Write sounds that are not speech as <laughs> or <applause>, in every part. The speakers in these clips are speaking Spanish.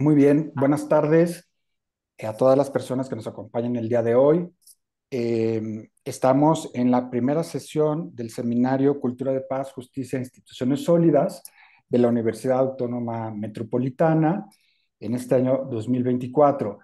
Muy bien, buenas tardes a todas las personas que nos acompañan el día de hoy. Em, estamos en la primera sesión del seminario Cultura de Paz, Justicia e Instituciones Sólidas de la Universidad Autónoma Metropolitana en este año 2024.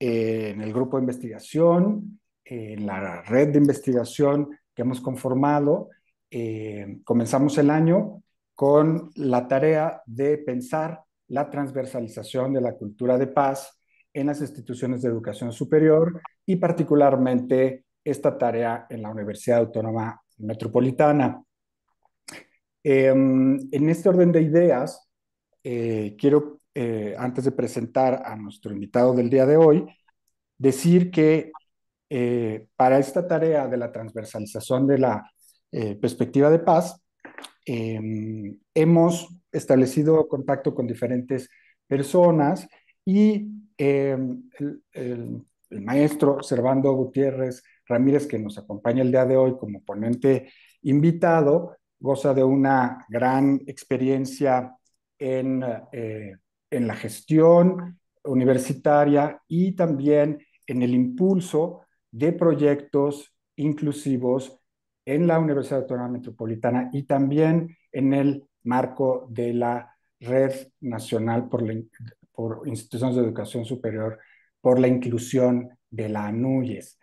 Eh, en el grupo de investigación, en la red de investigación que hemos conformado, eh, comenzamos el año con la tarea de pensar la transversalización de la cultura de paz en las instituciones de educación superior y particularmente esta tarea en la Universidad Autónoma Metropolitana. Em, en este orden de ideas, eh, quiero, eh, antes de presentar a nuestro invitado del día de hoy, decir que eh, para esta tarea de la transversalización de la perspectiva de paz, Em, hemos establecido contacto con diferentes personas y em, el, maestro Servando Gutiérrez Ramírez, que nos acompaña el día de hoy como ponente invitado, goza de una gran experiencia en eh, la gestión universitaria y también en el impulso de proyectos inclusivos en la Universidad Autónoma Metropolitana y también en el marco de la Red Nacional por, Instituciones de Educación Superior por la Inclusión de la ANUYES.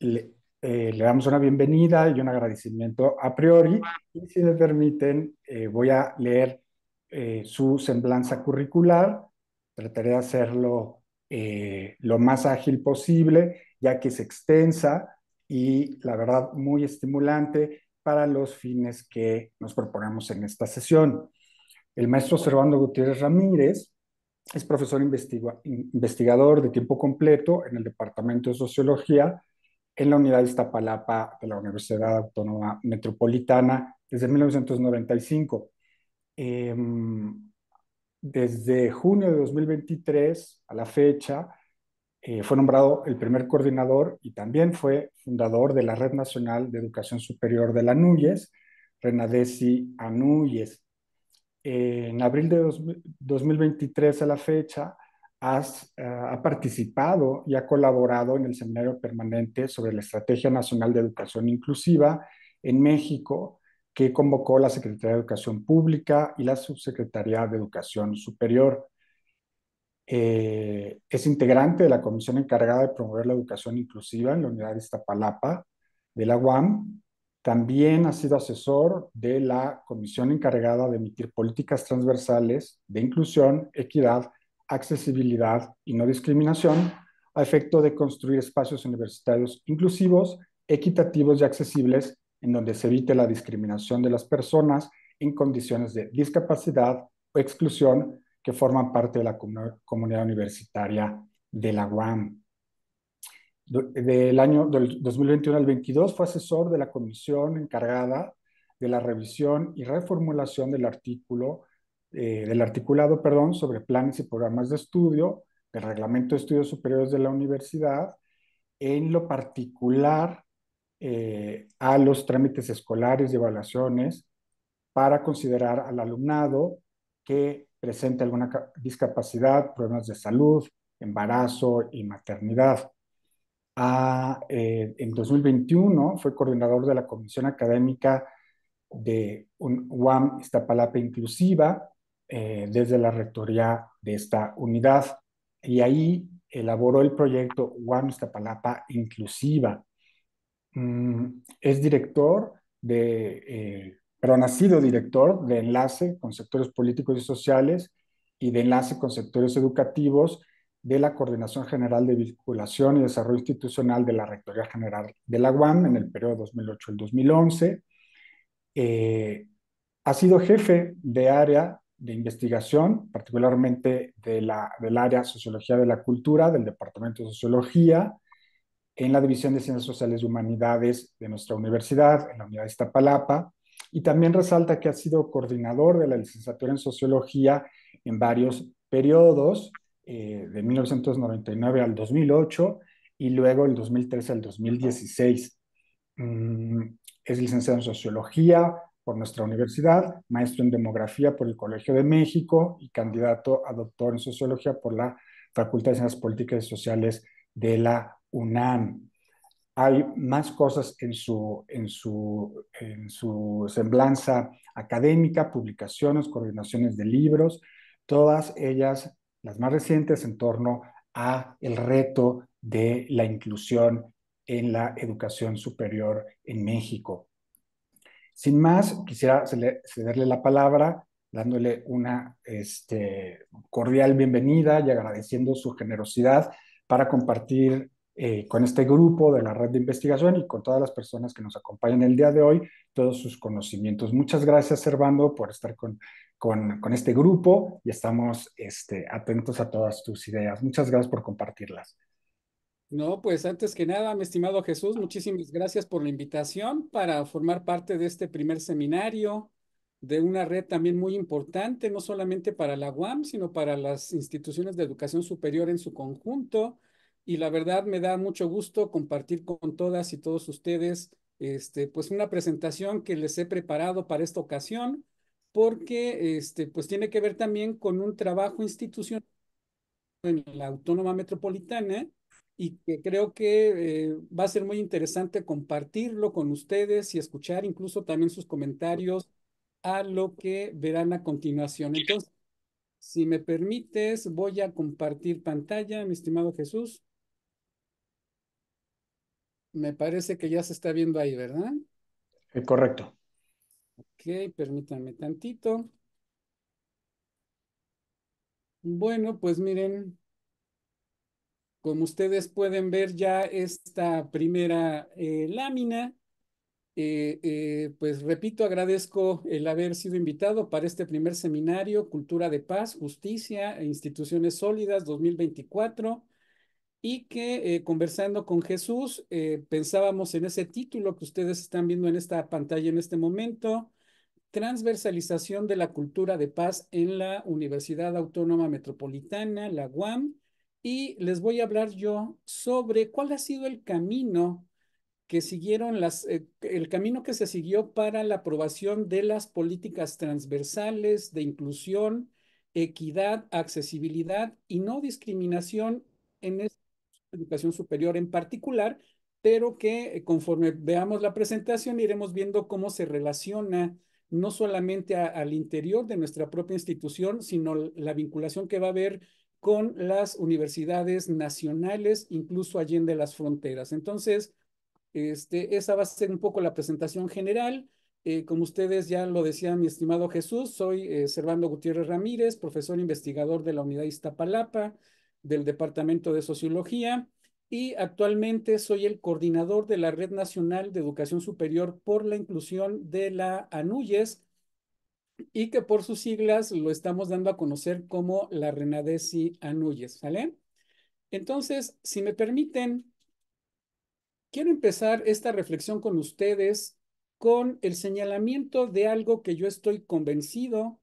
Eh, le, damos una bienvenida y un agradecimiento a priori. Y si me permiten, eh, voy a leer eh, su semblanza curricular. Trataré de hacerlo lo más ágil posible, ya que es extensa y la verdad muy estimulante para los fines que nos proponemos en esta sesión. El maestro Servando Gutiérrez Ramírez es profesor investiga investigador de tiempo completo en el Departamento de Sociología en la Unidad de Iztapalapa de la Universidad Autónoma Metropolitana desde 1995. Em, desde junio de 2023 a la fecha, eh, fue nombrado el primer coordinador y también fue fundador de la Red Nacional de Educación Superior de la Núñez, Renadesi Anúñez. en abril de 2023 a la fecha, eh, ha participado y ha colaborado en el seminario permanente sobre la Estrategia Nacional de Educación Inclusiva en México, que convocó la Secretaría de Educación Pública y la Subsecretaría de Educación Superior. Eh, es integrante de la comisión encargada de promover la educación inclusiva en la unidad de Iztapalapa de la UAM. También ha sido asesor de la comisión encargada de emitir políticas transversales de inclusión, equidad, accesibilidad y no discriminación a efecto de construir espacios universitarios inclusivos, equitativos y accesibles en donde se evite la discriminación de las personas en condiciones de discapacidad o exclusión que forman parte de la comunidad universitaria de la UAM. Del año del 2021 al 2022 fue asesor de la comisión encargada de la revisión y reformulación del artículo eh, del articulado, perdón, sobre planes y programas de estudio del reglamento de estudios superiores de la universidad, en lo particular eh, a los trámites escolares y evaluaciones para considerar al alumnado que presente alguna discapacidad, problemas de salud, embarazo y maternidad. Eh, en 2021 fue coordinador de la Comisión Académica de un UAM Iztapalapa Inclusiva eh, desde la rectoría de esta unidad y ahí elaboró el proyecto UAM Iztapalapa Inclusiva. Mm, es director de eh, pero ha sido director de enlace con sectores políticos y sociales y de enlace con sectores educativos de la Coordinación General de Vinculación y Desarrollo Institucional de la Rectoría General de la UAM en el periodo 2008 al 2011. Eh, ha sido jefe de área de investigación, particularmente de la, del área Sociología de la Cultura, del Departamento de Sociología, en la División de Ciencias Sociales y Humanidades de nuestra universidad, en la Unidad de Iztapalapa, y también resalta que ha sido coordinador de la licenciatura en sociología en varios periodos, eh, de 1999 al 2008 y luego el 2013 al 2016. Mm, es licenciado en sociología por nuestra universidad, maestro en demografía por el Colegio de México y candidato a doctor en sociología por la Facultad de Ciencias Políticas y Sociales de la UNAM hay más cosas en su, en su, en su semblanza académica, publicaciones, coordinaciones de libros, todas ellas, las más recientes, en torno a el reto de la inclusión en la educación superior en México. Sin más, quisiera cederle la palabra dándole una este, cordial bienvenida y agradeciendo su generosidad para compartir eh, con este grupo de la red de investigación y con todas las personas que nos acompañan el día de hoy, todos sus conocimientos. Muchas gracias, Servando, por estar con, este grupo y estamos este, atentos a todas tus ideas. Muchas gracias por compartirlas. No, pues antes que nada, mi estimado Jesús, muchísimas gracias por la invitación para formar parte de este primer seminario de una red también muy importante, no solamente para la UAM, sino para las instituciones de educación superior en su conjunto y la verdad me da mucho gusto compartir con todas y todos ustedes este, pues una presentación que les he preparado para esta ocasión porque este, pues tiene que ver también con un trabajo institucional en la Autónoma Metropolitana y que creo que eh, va a ser muy interesante compartirlo con ustedes y escuchar incluso también sus comentarios a lo que verán a continuación. Entonces, si me permites, voy a compartir pantalla, mi estimado Jesús me parece que ya se está viendo ahí, ¿verdad? Eh, correcto. Ok, permítanme tantito. Bueno, pues miren, como ustedes pueden ver ya esta primera eh, lámina, eh, pues repito, agradezco el haber sido invitado para este primer seminario, Cultura de Paz, Justicia e Instituciones Sólidas 2024 y que eh, conversando con Jesús eh, pensábamos en ese título que ustedes están viendo en esta pantalla en este momento, Transversalización de la Cultura de Paz en la Universidad Autónoma Metropolitana, la UAM, y les voy a hablar yo sobre cuál ha sido el camino que siguieron las, eh, el camino que se siguió para la aprobación de las políticas transversales de inclusión, equidad, accesibilidad y no discriminación en este educación superior en particular, pero que eh, conforme veamos la presentación iremos viendo cómo se relaciona no solamente al interior de nuestra propia institución, sino la vinculación que va a haber con las universidades nacionales, incluso de las fronteras. Entonces, este, esa va a ser un poco la presentación general. Eh, como ustedes ya lo decía mi estimado Jesús, soy eh, Servando Gutiérrez Ramírez, profesor investigador de la Unidad Iztapalapa, del Departamento de Sociología y actualmente soy el coordinador de la Red Nacional de Educación Superior por la Inclusión de la ANUYES y que por sus siglas lo estamos dando a conocer como la Renadesi ANUYES, ¿sale? Entonces, si me permiten, quiero empezar esta reflexión con ustedes con el señalamiento de algo que yo estoy convencido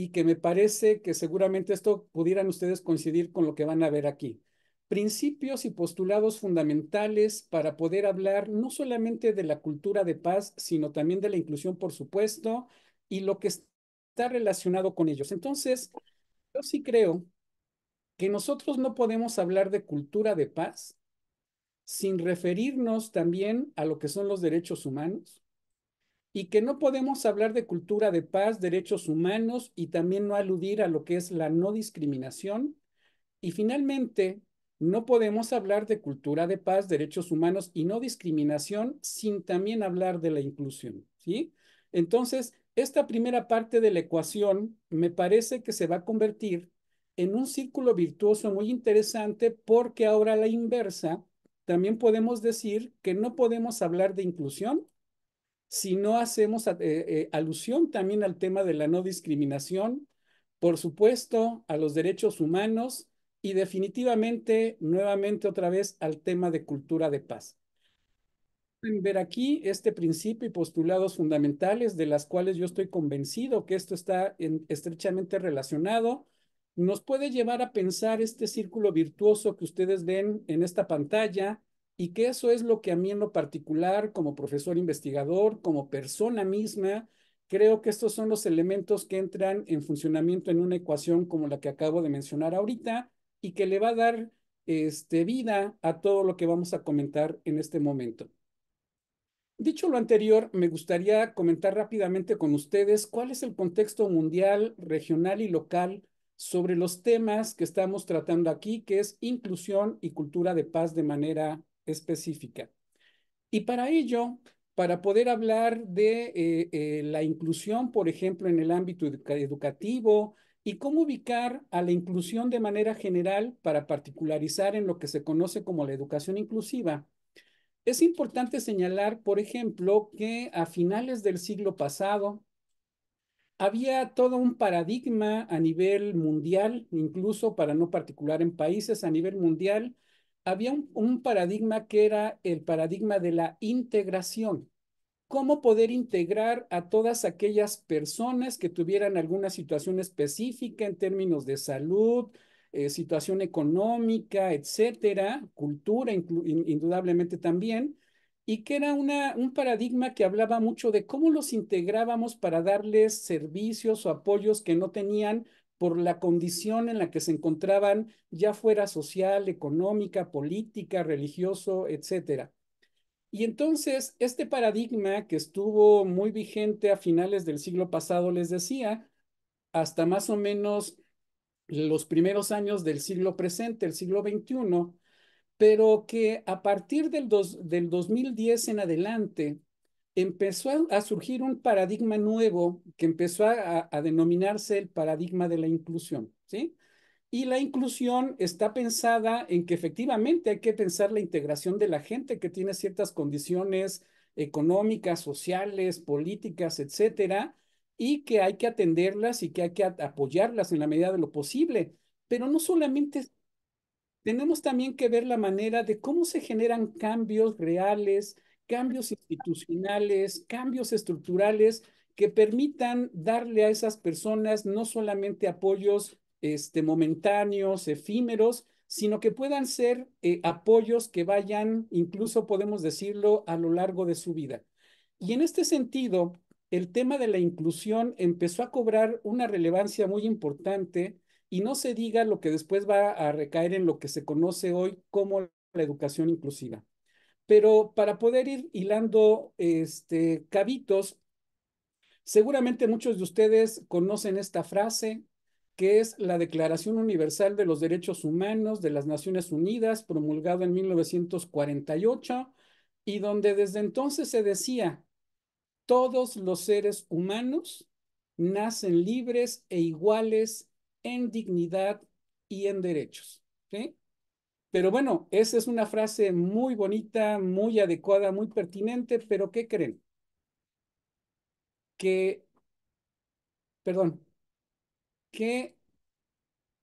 y que me parece que seguramente esto pudieran ustedes coincidir con lo que van a ver aquí. Principios y postulados fundamentales para poder hablar no solamente de la cultura de paz, sino también de la inclusión, por supuesto, y lo que está relacionado con ellos. Entonces, yo sí creo que nosotros no podemos hablar de cultura de paz sin referirnos también a lo que son los derechos humanos, y que no podemos hablar de cultura de paz, derechos humanos y también no aludir a lo que es la no discriminación. Y finalmente, no podemos hablar de cultura de paz, derechos humanos y no discriminación sin también hablar de la inclusión, ¿sí? Entonces, esta primera parte de la ecuación me parece que se va a convertir en un círculo virtuoso muy interesante porque ahora a la inversa, también podemos decir que no podemos hablar de inclusión si no hacemos eh, eh, alusión también al tema de la no discriminación, por supuesto, a los derechos humanos y definitivamente, nuevamente otra vez, al tema de cultura de paz. ver aquí este principio y postulados fundamentales de las cuales yo estoy convencido que esto está estrechamente relacionado, nos puede llevar a pensar este círculo virtuoso que ustedes ven en esta pantalla, y que eso es lo que a mí en lo particular, como profesor investigador, como persona misma, creo que estos son los elementos que entran en funcionamiento en una ecuación como la que acabo de mencionar ahorita y que le va a dar este, vida a todo lo que vamos a comentar en este momento. Dicho lo anterior, me gustaría comentar rápidamente con ustedes cuál es el contexto mundial, regional y local sobre los temas que estamos tratando aquí, que es inclusión y cultura de paz de manera específica. Y para ello, para poder hablar de eh, eh, la inclusión, por ejemplo, en el ámbito educativo y cómo ubicar a la inclusión de manera general para particularizar en lo que se conoce como la educación inclusiva. Es importante señalar, por ejemplo, que a finales del siglo pasado había todo un paradigma a nivel mundial, incluso para no particular en países, a nivel mundial, había un, paradigma que era el paradigma de la integración. ¿Cómo poder integrar a todas aquellas personas que tuvieran alguna situación específica en términos de salud, eh, situación económica, etcétera, cultura indudablemente también? Y que era un paradigma que hablaba mucho de cómo los integrábamos para darles servicios o apoyos que no tenían por la condición en la que se encontraban, ya fuera social, económica, política, religioso, etc. Y entonces, este paradigma que estuvo muy vigente a finales del siglo pasado, les decía, hasta más o menos los primeros años del siglo presente, el siglo XXI, pero que a partir del, del 2010 en adelante empezó a, surgir un paradigma nuevo que empezó a, denominarse el paradigma de la inclusión, ¿sí? Y la inclusión está pensada en que efectivamente hay que pensar la integración de la gente que tiene ciertas condiciones económicas, sociales, políticas, etcétera, y que hay que atenderlas y que hay que apoyarlas en la medida de lo posible. Pero no solamente, tenemos también que ver la manera de cómo se generan cambios reales, cambios institucionales, cambios estructurales que permitan darle a esas personas no solamente apoyos este, momentáneos, efímeros, sino que puedan ser eh, apoyos que vayan, incluso podemos decirlo, a lo largo de su vida. Y en este sentido, el tema de la inclusión empezó a cobrar una relevancia muy importante y no se diga lo que después va a recaer en lo que se conoce hoy como la educación inclusiva. Pero para poder ir hilando este, cabitos, seguramente muchos de ustedes conocen esta frase, que es la Declaración Universal de los Derechos Humanos de las Naciones Unidas, promulgada en 1948, y donde desde entonces se decía, todos los seres humanos nacen libres e iguales en dignidad y en derechos. ¿sí? Pero bueno, esa es una frase muy bonita, muy adecuada, muy pertinente, pero ¿qué creen? Que, perdón, que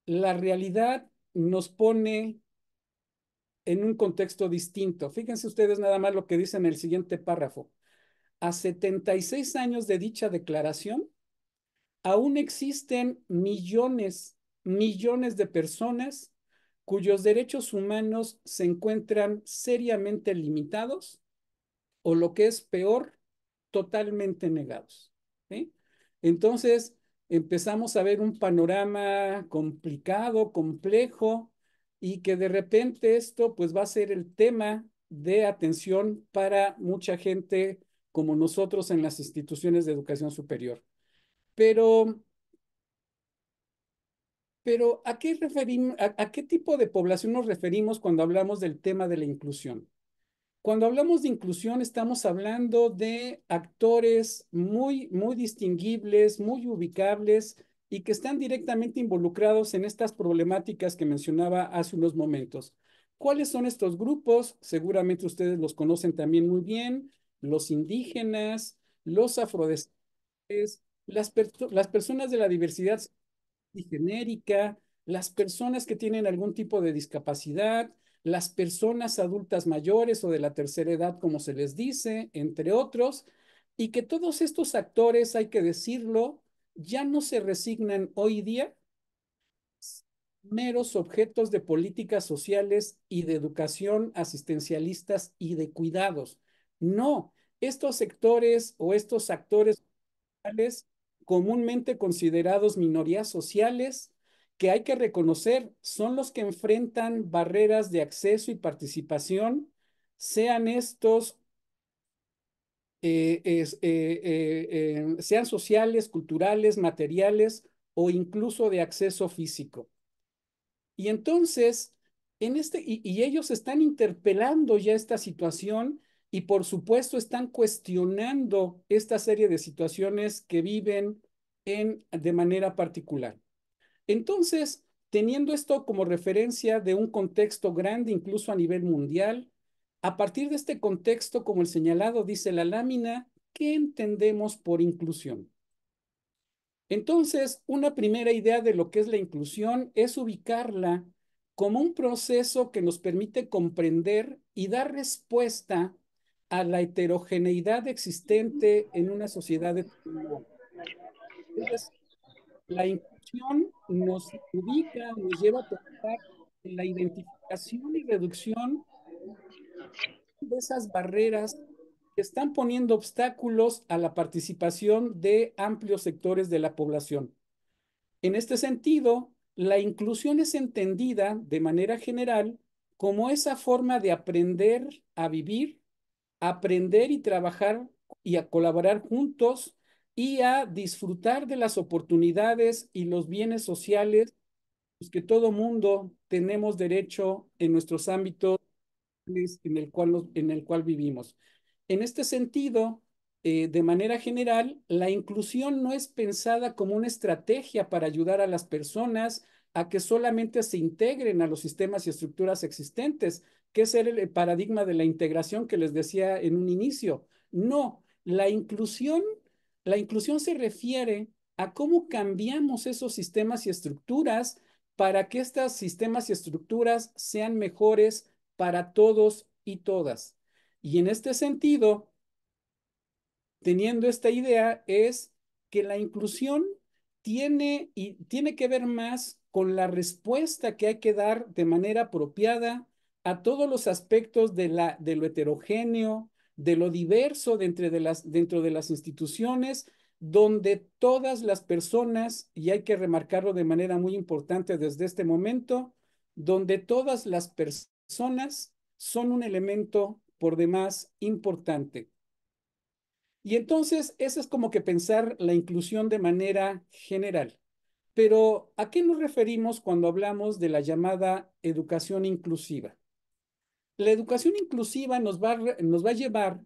la realidad nos pone en un contexto distinto. Fíjense ustedes nada más lo que dice en el siguiente párrafo. A 76 años de dicha declaración, aún existen millones, millones de personas cuyos derechos humanos se encuentran seriamente limitados o lo que es peor, totalmente negados. Entonces, empezamos a ver un panorama complicado, complejo, y que de repente esto pues va a ser el tema de atención para mucha gente como nosotros en las instituciones de educación superior. Pero pero ¿a qué, tipo de población nos referimos cuando hablamos del tema de la inclusión? Cuando hablamos de inclusión estamos hablando de actores muy, muy distinguibles, muy ubicables y que están directamente involucrados en estas problemáticas que mencionaba hace unos momentos. ¿Cuáles son estos grupos? Seguramente ustedes los conocen también muy bien, los indígenas, los afrodescendientes, las, las personas de la diversidad genérica, las personas que tienen algún tipo de discapacidad, las personas adultas mayores o de la tercera edad, como se les dice, entre otros, y que todos estos actores, hay que decirlo, ya no se resignan hoy día meros objetos de políticas sociales y de educación asistencialistas y de cuidados. No, estos sectores o estos actores comúnmente considerados minorías sociales, que hay que reconocer son los que enfrentan barreras de acceso y participación, sean estos, eh, eh, eh, sean sociales, culturales, materiales o incluso de acceso físico. Y entonces, en este, y ellos están interpelando ya esta situación y por supuesto están cuestionando esta serie de situaciones que viven en, de manera particular. Entonces, teniendo esto como referencia de un contexto grande, incluso a nivel mundial, a partir de este contexto, como el señalado dice la lámina, ¿qué entendemos por inclusión? Entonces, una primera idea de lo que es la inclusión es ubicarla como un proceso que nos permite comprender y dar respuesta a la heterogeneidad existente en una sociedad de... Entonces, la inclusión nos ubica, nos lleva a pensar en la identificación y reducción de esas barreras que están poniendo obstáculos a la participación de amplios sectores de la población. En este sentido, la inclusión es entendida de manera general como esa forma de aprender a vivir aprender y trabajar y a colaborar juntos y a disfrutar de las oportunidades y los bienes sociales pues, que todo mundo tenemos derecho en nuestros ámbitos en el cual, vivimos. En este sentido, eh, de manera general, la inclusión no es pensada como una estrategia para ayudar a las personas a que solamente se integren a los sistemas y estructuras existentes, que es el paradigma de la integración que les decía en un inicio. No, la inclusión, la inclusión se refiere a cómo cambiamos esos sistemas y estructuras para que estos sistemas y estructuras sean mejores para todos y todas. Y en este sentido, teniendo esta idea, es que la inclusión tiene, y tiene que ver más con la respuesta que hay que dar de manera apropiada a todos los aspectos de, la, de lo heterogéneo, de lo diverso dentro de, las, dentro de las instituciones, donde todas las personas, y hay que remarcarlo de manera muy importante desde este momento, donde todas las personas son un elemento por demás importante. Y entonces, eso es como que pensar la inclusión de manera general. Pero, ¿a qué nos referimos cuando hablamos de la llamada educación inclusiva? La educación inclusiva nos va, nos va a llevar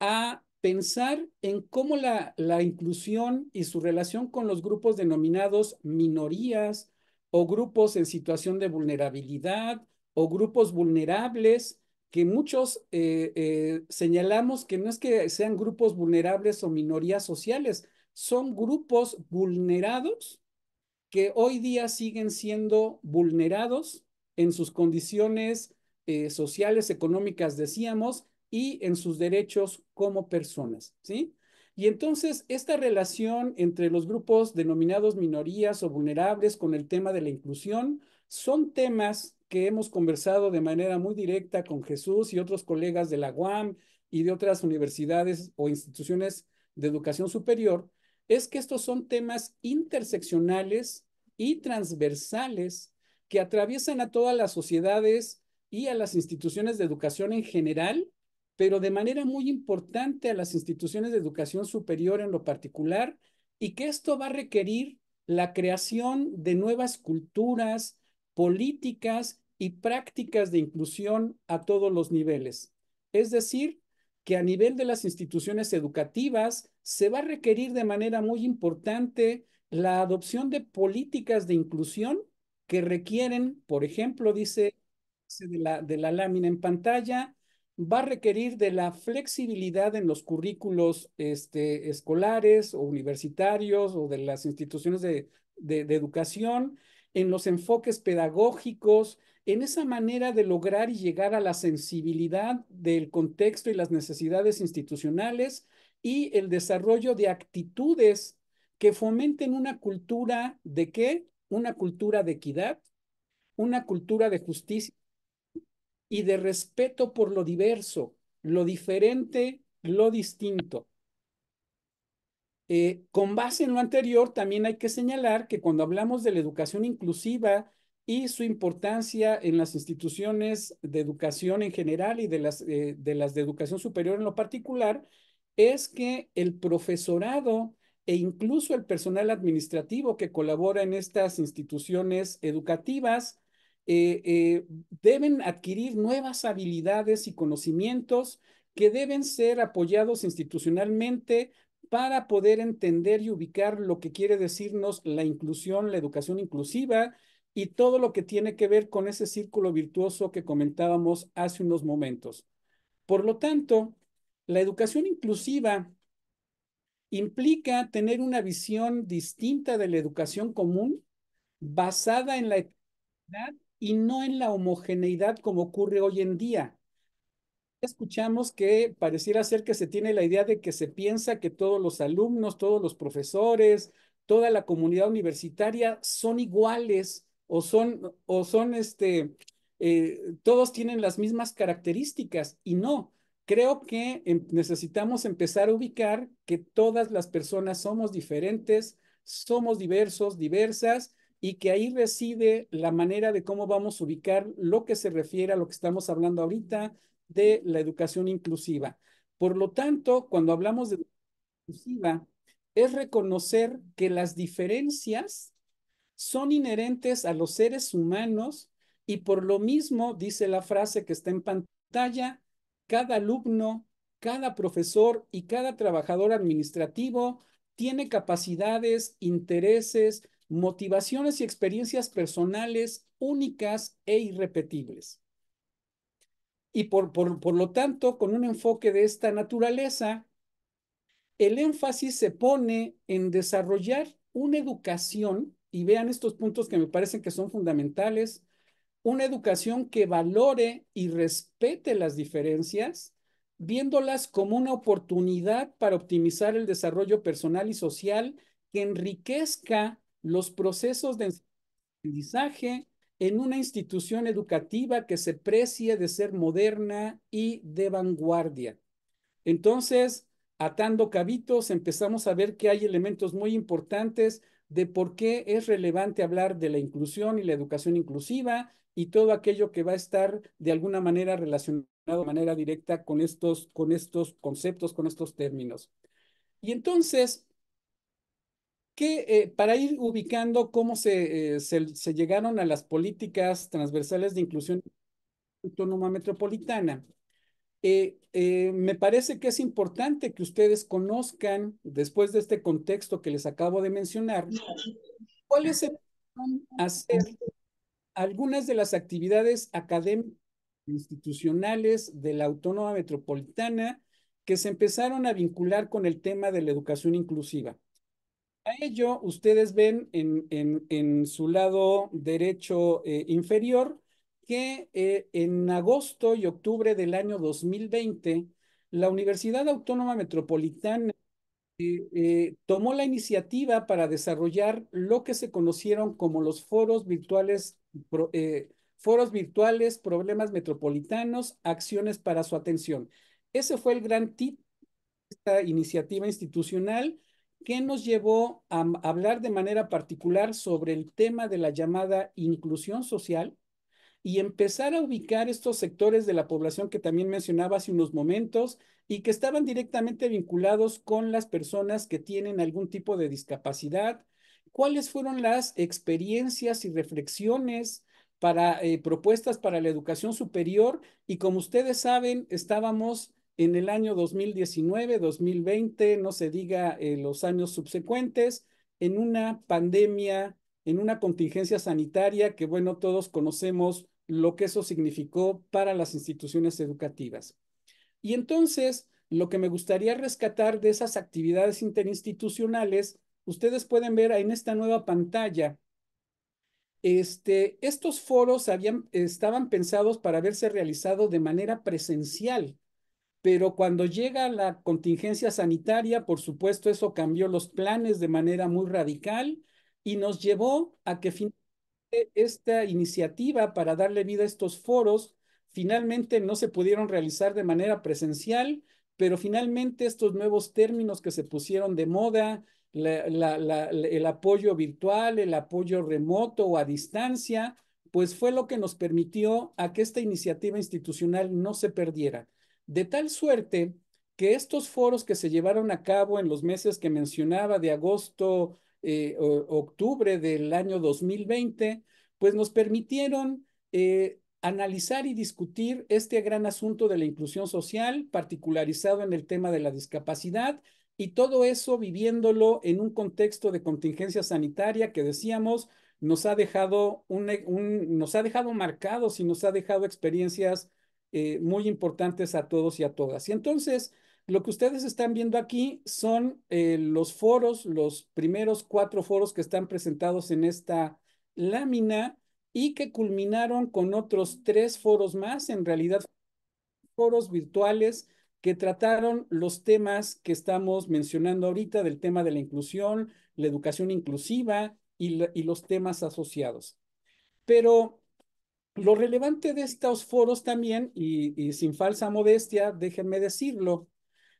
a pensar en cómo la, la inclusión y su relación con los grupos denominados minorías o grupos en situación de vulnerabilidad o grupos vulnerables, que muchos eh, eh, señalamos que no es que sean grupos vulnerables o minorías sociales, son grupos vulnerados que hoy día siguen siendo vulnerados en sus condiciones eh, sociales, económicas, decíamos, y en sus derechos como personas, ¿sí? Y entonces esta relación entre los grupos denominados minorías o vulnerables con el tema de la inclusión son temas que hemos conversado de manera muy directa con Jesús y otros colegas de la UAM y de otras universidades o instituciones de educación superior, es que estos son temas interseccionales y transversales que atraviesan a todas las sociedades y a las instituciones de educación en general, pero de manera muy importante a las instituciones de educación superior en lo particular, y que esto va a requerir la creación de nuevas culturas, políticas y prácticas de inclusión a todos los niveles. Es decir, que a nivel de las instituciones educativas se va a requerir de manera muy importante la adopción de políticas de inclusión que requieren, por ejemplo, dice de la, de la lámina en pantalla va a requerir de la flexibilidad en los currículos este, escolares o universitarios o de las instituciones de, de, educación, en los enfoques pedagógicos, en esa manera de lograr y llegar a la sensibilidad del contexto y las necesidades institucionales y el desarrollo de actitudes que fomenten una cultura de qué? Una cultura de equidad, una cultura de justicia y de respeto por lo diverso, lo diferente, lo distinto. Eh, con base en lo anterior, también hay que señalar que cuando hablamos de la educación inclusiva y su importancia en las instituciones de educación en general y de, las eh, de educación superior en lo particular, es que el profesorado e incluso el personal administrativo que colabora en estas instituciones educativas eh, eh, deben adquirir nuevas habilidades y conocimientos que deben ser apoyados institucionalmente para poder entender y ubicar lo que quiere decirnos la inclusión, la educación inclusiva y todo lo que tiene que ver con ese círculo virtuoso que comentábamos hace unos momentos. Por lo tanto, la educación inclusiva implica tener una visión distinta de la educación común basada en la y no en la homogeneidad como ocurre hoy en día. Escuchamos que pareciera ser que se tiene la idea de que se piensa que todos los alumnos, todos los profesores, toda la comunidad universitaria son iguales o son, o son este, eh, todos tienen las mismas características y no. Creo que em, necesitamos empezar a ubicar que todas las personas somos diferentes, somos diversos, diversas y que ahí reside la manera de cómo vamos a ubicar lo que se refiere a lo que estamos hablando ahorita de la educación inclusiva. Por lo tanto, cuando hablamos de educación inclusiva, es reconocer que las diferencias son inherentes a los seres humanos y por lo mismo, dice la frase que está en pantalla, cada alumno, cada profesor y cada trabajador administrativo tiene capacidades, intereses, motivaciones y experiencias personales únicas e irrepetibles. Y por, lo tanto, con un enfoque de esta naturaleza, el énfasis se pone en desarrollar una educación, y vean estos puntos que me parecen que son fundamentales, una educación que valore y respete las diferencias, viéndolas como una oportunidad para optimizar el desarrollo personal y social que enriquezca los procesos de aprendizaje en una institución educativa que se precie de ser moderna y de vanguardia. Entonces, atando cabitos, empezamos a ver que hay elementos muy importantes de por qué es relevante hablar de la inclusión y la educación inclusiva y todo aquello que va a estar de alguna manera relacionado de manera directa con estos, con estos conceptos, con estos términos. Y entonces, que eh, para ir ubicando cómo eh, se, se, llegaron a las políticas transversales de inclusión autónoma metropolitana, eh, me parece que es importante que ustedes conozcan, después de este contexto que les acabo de mencionar, cuáles se van a hacer algunas de las actividades académicas institucionales de la Autónoma Metropolitana que se empezaron a vincular con el tema de la educación inclusiva a ello, ustedes ven en, en, en su lado derecho eh, inferior que eh, en agosto y octubre del año 2020, la Universidad Autónoma Metropolitana eh, tomó la iniciativa para desarrollar lo que se conocieron como los foros virtuales, foros virtuales, problemas metropolitanos, acciones para su atención. Ese fue el gran tip de esta iniciativa institucional ¿Qué nos llevó a hablar de manera particular sobre el tema de la llamada inclusión social y empezar a ubicar estos sectores de la población que también mencionaba hace unos momentos y que estaban directamente vinculados con las personas que tienen algún tipo de discapacidad, cuáles fueron las experiencias y reflexiones para eh, propuestas para la educación superior y como ustedes saben, estábamos en el año 2019, 2020, no se diga eh, los años subsecuentes, en una pandemia, en una contingencia sanitaria que, bueno, todos conocemos lo que eso significó para las instituciones educativas. Y entonces, lo que me gustaría rescatar de esas actividades interinstitucionales, ustedes pueden ver en esta nueva pantalla, este, estos foros habían, estaban pensados para haberse realizado de manera presencial pero cuando llega la contingencia sanitaria, por supuesto, eso cambió los planes de manera muy radical y nos llevó a que finalmente esta iniciativa para darle vida a estos foros finalmente no se pudieron realizar de manera presencial, pero finalmente estos nuevos términos que se pusieron de moda, el apoyo virtual, el apoyo remoto o a distancia, pues fue lo que nos permitió a que esta iniciativa institucional no se perdiera de tal suerte que estos foros que se llevaron a cabo en los meses que mencionaba, de agosto, eh, octubre del año 2020, pues nos permitieron eh, analizar y discutir este gran asunto de la inclusión social, particularizado en el tema de la discapacidad, y todo eso viviéndolo en un contexto de contingencia sanitaria que decíamos nos ha dejado, nos ha dejado marcados y nos ha dejado experiencias eh, muy importantes a todos y a todas. Y entonces, lo que ustedes están viendo aquí son eh, los foros, los primeros cuatro foros que están presentados en esta lámina y que culminaron con otros tres foros más, en realidad foros virtuales que trataron los temas que estamos mencionando ahorita, del tema de la inclusión, la educación inclusiva y los temas asociados. Pero lo relevante de estos foros también, y, sin falsa modestia, déjenme decirlo,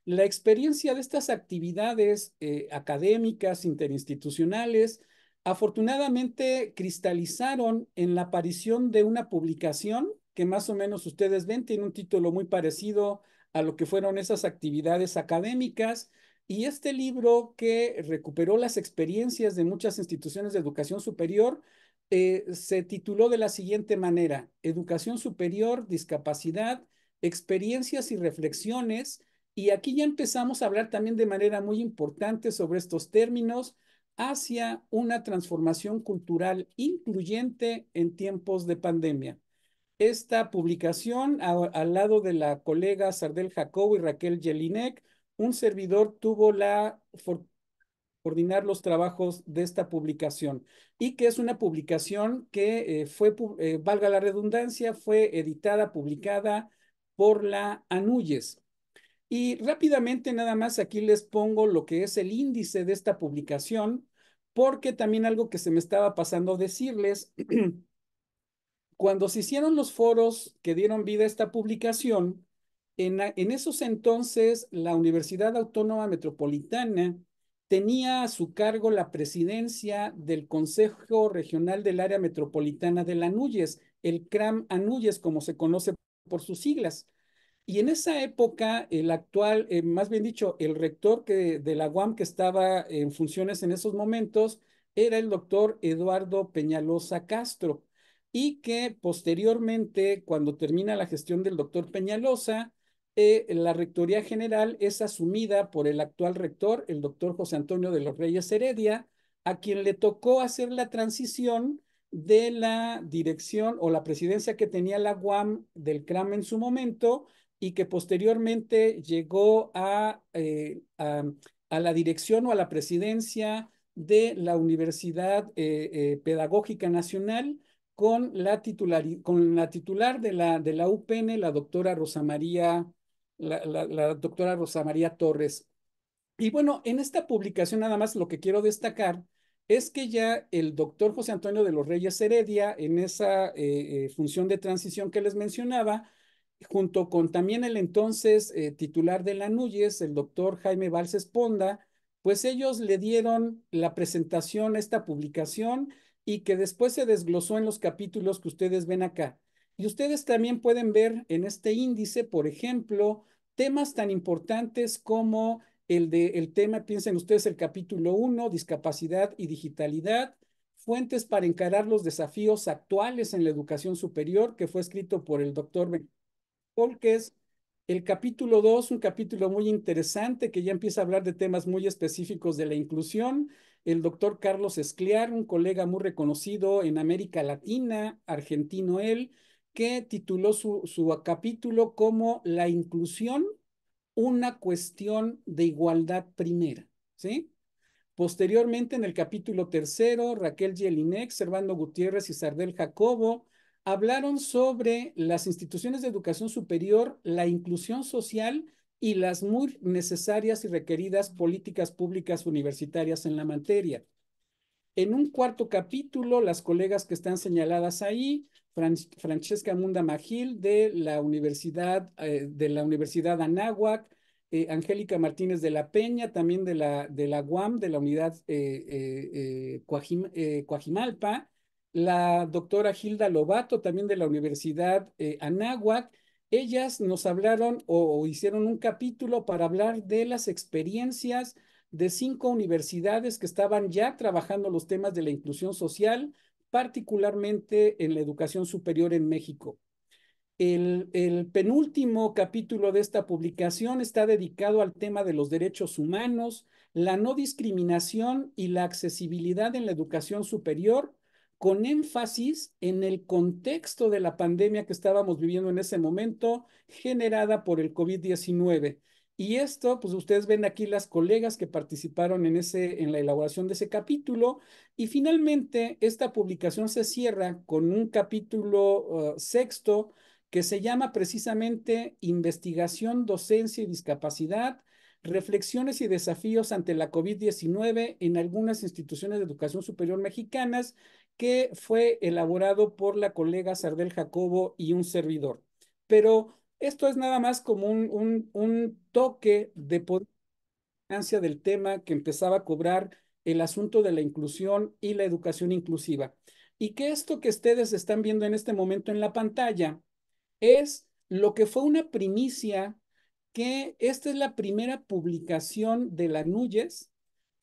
la experiencia de estas actividades eh, académicas, interinstitucionales, afortunadamente cristalizaron en la aparición de una publicación que más o menos ustedes ven, tiene un título muy parecido a lo que fueron esas actividades académicas. Y este libro que recuperó las experiencias de muchas instituciones de educación superior eh, se tituló de la siguiente manera, Educación Superior, Discapacidad, Experiencias y Reflexiones. Y aquí ya empezamos a hablar también de manera muy importante sobre estos términos hacia una transformación cultural incluyente en tiempos de pandemia. Esta publicación, al lado de la colega Sardel Jacobo y Raquel Jelinek, un servidor tuvo la fortuna coordinar los trabajos de esta publicación y que es una publicación que eh, fue, eh, valga la redundancia, fue editada, publicada por la ANUYES. Y rápidamente nada más aquí les pongo lo que es el índice de esta publicación, porque también algo que se me estaba pasando decirles, <clears throat> cuando se hicieron los foros que dieron vida a esta publicación, en, en, esos entonces la Universidad Autónoma Metropolitana tenía a su cargo la presidencia del Consejo Regional del Área Metropolitana de Núñez, el CRAM Anúyes, como se conoce por sus siglas. Y en esa época, el actual, eh, más bien dicho, el rector que, de la UAM que estaba en funciones en esos momentos era el doctor Eduardo Peñalosa Castro, y que posteriormente, cuando termina la gestión del doctor Peñalosa, eh, la Rectoría General es asumida por el actual rector, el doctor José Antonio de los Reyes Heredia, a quien le tocó hacer la transición de la dirección o la presidencia que tenía la UAM del CRAM en su momento y que posteriormente llegó a, eh, a, la dirección o a la presidencia de la Universidad eh, Pedagógica Nacional con la, titular, con la titular de la, de la UPN, la doctora Rosa María la, doctora Rosa María Torres. Y bueno, en esta publicación nada más lo que quiero destacar es que ya el doctor José Antonio de los Reyes Heredia, en esa eh, eh, función de transición que les mencionaba, junto con también el entonces eh, titular de la Núñez, el doctor Jaime Vals Ponda pues ellos le dieron la presentación a esta publicación y que después se desglosó en los capítulos que ustedes ven acá. Y ustedes también pueden ver en este índice, por ejemplo, temas tan importantes como el, de, el tema, piensen ustedes, el capítulo 1, discapacidad y digitalidad, fuentes para encarar los desafíos actuales en la educación superior, que fue escrito por el doctor Ben El capítulo 2, un capítulo muy interesante que ya empieza a hablar de temas muy específicos de la inclusión. El doctor Carlos Escliar, un colega muy reconocido en América Latina, argentino él, que tituló su, capítulo como La inclusión, una cuestión de igualdad primera, ¿sí? Posteriormente, en el capítulo tercero, Raquel Jelinek, Servando Gutiérrez y Sardel Jacobo hablaron sobre las instituciones de educación superior, la inclusión social y las muy necesarias y requeridas políticas públicas universitarias en la materia. En un cuarto capítulo, las colegas que están señaladas ahí Francesca Munda Magil de la Universidad, eh, de la Universidad Anáhuac, eh, Angélica Martínez de la Peña, también de la, de la UAM, de la unidad eh, Coajimalpa, la doctora Gilda Lobato, también de la Universidad Anáhuac. Ellas nos hablaron o hicieron un capítulo para hablar de las experiencias de cinco universidades que estaban ya trabajando los temas de la inclusión social, particularmente en la educación superior en México. El, penúltimo capítulo de esta publicación está dedicado al tema de los derechos humanos, la no discriminación y la accesibilidad en la educación superior, con énfasis en el contexto de la pandemia que estábamos viviendo en ese momento, generada por el COVID-19. Y esto, pues ustedes ven aquí las colegas que participaron en, ese, en la elaboración de ese capítulo. Y finalmente, esta publicación se cierra con un capítulo uh, sexto que se llama precisamente Investigación, Docencia y Discapacidad, Reflexiones y Desafíos ante la COVID-19 en algunas instituciones de educación superior mexicanas, que fue elaborado por la colega Sardel Jacobo y un servidor. Pero esto es nada más como un, toque de potencia del tema que empezaba a cobrar el asunto de la inclusión y la educación inclusiva. Y que esto que ustedes están viendo en este momento en la pantalla es lo que fue una primicia, que esta es la primera publicación de la Núñez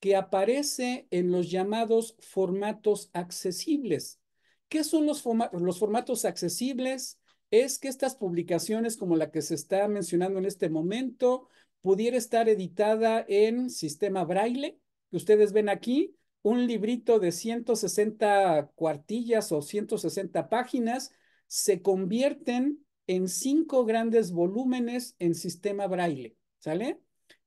que aparece en los llamados formatos accesibles. ¿Qué son los, los formatos accesibles? es que estas publicaciones como la que se está mencionando en este momento pudiera estar editada en sistema braille, que ustedes ven aquí, un librito de 160 cuartillas o 160 páginas, se convierten en cinco grandes volúmenes en sistema braille, ¿sale?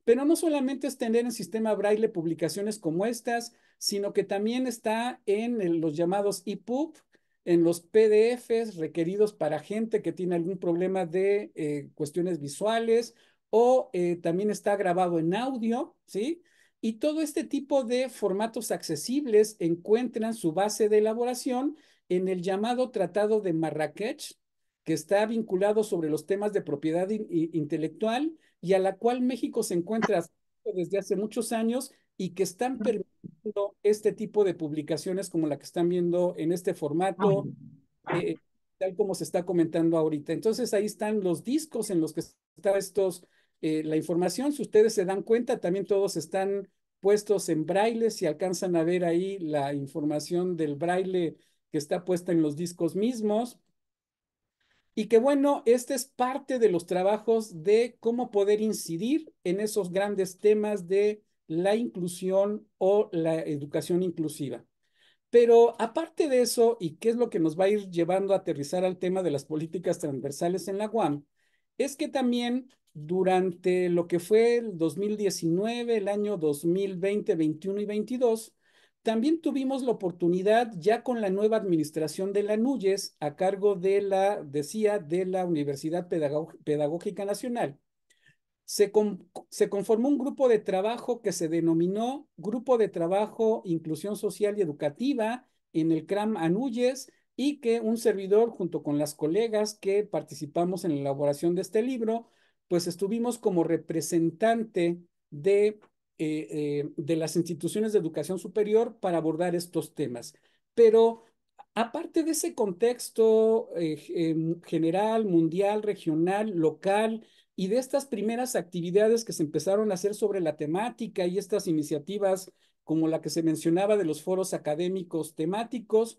Pero no solamente es tener en sistema braille publicaciones como estas, sino que también está en los llamados EPUB, en los PDFs requeridos para gente que tiene algún problema de eh, cuestiones visuales o eh, también está grabado en audio, ¿sí? Y todo este tipo de formatos accesibles encuentran su base de elaboración en el llamado Tratado de Marrakech, que está vinculado sobre los temas de propiedad intelectual y a la cual México se encuentra desde hace muchos años y que están permitidos este tipo de publicaciones como la que están viendo en este formato, eh, tal como se está comentando ahorita. Entonces ahí están los discos en los que está estos, eh, la información. Si ustedes se dan cuenta, también todos están puestos en braille, si alcanzan a ver ahí la información del braille que está puesta en los discos mismos. Y que bueno, este es parte de los trabajos de cómo poder incidir en esos grandes temas de la inclusión o la educación inclusiva. Pero aparte de eso, y qué es lo que nos va a ir llevando a aterrizar al tema de las políticas transversales en la UAM, es que también durante lo que fue el 2019, el año 2020, 21 y 22, también tuvimos la oportunidad ya con la nueva administración de la NUYES a cargo de la, decía, de la Universidad Pedagógica Nacional, se, conformó un grupo de trabajo que se denominó Grupo de Trabajo Inclusión Social y Educativa en el CRAM Anuyes y que un servidor junto con las colegas que participamos en la elaboración de este libro, pues estuvimos como representante de, eh, eh, de las instituciones de educación superior para abordar estos temas. Pero aparte de ese contexto eh, em, general, mundial, regional, local, y de estas primeras actividades que se empezaron a hacer sobre la temática y estas iniciativas como la que se mencionaba de los foros académicos temáticos,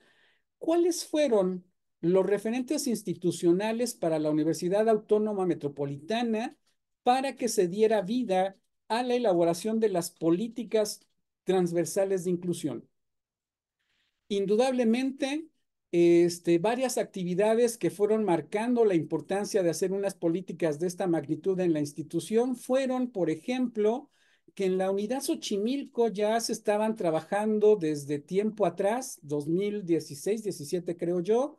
¿cuáles fueron los referentes institucionales para la Universidad Autónoma Metropolitana para que se diera vida a la elaboración de las políticas transversales de inclusión? Indudablemente, este, varias actividades que fueron marcando la importancia de hacer unas políticas de esta magnitud en la institución fueron, por ejemplo, que en la unidad Xochimilco ya se estaban trabajando desde tiempo atrás, 2016, 17 creo yo,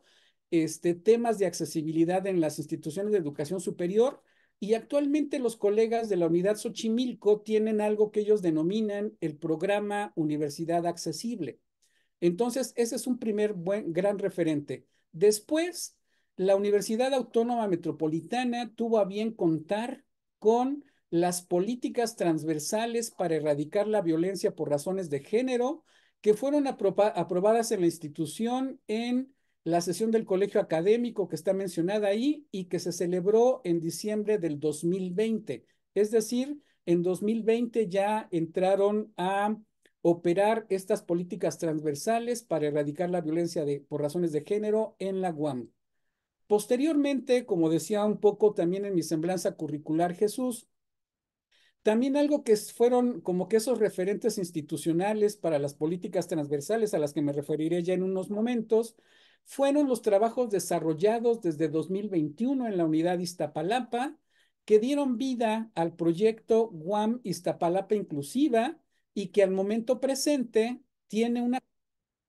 este, temas de accesibilidad en las instituciones de educación superior. Y actualmente los colegas de la unidad Xochimilco tienen algo que ellos denominan el programa Universidad Accesible. Entonces, ese es un primer buen, gran referente. Después, la Universidad Autónoma Metropolitana tuvo a bien contar con las políticas transversales para erradicar la violencia por razones de género que fueron aprobadas en la institución en la sesión del colegio académico que está mencionada ahí y que se celebró en diciembre del 2020. Es decir, en 2020 ya entraron a operar estas políticas transversales para erradicar la violencia de, por razones de género en la UAM. Posteriormente, como decía un poco también en mi semblanza curricular Jesús, también algo que fueron como que esos referentes institucionales para las políticas transversales a las que me referiré ya en unos momentos, fueron los trabajos desarrollados desde 2021 en la unidad Iztapalapa, que dieron vida al proyecto Guam Iztapalapa Inclusiva, y que al momento presente tiene una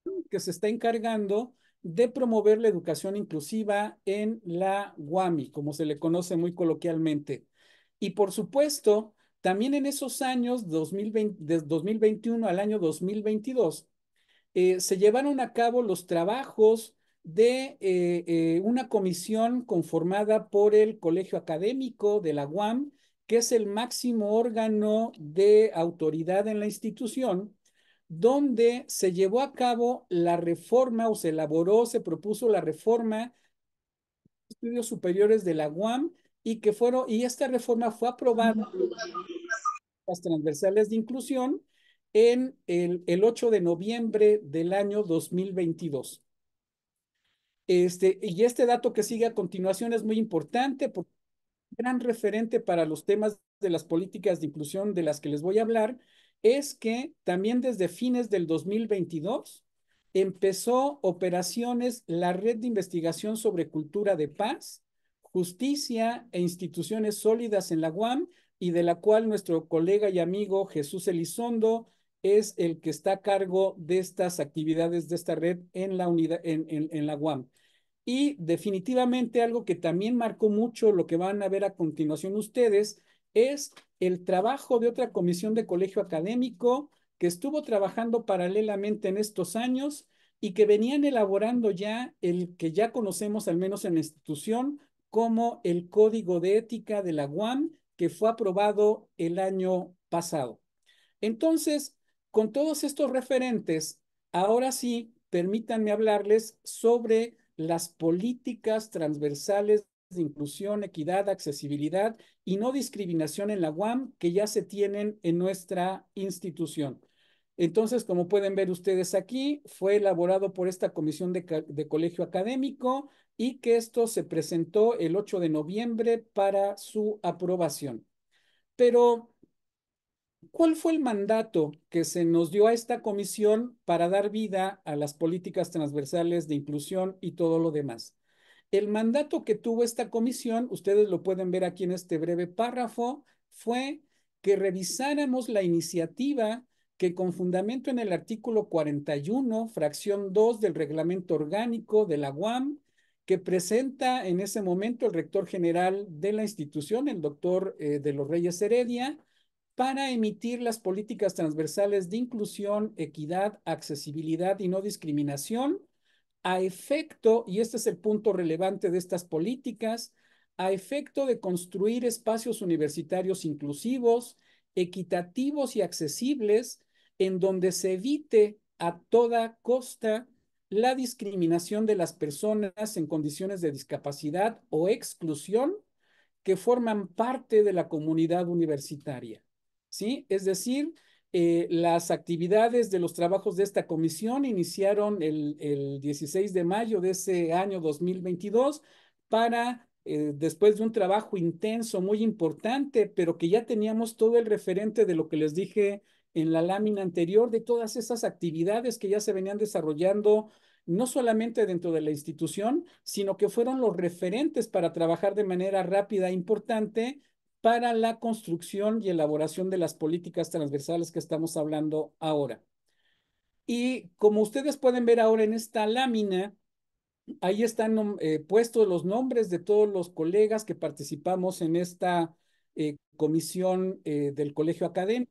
<laughs> que se está encargando de promover la educación inclusiva en la UAMI, como se le conoce muy coloquialmente. Y por supuesto, también en esos años, de 2021 al año 2022, eh, se llevaron a cabo los trabajos de eh, eh, una comisión conformada por el Colegio Académico de la UAM, que es el máximo órgano de autoridad en la institución, donde se llevó a cabo la reforma o se elaboró, se propuso la reforma de estudios superiores de la UAM y que fueron y esta reforma fue aprobada las transversales de inclusión en el, el 8 de noviembre del año 2022. Este, y este dato que sigue a continuación es muy importante porque gran referente para los temas de las políticas de inclusión de las que les voy a hablar es que también desde fines del 2022 empezó operaciones la Red de Investigación sobre Cultura de Paz, Justicia e Instituciones Sólidas en la UAM y de la cual nuestro colega y amigo Jesús Elizondo es el que está a cargo de estas actividades de esta red en la, la UAM. Y definitivamente algo que también marcó mucho lo que van a ver a continuación ustedes es el trabajo de otra comisión de colegio académico que estuvo trabajando paralelamente en estos años y que venían elaborando ya el que ya conocemos, al menos en la institución, como el Código de Ética de la UAM, que fue aprobado el año pasado. Entonces, con todos estos referentes, ahora sí, permítanme hablarles sobre las políticas transversales de inclusión, equidad, accesibilidad y no discriminación en la UAM que ya se tienen en nuestra institución. Entonces, como pueden ver ustedes aquí, fue elaborado por esta comisión de, colegio académico y que esto se presentó el 8 de noviembre para su aprobación. Pero ¿Cuál fue el mandato que se nos dio a esta comisión para dar vida a las políticas transversales de inclusión y todo lo demás? El mandato que tuvo esta comisión, ustedes lo pueden ver aquí en este breve párrafo, fue que revisáramos la iniciativa que con fundamento en el artículo 41, fracción 2 del reglamento orgánico de la UAM, que presenta en ese momento el rector general de la institución, el doctor eh, de los Reyes Heredia, para emitir las políticas transversales de inclusión, equidad, accesibilidad y no discriminación a efecto, y este es el punto relevante de estas políticas, a efecto de construir espacios universitarios inclusivos, equitativos y accesibles, en donde se evite a toda costa la discriminación de las personas en condiciones de discapacidad o exclusión que forman parte de la comunidad universitaria. ¿sí? Es decir, eh, las actividades de los trabajos de esta comisión iniciaron el, 16 de mayo de ese año 2022 para, eh, después de un trabajo intenso, muy importante, pero que ya teníamos todo el referente de lo que les dije en la lámina anterior, de todas esas actividades que ya se venían desarrollando no solamente dentro de la institución, sino que fueron los referentes para trabajar de manera rápida e importante para la construcción y elaboración de las políticas transversales que estamos hablando ahora. Y como ustedes pueden ver ahora en esta lámina, ahí están eh, puestos los nombres de todos los colegas que participamos en esta eh, comisión eh, del colegio académico.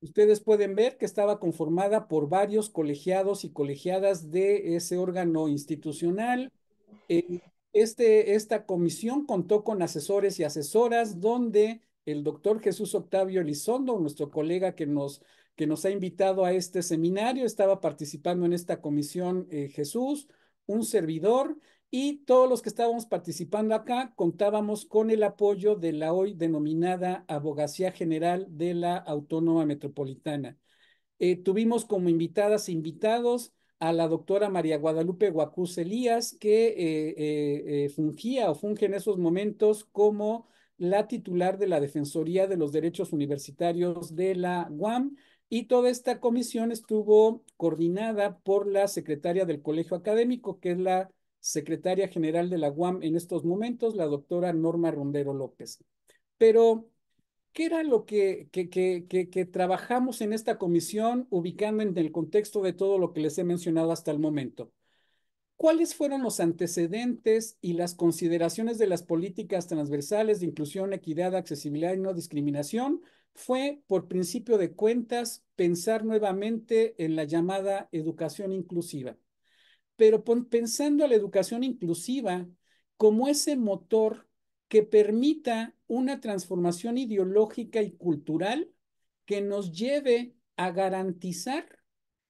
Ustedes pueden ver que estaba conformada por varios colegiados y colegiadas de ese órgano institucional. Este, esta comisión contó con asesores y asesoras donde el doctor Jesús Octavio Elizondo, nuestro colega que nos, que nos ha invitado a este seminario, estaba participando en esta comisión eh, Jesús, un servidor y todos los que estábamos participando acá contábamos con el apoyo de la hoy denominada Abogacía General de la Autónoma Metropolitana. Eh, tuvimos como invitadas e invitados a la doctora María Guadalupe Guacuz Elías, que eh, eh, eh, fungía o funge en esos momentos como la titular de la Defensoría de los Derechos Universitarios de la UAM. Y toda esta comisión estuvo coordinada por la secretaria del Colegio Académico, que es la secretaria general de la UAM en estos momentos, la doctora Norma Rondero López. Pero ¿Qué era lo que, que, trabajamos en esta comisión, ubicando en el contexto de todo lo que les he mencionado hasta el momento? ¿Cuáles fueron los antecedentes y las consideraciones de las políticas transversales de inclusión, equidad, accesibilidad y no discriminación? Fue, por principio de cuentas, pensar nuevamente en la llamada educación inclusiva. Pero pensando a la educación inclusiva como ese motor que permita una transformación ideológica y cultural que nos lleve a garantizar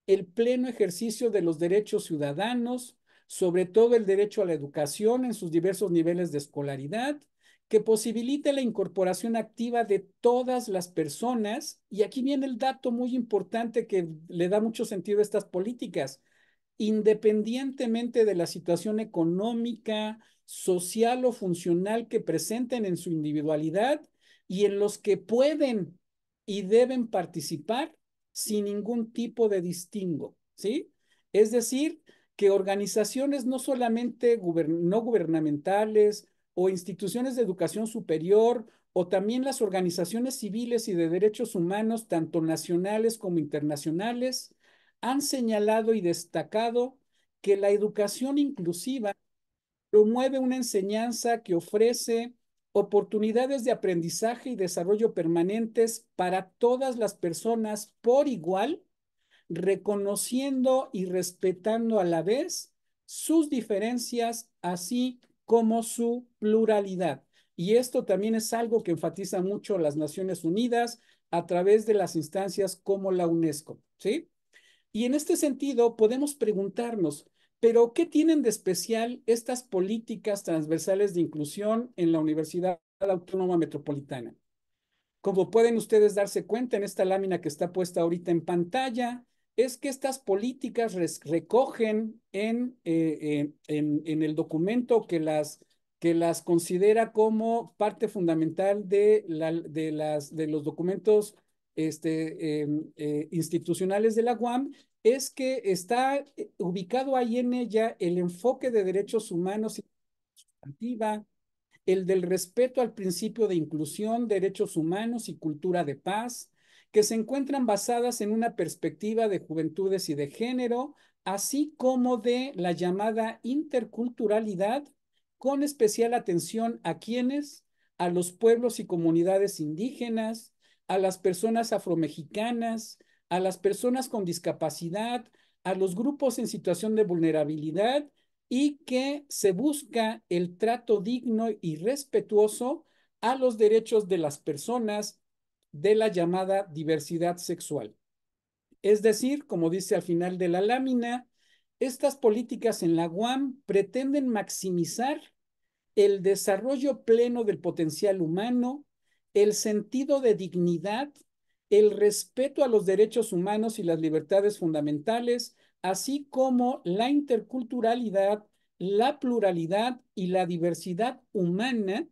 el pleno ejercicio de los derechos ciudadanos, sobre todo el derecho a la educación en sus diversos niveles de escolaridad, que posibilite la incorporación activa de todas las personas. Y aquí viene el dato muy importante que le da mucho sentido a estas políticas, independientemente de la situación económica, social o funcional que presenten en su individualidad y en los que pueden y deben participar sin ningún tipo de distingo, ¿sí? Es decir, que organizaciones no solamente no gubernamentales o instituciones de educación superior o también las organizaciones civiles y de derechos humanos, tanto nacionales como internacionales, han señalado y destacado que la educación inclusiva promueve una enseñanza que ofrece oportunidades de aprendizaje y desarrollo permanentes para todas las personas por igual, reconociendo y respetando a la vez sus diferencias, así como su pluralidad. Y esto también es algo que enfatiza mucho las Naciones Unidas a través de las instancias como la UNESCO, ¿sí? Y en este sentido, podemos preguntarnos, pero, ¿qué tienen de especial estas políticas transversales de inclusión en la Universidad Autónoma Metropolitana? Como pueden ustedes darse cuenta en esta lámina que está puesta ahorita en pantalla, es que estas políticas recogen eh, eh, en, el documento que las, que las considera como parte fundamental de, de, las, de los documentos este, em, eh, institucionales de la UAM es que está eh, ubicado ahí en ella el enfoque de derechos humanos y sustantiva, el del respeto al principio de inclusión, derechos humanos y cultura de paz, que se encuentran basadas en una perspectiva de juventudes y de género, así como de la llamada interculturalidad, con especial atención a quienes, a los pueblos y comunidades indígenas, a las personas afromexicanas, a las personas con discapacidad, a los grupos en situación de vulnerabilidad y que se busca el trato digno y respetuoso a los derechos de las personas de la llamada diversidad sexual. Es decir, como dice al final de la lámina, estas políticas en la UAM pretenden maximizar el desarrollo pleno del potencial humano, el sentido de dignidad el respeto a los derechos humanos y las libertades fundamentales, así como la interculturalidad, la pluralidad y la diversidad humana,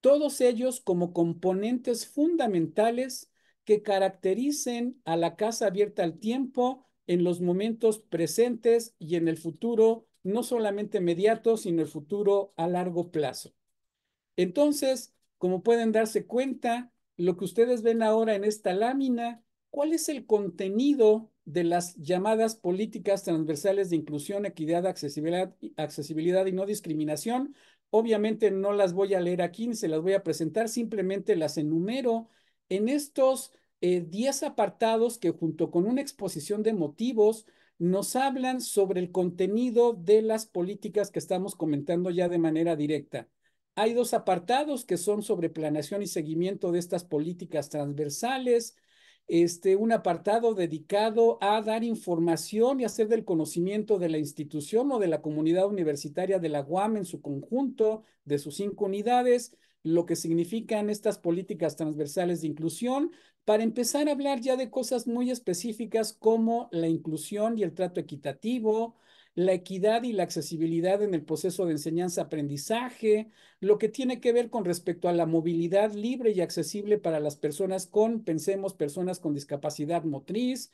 todos ellos como componentes fundamentales que caractericen a la casa abierta al tiempo en los momentos presentes y en el futuro, no solamente inmediato, sino el futuro a largo plazo. Entonces, como pueden darse cuenta, lo que ustedes ven ahora en esta lámina, ¿cuál es el contenido de las llamadas políticas transversales de inclusión, equidad, accesibilidad, accesibilidad y no discriminación? Obviamente no las voy a leer aquí, ni se las voy a presentar, simplemente las enumero en estos 10 eh, apartados que junto con una exposición de motivos nos hablan sobre el contenido de las políticas que estamos comentando ya de manera directa. Hay dos apartados que son sobre planeación y seguimiento de estas políticas transversales. Este, un apartado dedicado a dar información y hacer del conocimiento de la institución o de la comunidad universitaria de la UAM en su conjunto, de sus cinco unidades, lo que significan estas políticas transversales de inclusión, para empezar a hablar ya de cosas muy específicas como la inclusión y el trato equitativo, la equidad y la accesibilidad en el proceso de enseñanza-aprendizaje, lo que tiene que ver con respecto a la movilidad libre y accesible para las personas con, pensemos, personas con discapacidad motriz,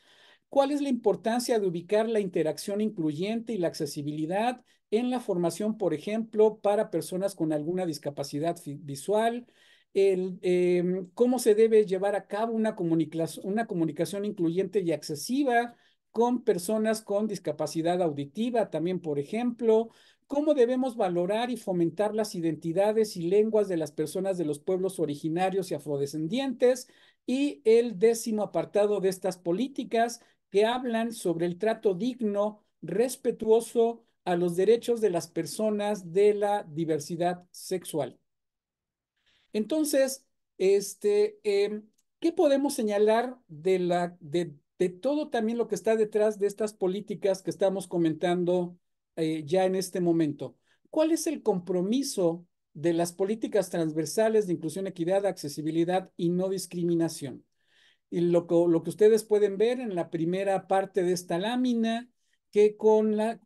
cuál es la importancia de ubicar la interacción incluyente y la accesibilidad en la formación, por ejemplo, para personas con alguna discapacidad visual, em, cómo se debe llevar a cabo una comunicación incluyente y accesiva con personas con discapacidad auditiva, también, por ejemplo, cómo debemos valorar y fomentar las identidades y lenguas de las personas de los pueblos originarios y afrodescendientes, y el décimo apartado de estas políticas que hablan sobre el trato digno, respetuoso a los derechos de las personas de la diversidad sexual. Entonces, este, em, ¿qué podemos señalar de, la, de de todo también lo que está detrás de estas políticas que estamos comentando eh, ya en este momento. ¿Cuál es el compromiso de las políticas transversales de inclusión, equidad, accesibilidad y no discriminación? Y lo que, lo que ustedes pueden ver en la primera parte de esta lámina, que con las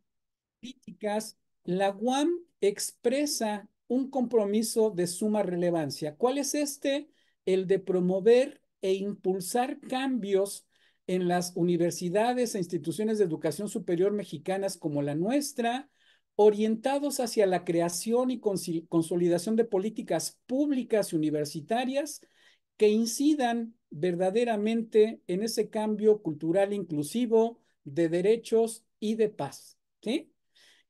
políticas, la UAM expresa un compromiso de suma relevancia. ¿Cuál es este? El de promover e impulsar cambios en las universidades e instituciones de educación superior mexicanas como la nuestra, orientados hacia la creación y consolidación de políticas públicas y universitarias que incidan verdaderamente en ese cambio cultural inclusivo de derechos y de paz.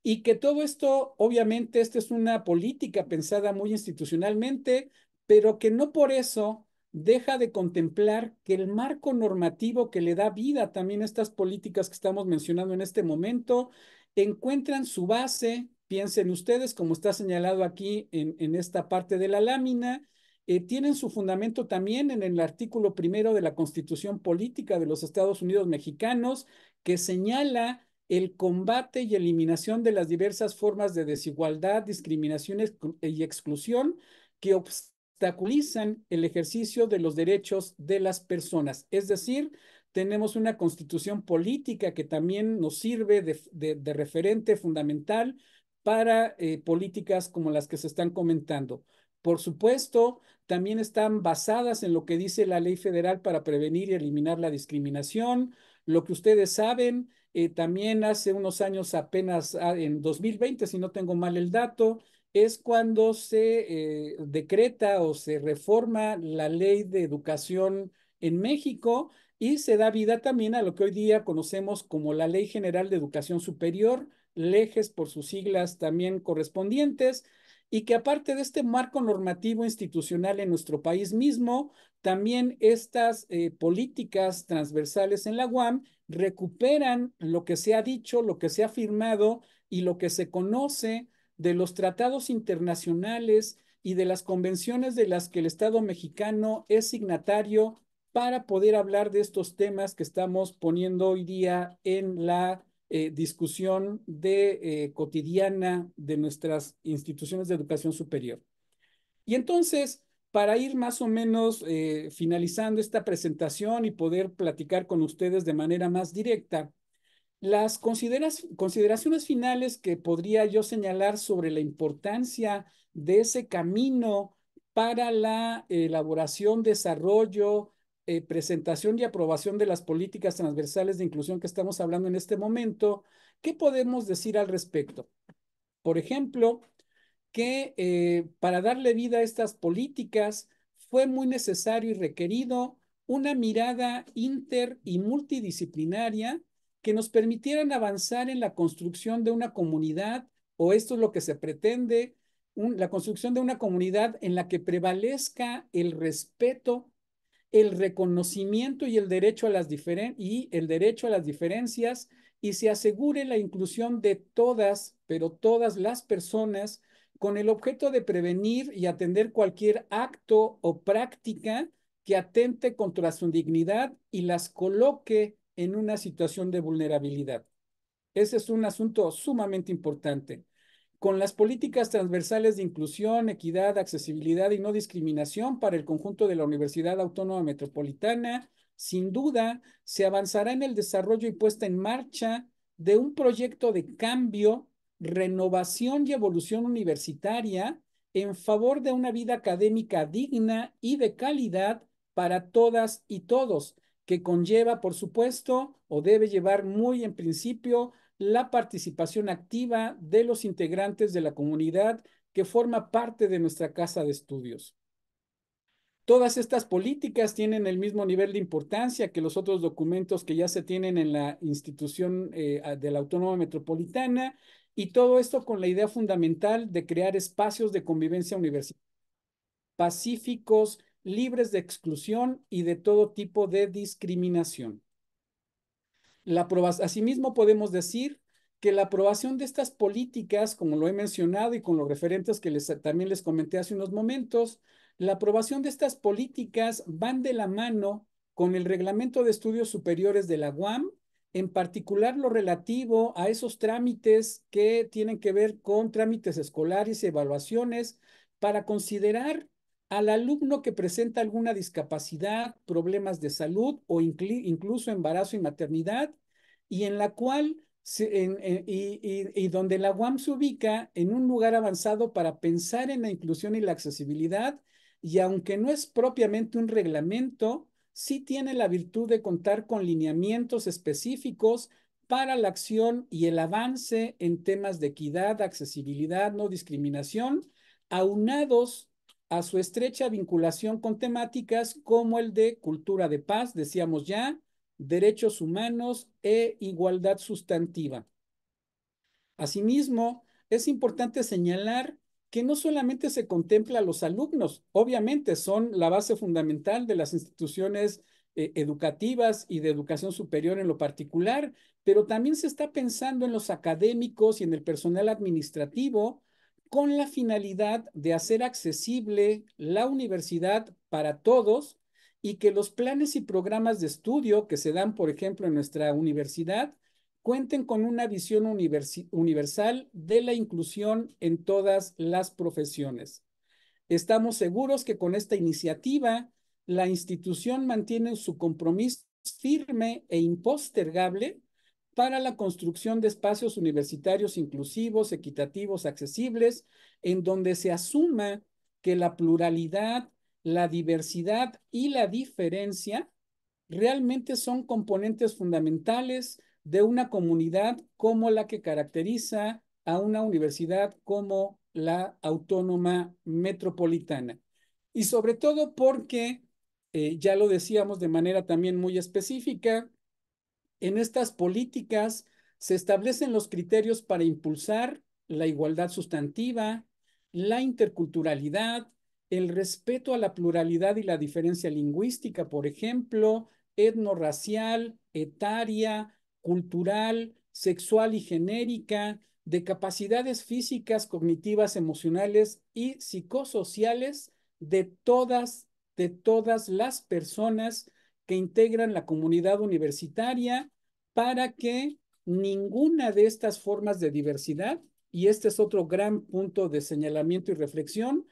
Y que todo esto, obviamente, esta es una política pensada muy institucionalmente, pero que no por eso deja de contemplar que el marco normativo que le da vida también a estas políticas que estamos mencionando en este momento encuentran su base, piensen ustedes, como está señalado aquí en, esta parte de la lámina, eh, tienen su fundamento también en el artículo primero de la Constitución Política de los Estados Unidos Mexicanos, que señala el combate y eliminación de las diversas formas de desigualdad, discriminación y exclusión que obstaculizan obstaculizan el ejercicio de los derechos de las personas. Es decir, tenemos una constitución política que también nos sirve de, referente fundamental para eh, políticas como las que se están comentando. Por supuesto, también están basadas en lo que dice la ley federal para prevenir y eliminar la discriminación. Lo que ustedes saben, eh, también hace unos años apenas, ah, en 2020, si no tengo mal el dato, es cuando se eh, decreta o se reforma la ley de educación en México y se da vida también a lo que hoy día conocemos como la Ley General de Educación Superior, lejes por sus siglas también correspondientes, y que aparte de este marco normativo institucional en nuestro país mismo, también estas eh, políticas transversales en la UAM recuperan lo que se ha dicho, lo que se ha firmado y lo que se conoce de los tratados internacionales y de las convenciones de las que el Estado mexicano es signatario para poder hablar de estos temas que estamos poniendo hoy día en la eh, discusión de, eh, cotidiana de nuestras instituciones de educación superior. Y entonces, para ir más o menos eh, finalizando esta presentación y poder platicar con ustedes de manera más directa, las consideraciones finales que podría yo señalar sobre la importancia de ese camino para la elaboración, desarrollo, eh, presentación y aprobación de las políticas transversales de inclusión que estamos hablando en este momento, ¿qué podemos decir al respecto? Por ejemplo, que eh, para darle vida a estas políticas fue muy necesario y requerido una mirada inter y multidisciplinaria que nos permitieran avanzar en la construcción de una comunidad, o esto es lo que se pretende, la construcción de una comunidad en la que prevalezca el respeto, el reconocimiento y el derecho a las, y el derecho a las diferencias y se asegure la inclusión de todas, pero todas las personas con el objeto de prevenir y atender cualquier acto o práctica que atente contra su dignidad y las coloque en una situación de vulnerabilidad. Ese es un asunto sumamente importante. Con las políticas transversales de inclusión, equidad, accesibilidad y no discriminación para el conjunto de la Universidad Autónoma Metropolitana, sin duda, se avanzará en el desarrollo y puesta en marcha de un proyecto de cambio, renovación y evolución universitaria en favor de una vida académica digna y de calidad para todas y todos, que conlleva, por supuesto, o debe llevar muy en principio la participación activa de los integrantes de la comunidad que forma parte de nuestra casa de estudios. Todas estas políticas tienen el mismo nivel de importancia que los otros documentos que ya se tienen en la institución eh, de la Autónoma Metropolitana y todo esto con la idea fundamental de crear espacios de convivencia universitaria pacíficos, libres de exclusión y de todo tipo de discriminación. La Asimismo, podemos decir que la aprobación de estas políticas, como lo he mencionado y con los referentes que les, también les comenté hace unos momentos, la aprobación de estas políticas van de la mano con el Reglamento de Estudios Superiores de la UAM, en particular lo relativo a esos trámites que tienen que ver con trámites escolares y evaluaciones para considerar al alumno que presenta alguna discapacidad, problemas de salud o incluso embarazo y maternidad, y en la cual y, y donde la UAM se ubica en un lugar avanzado para pensar en la inclusión y la accesibilidad, y aunque no es propiamente un reglamento, sí tiene la virtud de contar con lineamientos específicos para la acción y el avance en temas de equidad, accesibilidad, no discriminación, aunados a su estrecha vinculación con temáticas como el de cultura de paz, decíamos ya, derechos humanos e igualdad sustantiva. Asimismo, es importante señalar que no solamente se contempla a los alumnos, obviamente son la base fundamental de las instituciones eh, educativas y de educación superior en lo particular, pero también se está pensando en los académicos y en el personal administrativo, con la finalidad de hacer accesible la universidad para todos y que los planes y programas de estudio que se dan, por ejemplo, en nuestra universidad, cuenten con una visión universal de la inclusión en todas las profesiones. Estamos seguros que con esta iniciativa, la institución mantiene su compromiso firme e impostergable para la construcción de espacios universitarios inclusivos, equitativos, accesibles, en donde se asuma que la pluralidad, la diversidad y la diferencia realmente son componentes fundamentales de una comunidad como la que caracteriza a una universidad como la autónoma metropolitana. Y sobre todo porque, eh, ya lo decíamos de manera también muy específica, en estas políticas se establecen los criterios para impulsar la igualdad sustantiva, la interculturalidad, el respeto a la pluralidad y la diferencia lingüística, por ejemplo, etnorracial, etaria, cultural, sexual y genérica, de capacidades físicas, cognitivas, emocionales y psicosociales de todas, de todas las personas que integran la comunidad universitaria para que ninguna de estas formas de diversidad, y este es otro gran punto de señalamiento y reflexión,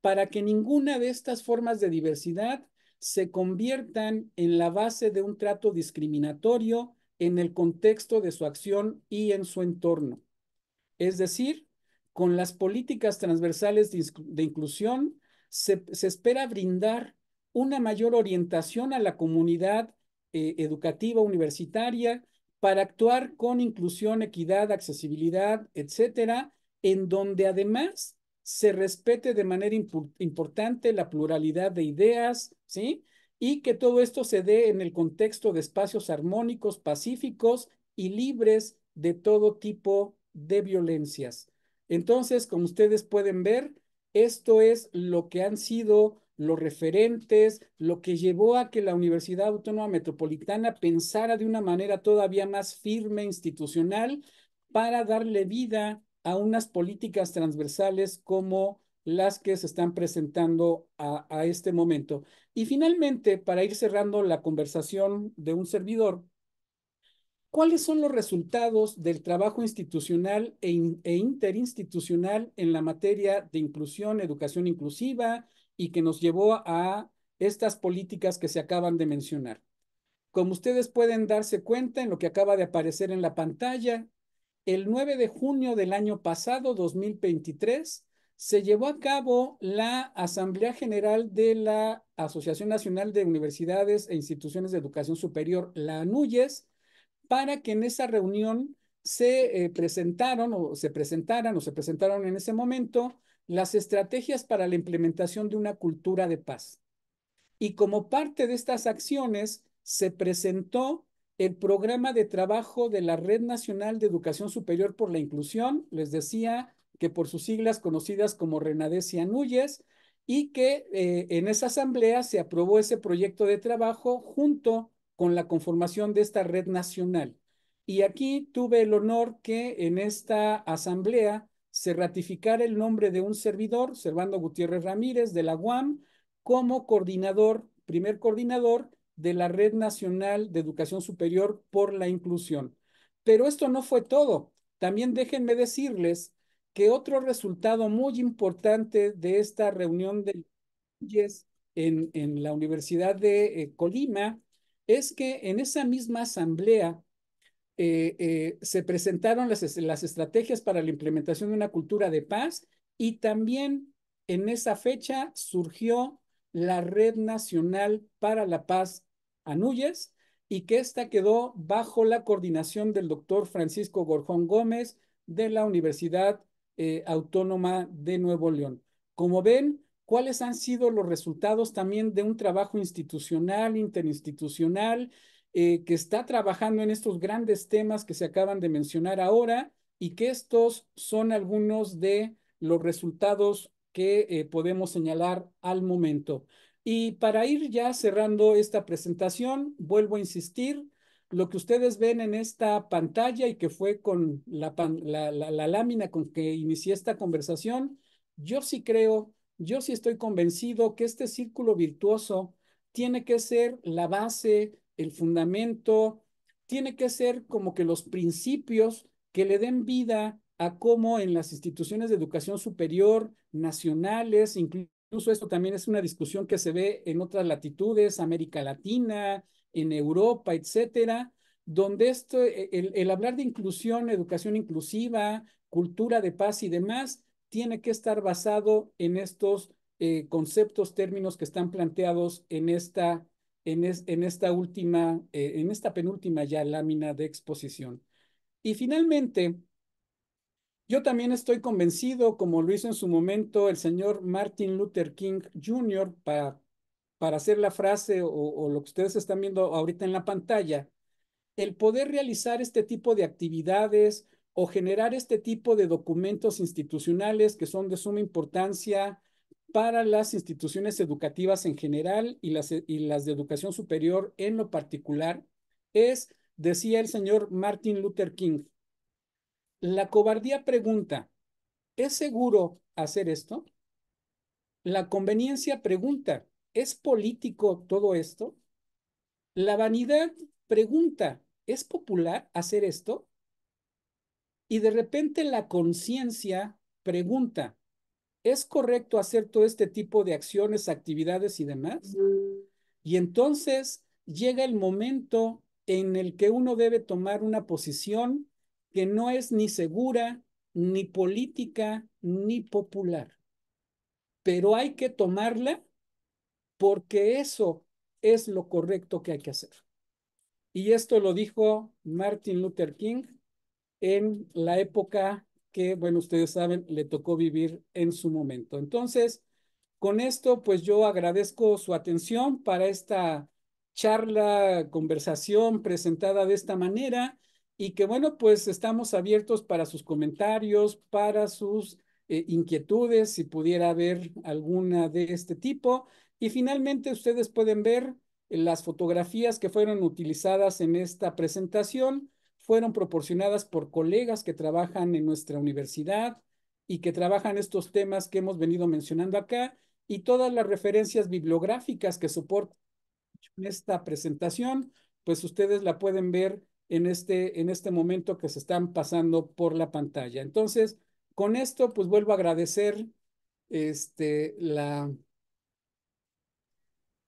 para que ninguna de estas formas de diversidad se conviertan en la base de un trato discriminatorio en el contexto de su acción y en su entorno. Es decir, con las políticas transversales de, inclusión, se espera brindar una mayor orientación a la comunidad eh, educativa universitaria para actuar con inclusión, equidad, accesibilidad, etcétera, en donde además se respete de manera importante la pluralidad de ideas, ¿sí? Y que todo esto se dé en el contexto de espacios armónicos, pacíficos y libres de todo tipo de violencias. Entonces, como ustedes pueden ver, esto es lo que han sido los referentes, lo que llevó a que la Universidad Autónoma Metropolitana pensara de una manera todavía más firme, institucional, para darle vida a unas políticas transversales como las que se están presentando a, este momento. Y finalmente, para ir cerrando la conversación de un servidor, ¿cuáles son los resultados del trabajo institucional e, e interinstitucional en la materia de inclusión, educación inclusiva, y que nos llevó a estas políticas que se acaban de mencionar. Como ustedes pueden darse cuenta en lo que acaba de aparecer en la pantalla, el 9 de junio del año pasado, 2023, se llevó a cabo la Asamblea General de la Asociación Nacional de Universidades e Instituciones de Educación Superior, la ANUYES, para que en esa reunión se eh, presentaron o se presentaran o se presentaron en ese momento las estrategias para la implementación de una cultura de paz. Y como parte de estas acciones, se presentó el programa de trabajo de la Red Nacional de Educación Superior por la Inclusión, les decía que por sus siglas conocidas como Renades y y que eh, en esa asamblea se aprobó ese proyecto de trabajo junto con la conformación de esta red nacional. Y aquí tuve el honor que en esta asamblea se ratificara el nombre de un servidor, Servando Gutiérrez Ramírez, de la UAM, como coordinador, primer coordinador de la Red Nacional de Educación Superior por la Inclusión. Pero esto no fue todo. También déjenme decirles que otro resultado muy importante de esta reunión de en, en la Universidad de eh, Colima es que en esa misma asamblea eh, eh, se presentaron las, estrategias para la implementación de una cultura de paz y también en esa fecha surgió la Red Nacional para la Paz Anuyes y que esta quedó bajo la coordinación del doctor Francisco Gorjón Gómez de la Universidad eh, Autónoma de Nuevo León. Como ven, cuáles han sido los resultados también de un trabajo institucional, interinstitucional, eh, que está trabajando en estos grandes temas que se acaban de mencionar ahora y que estos son algunos de los resultados que eh, podemos señalar al momento. Y para ir ya cerrando esta presentación, vuelvo a insistir, lo que ustedes ven en esta pantalla y que fue con la, la lámina con que inicié esta conversación, yo sí creo, yo sí estoy convencido que este círculo virtuoso tiene que ser la base el fundamento, tiene que ser como que los principios que le den vida a cómo en las instituciones de educación superior, nacionales, incluso esto también es una discusión que se ve en otras latitudes, América Latina, en Europa, etcétera, donde esto, e, el, hablar de inclusión, educación inclusiva, cultura de paz y demás, tiene que estar basado en estos eh, conceptos, términos que están planteados en esta en, esta última, eh, en esta penúltima ya lámina de exposición. Y finalmente, yo también estoy convencido, como lo hizo en su momento el señor Martin Luther King Jr., para, para hacer la frase o, o lo que ustedes están viendo ahorita en la pantalla, el poder realizar este tipo de actividades o generar este tipo de documentos institucionales que son de suma importancia para las instituciones educativas en general y las, y las de educación superior en lo particular es, decía el señor Martin Luther King, la cobardía pregunta, ¿es seguro hacer esto? La conveniencia pregunta, ¿es político todo esto? La vanidad pregunta, ¿es popular hacer esto? Y de repente la conciencia pregunta, ¿es correcto hacer todo este tipo de acciones, actividades y demás? Y entonces llega el momento en el que uno debe tomar una posición que no es ni segura, ni política, ni popular. Pero hay que tomarla porque eso es lo correcto que hay que hacer. Y esto lo dijo Martin Luther King en la época que, bueno, ustedes saben, le tocó vivir en su momento. Entonces, con esto, pues yo agradezco su atención para esta charla, conversación presentada de esta manera y que, bueno, pues estamos abiertos para sus comentarios, para sus eh, inquietudes, si pudiera haber alguna de este tipo. Y finalmente, ustedes pueden ver las fotografías que fueron utilizadas en esta presentación fueron proporcionadas por colegas que trabajan en nuestra universidad y que trabajan estos temas que hemos venido mencionando acá y todas las referencias bibliográficas que soportan esta presentación, pues ustedes la pueden ver en este, en este momento que se están pasando por la pantalla. Entonces, con esto, pues vuelvo a agradecer este, la,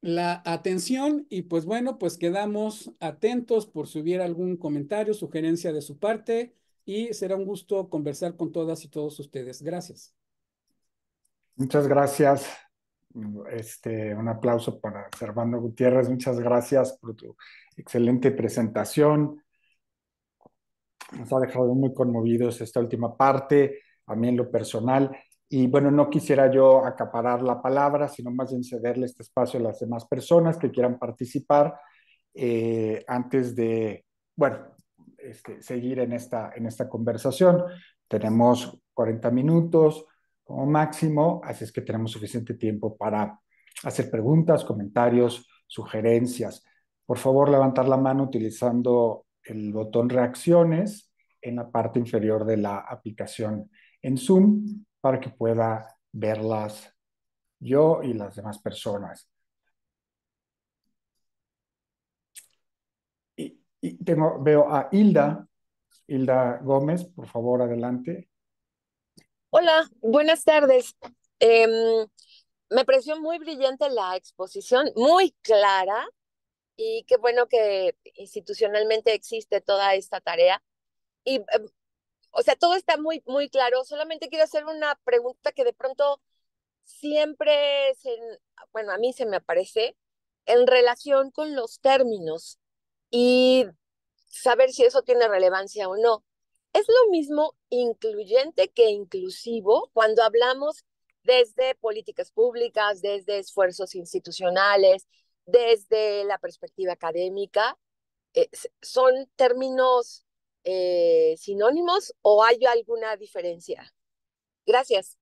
la atención y pues bueno, pues quedamos atentos por si hubiera algún comentario, sugerencia de su parte y será un gusto conversar con todas y todos ustedes. Gracias. Muchas gracias. Este, un aplauso para Servando Gutiérrez. Muchas gracias por tu excelente presentación. Nos ha dejado muy conmovidos esta última parte, a mí en lo personal. Y bueno, no quisiera yo acaparar la palabra, sino más bien cederle este espacio a las demás personas que quieran participar eh, antes de, bueno, este, seguir en esta, en esta conversación. Tenemos 40 minutos como máximo, así es que tenemos suficiente tiempo para hacer preguntas, comentarios, sugerencias. Por favor, levantar la mano utilizando el botón reacciones en la parte inferior de la aplicación en Zoom para que pueda verlas yo y las demás personas. Y, tengo, veo a Hilda, Hilda Gómez, por favor, adelante. Hola, buenas tardes. Em, me pareció muy brillante la exposición, muy clara, y qué bueno que institucionalmente existe toda esta tarea. Y em, o sea, todo está muy, muy claro. Solamente quiero hacer una pregunta que de pronto siempre, se, bueno, a mí se me aparece en relación con los términos y saber si eso tiene relevancia o no. ¿Es lo mismo incluyente que inclusivo cuando hablamos desde políticas públicas, desde esfuerzos institucionales, desde la perspectiva académica? Eh, son términos eh, sinónimos o hay alguna diferencia? Gracias.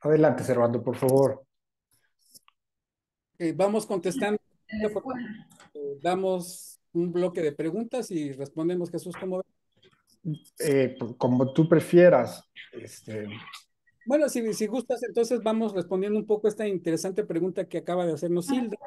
Adelante, Servando, por favor. Eh, vamos contestando. Damos un bloque de preguntas y respondemos, Jesús, como eh, pues, como tú prefieras. Este, bueno, si, si gustas, entonces vamos respondiendo un poco esta interesante pregunta que acaba de hacernos Hilda.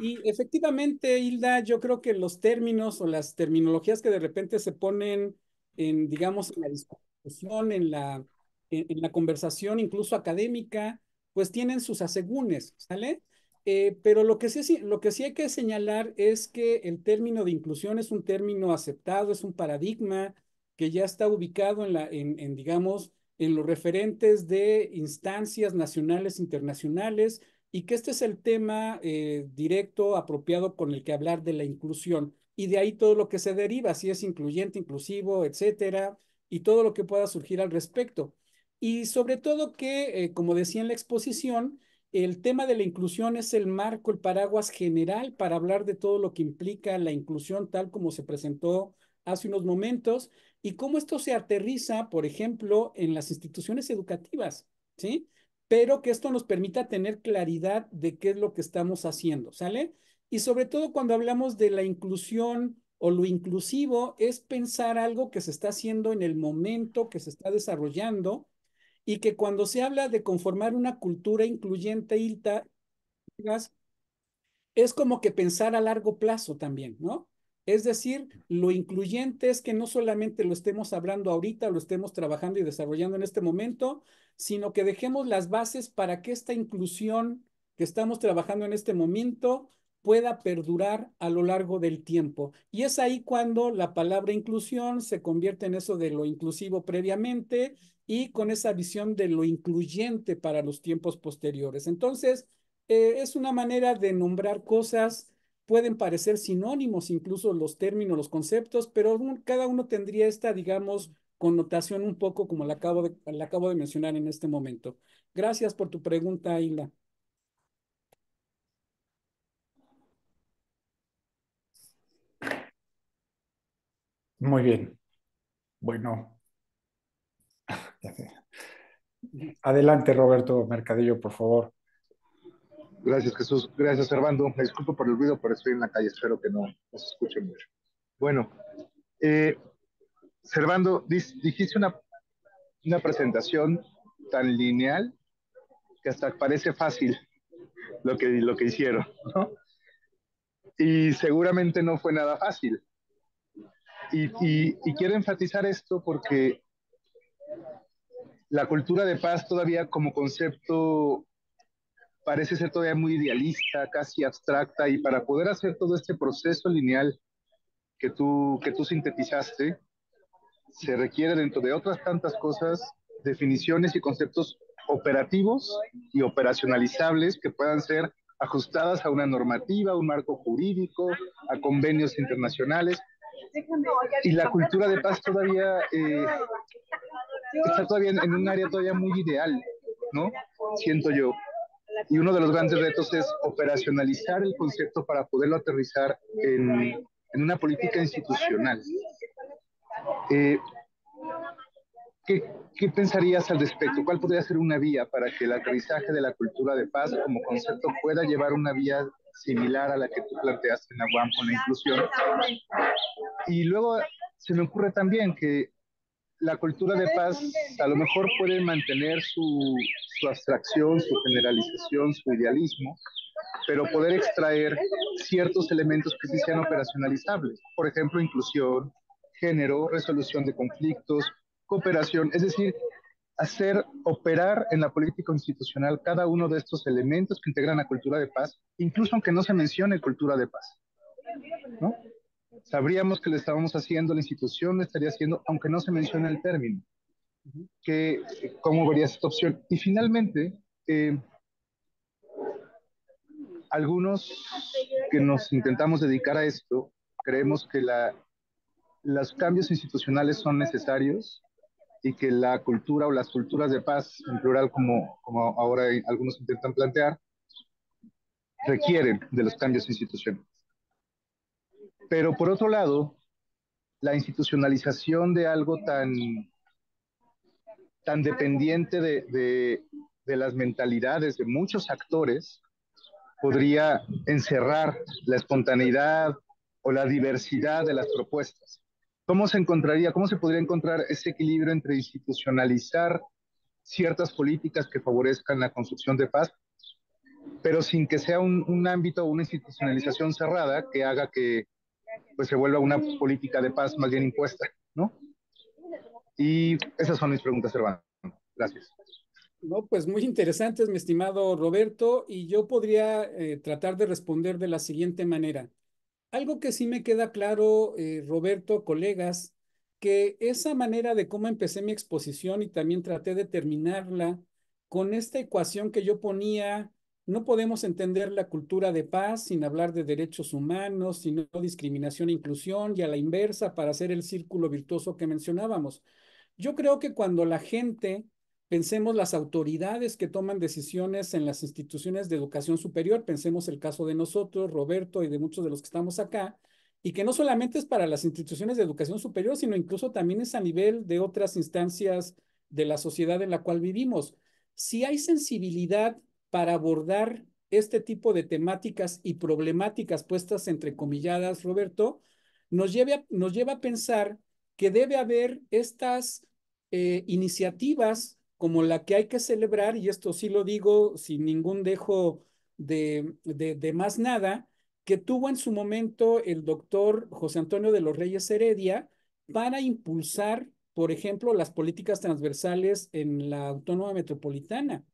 Y efectivamente, Hilda, yo creo que los términos o las terminologías que de repente se ponen en, digamos, en la discusión, en la, en, la conversación incluso académica, pues tienen sus asegúnes, ¿sale? Eh, pero lo que, sí, lo que sí hay que señalar es que el término de inclusión es un término aceptado, es un paradigma que ya está ubicado en, la, en, en digamos, en los referentes de instancias nacionales, internacionales, y que este es el tema eh, directo, apropiado con el que hablar de la inclusión. Y de ahí todo lo que se deriva, si es incluyente, inclusivo, etcétera, y todo lo que pueda surgir al respecto. Y sobre todo que, eh, como decía en la exposición, el tema de la inclusión es el marco, el paraguas general para hablar de todo lo que implica la inclusión tal como se presentó hace unos momentos y cómo esto se aterriza, por ejemplo, en las instituciones educativas, ¿sí? Pero que esto nos permita tener claridad de qué es lo que estamos haciendo, ¿sale? Y sobre todo cuando hablamos de la inclusión o lo inclusivo, es pensar algo que se está haciendo en el momento, que se está desarrollando, y que cuando se habla de conformar una cultura incluyente, ILTA, es como que pensar a largo plazo también, ¿no? Es decir, lo incluyente es que no solamente lo estemos hablando ahorita, lo estemos trabajando y desarrollando en este momento, sino que dejemos las bases para que esta inclusión que estamos trabajando en este momento pueda perdurar a lo largo del tiempo. Y es ahí cuando la palabra inclusión se convierte en eso de lo inclusivo previamente y con esa visión de lo incluyente para los tiempos posteriores. Entonces, eh, es una manera de nombrar cosas pueden parecer sinónimos incluso los términos, los conceptos, pero cada uno tendría esta, digamos, connotación un poco como la acabo de, la acabo de mencionar en este momento. Gracias por tu pregunta, Aila. Muy bien. Bueno. <laughs> Adelante, Roberto Mercadillo, por favor. Gracias, Jesús. Gracias, Servando. Me disculpo por el ruido, pero estoy en la calle. Espero que no nos escuche mucho. Bueno, eh, Servando, dijiste una, presentación tan lineal que hasta parece fácil lo que, lo que hicieron, ¿no? Y seguramente no fue nada fácil. Y, y quiero enfatizar esto porque la cultura de paz todavía como concepto parece ser todavía muy idealista, casi abstracta, y para poder hacer todo este proceso lineal que tú, que tú sintetizaste, se requiere dentro de otras tantas cosas definiciones y conceptos operativos y operacionalizables que puedan ser ajustadas a una normativa, a un marco jurídico, a convenios internacionales. Y la cultura de paz todavía eh, está todavía en un área todavía muy ideal, ¿no? Siento yo. Y uno de los grandes retos es operacionalizar el concepto para poderlo aterrizar en, una política institucional. Eh, ¿Qué, ¿qué, pensarías al respecto? ¿Cuál podría ser una vía para que el aterrizaje de la cultura de paz como concepto pueda llevar una vía similar a la que tú planteaste en la con la inclusión? Y luego se me ocurre también que la cultura de paz a lo mejor puede mantener su, abstracción, su generalización, su idealismo, pero poder extraer ciertos elementos que sí sean operacionalizables, por ejemplo, inclusión, género, resolución de conflictos, cooperación, es decir, hacer operar en la política institucional cada uno de estos elementos que integran la cultura de paz, incluso aunque no se mencione cultura de paz. ¿no? sabríamos que le estábamos haciendo, la institución le estaría haciendo, aunque no se menciona el término, que, cómo vería esta opción. Y finalmente, eh, algunos que nos intentamos dedicar a esto, creemos que la, los cambios institucionales son necesarios y que la cultura o las culturas de paz, en plural, como, como ahora algunos intentan plantear, requieren de los cambios institucionales. Pero por otro lado, la institucionalización de algo tan, tan dependiente de, de, las mentalidades de muchos actores podría encerrar la espontaneidad o la diversidad de las propuestas. ¿Cómo se encontraría, cómo se podría encontrar ese equilibrio entre institucionalizar ciertas políticas que favorezcan la construcción de paz, pero sin que sea un, un ámbito o una institucionalización cerrada que haga que pues se vuelve una política de paz más bien impuesta, ¿no? Y esas son mis preguntas, hermano. Gracias. No, pues muy interesantes, mi estimado Roberto, y yo podría eh, tratar de responder de la siguiente manera. Algo que sí me queda claro, eh, Roberto, colegas, que esa manera de cómo empecé mi exposición y también traté de terminarla con esta ecuación que yo ponía no podemos entender la cultura de paz sin hablar de derechos humanos, sino discriminación e inclusión y a la inversa para hacer el círculo virtuoso que mencionábamos. Yo creo que cuando la gente, pensemos las autoridades que toman decisiones en las instituciones de educación superior, pensemos el caso de nosotros, Roberto y de muchos de los que estamos acá, y que no solamente es para las instituciones de educación superior, sino incluso también es a nivel de otras instancias de la sociedad en la cual vivimos. Si hay sensibilidad para abordar este tipo de temáticas y problemáticas puestas entre comilladas, Roberto, nos, lleva a pensar que debe haber estas eh, iniciativas como la que hay que celebrar, y esto sí lo digo sin ningún dejo de más nada, que tuvo en su momento el doctor José Antonio de los Reyes Heredia para impulsar, por ejemplo, las políticas transversales en la autónoma metropolitana.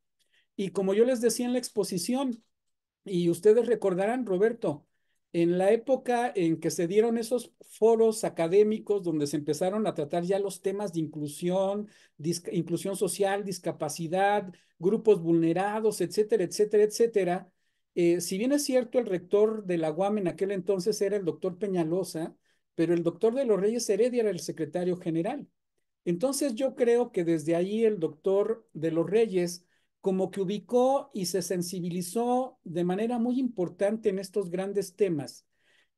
Y como yo les decía en la exposición, y ustedes recordarán, Roberto, en la época en que se dieron esos foros académicos donde se empezaron a tratar ya los temas de inclusión, inclusión social, discapacidad, grupos vulnerados, etcétera, etcétera, etcétera, eh, si bien es cierto, el rector de la UAM en aquel entonces era el doctor Peñalosa, pero el doctor de los Reyes Heredia era el secretario general. Entonces yo creo que desde ahí el doctor de los Reyes como que ubicó y se sensibilizó de manera muy importante en estos grandes temas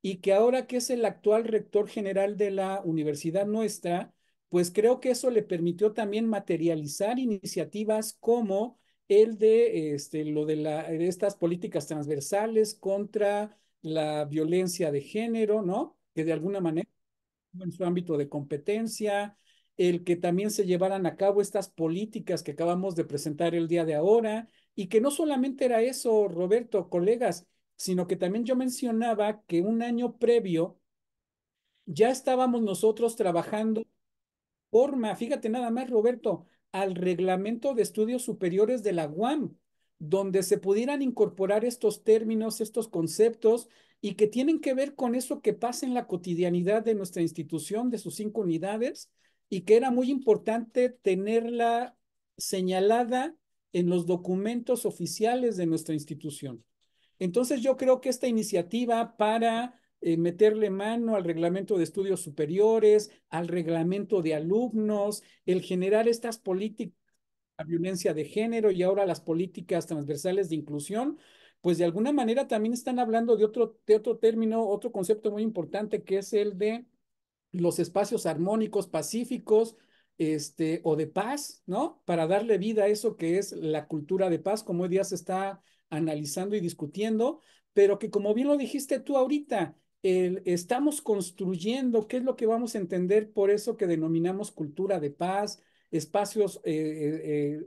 y que ahora que es el actual rector general de la universidad nuestra, pues creo que eso le permitió también materializar iniciativas como el de este, lo de estas políticas transversales contra la violencia de género, ¿no? Que de alguna manera en su ámbito de competencia, el que también se llevaran a cabo estas políticas que acabamos de presentar el día de ahora y que no solamente era eso, Roberto, colegas, sino que también yo mencionaba que un año previo ya estábamos nosotros trabajando forma, fíjate nada más, Roberto, al reglamento de estudios superiores de la UAM, donde se pudieran incorporar estos términos, estos conceptos y que tienen que ver con eso que pasa en la cotidianidad de nuestra institución, de sus cinco unidades, y que era muy importante tenerla señalada en los documentos oficiales de nuestra institución. Entonces yo creo que esta iniciativa para eh, meterle mano al reglamento de estudios superiores, al reglamento de alumnos, el generar estas políticas de violencia de género y ahora las políticas transversales de inclusión, pues de alguna manera también están hablando de otro, de otro término, otro concepto muy importante que es el de los espacios armónicos, pacíficos, este, o de paz, ¿no? Para darle vida a eso que es la cultura de paz, como hoy día se está analizando y discutiendo, pero que como bien lo dijiste tú ahorita, estamos construyendo, ¿qué es lo que vamos a entender por eso que denominamos cultura de paz? espacios eh, eh,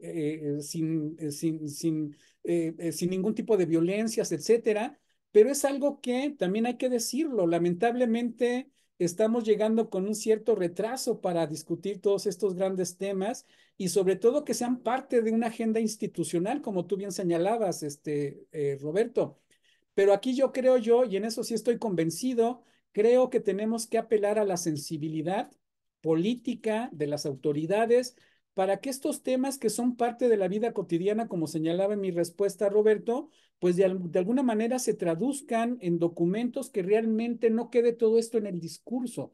eh, sin, sin, sin, sin ningún tipo de violencias, etcétera, pero es algo que también hay que decirlo, lamentablemente estamos llegando con un cierto retraso para discutir todos estos grandes temas y sobre todo que sean parte de una agenda institucional, como tú bien señalabas, este, eh, Roberto. Pero aquí yo creo yo, y en eso sí estoy convencido, creo que tenemos que apelar a la sensibilidad política de las autoridades, para que estos temas que son parte de la vida cotidiana, como señalaba en mi respuesta Roberto, pues de, alguna manera se traduzcan en documentos que realmente no quede todo esto en el discurso,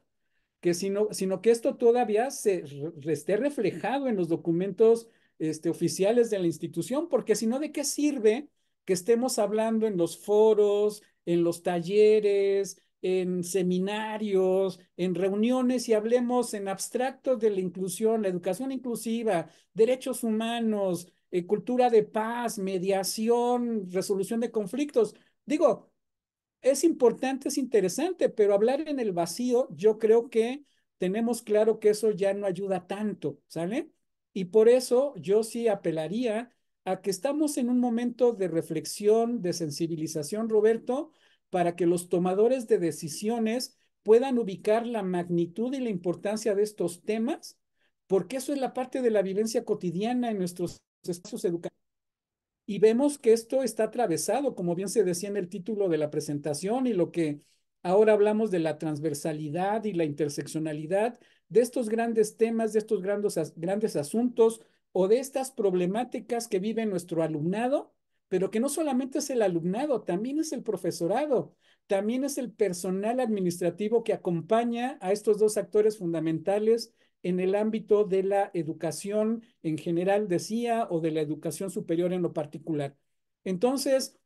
que sino, sino que esto todavía se esté reflejado en los documentos este, oficiales de la institución, porque si no, ¿de qué sirve que estemos hablando en los foros, en los talleres, en seminarios, en reuniones y hablemos en abstracto de la inclusión, la educación inclusiva, derechos humanos, eh, cultura de paz, mediación, resolución de conflictos. Digo, es importante, es interesante, pero hablar en el vacío, yo creo que tenemos claro que eso ya no ayuda tanto, ¿sale? Y por eso yo sí apelaría a que estamos en un momento de reflexión, de sensibilización, Roberto, para que los tomadores de decisiones puedan ubicar la magnitud y la importancia de estos temas, porque eso es la parte de la vivencia cotidiana en nuestros espacios educativos. Y vemos que esto está atravesado, como bien se decía en el título de la presentación y lo que ahora hablamos de la transversalidad y la interseccionalidad de estos grandes temas, de estos grandes, grandes asuntos o de estas problemáticas que vive nuestro alumnado pero que no solamente es el alumnado, también es el profesorado, también es el personal administrativo que acompaña a estos dos actores fundamentales en el ámbito de la educación en general, decía, o de la educación superior en lo particular. Entonces,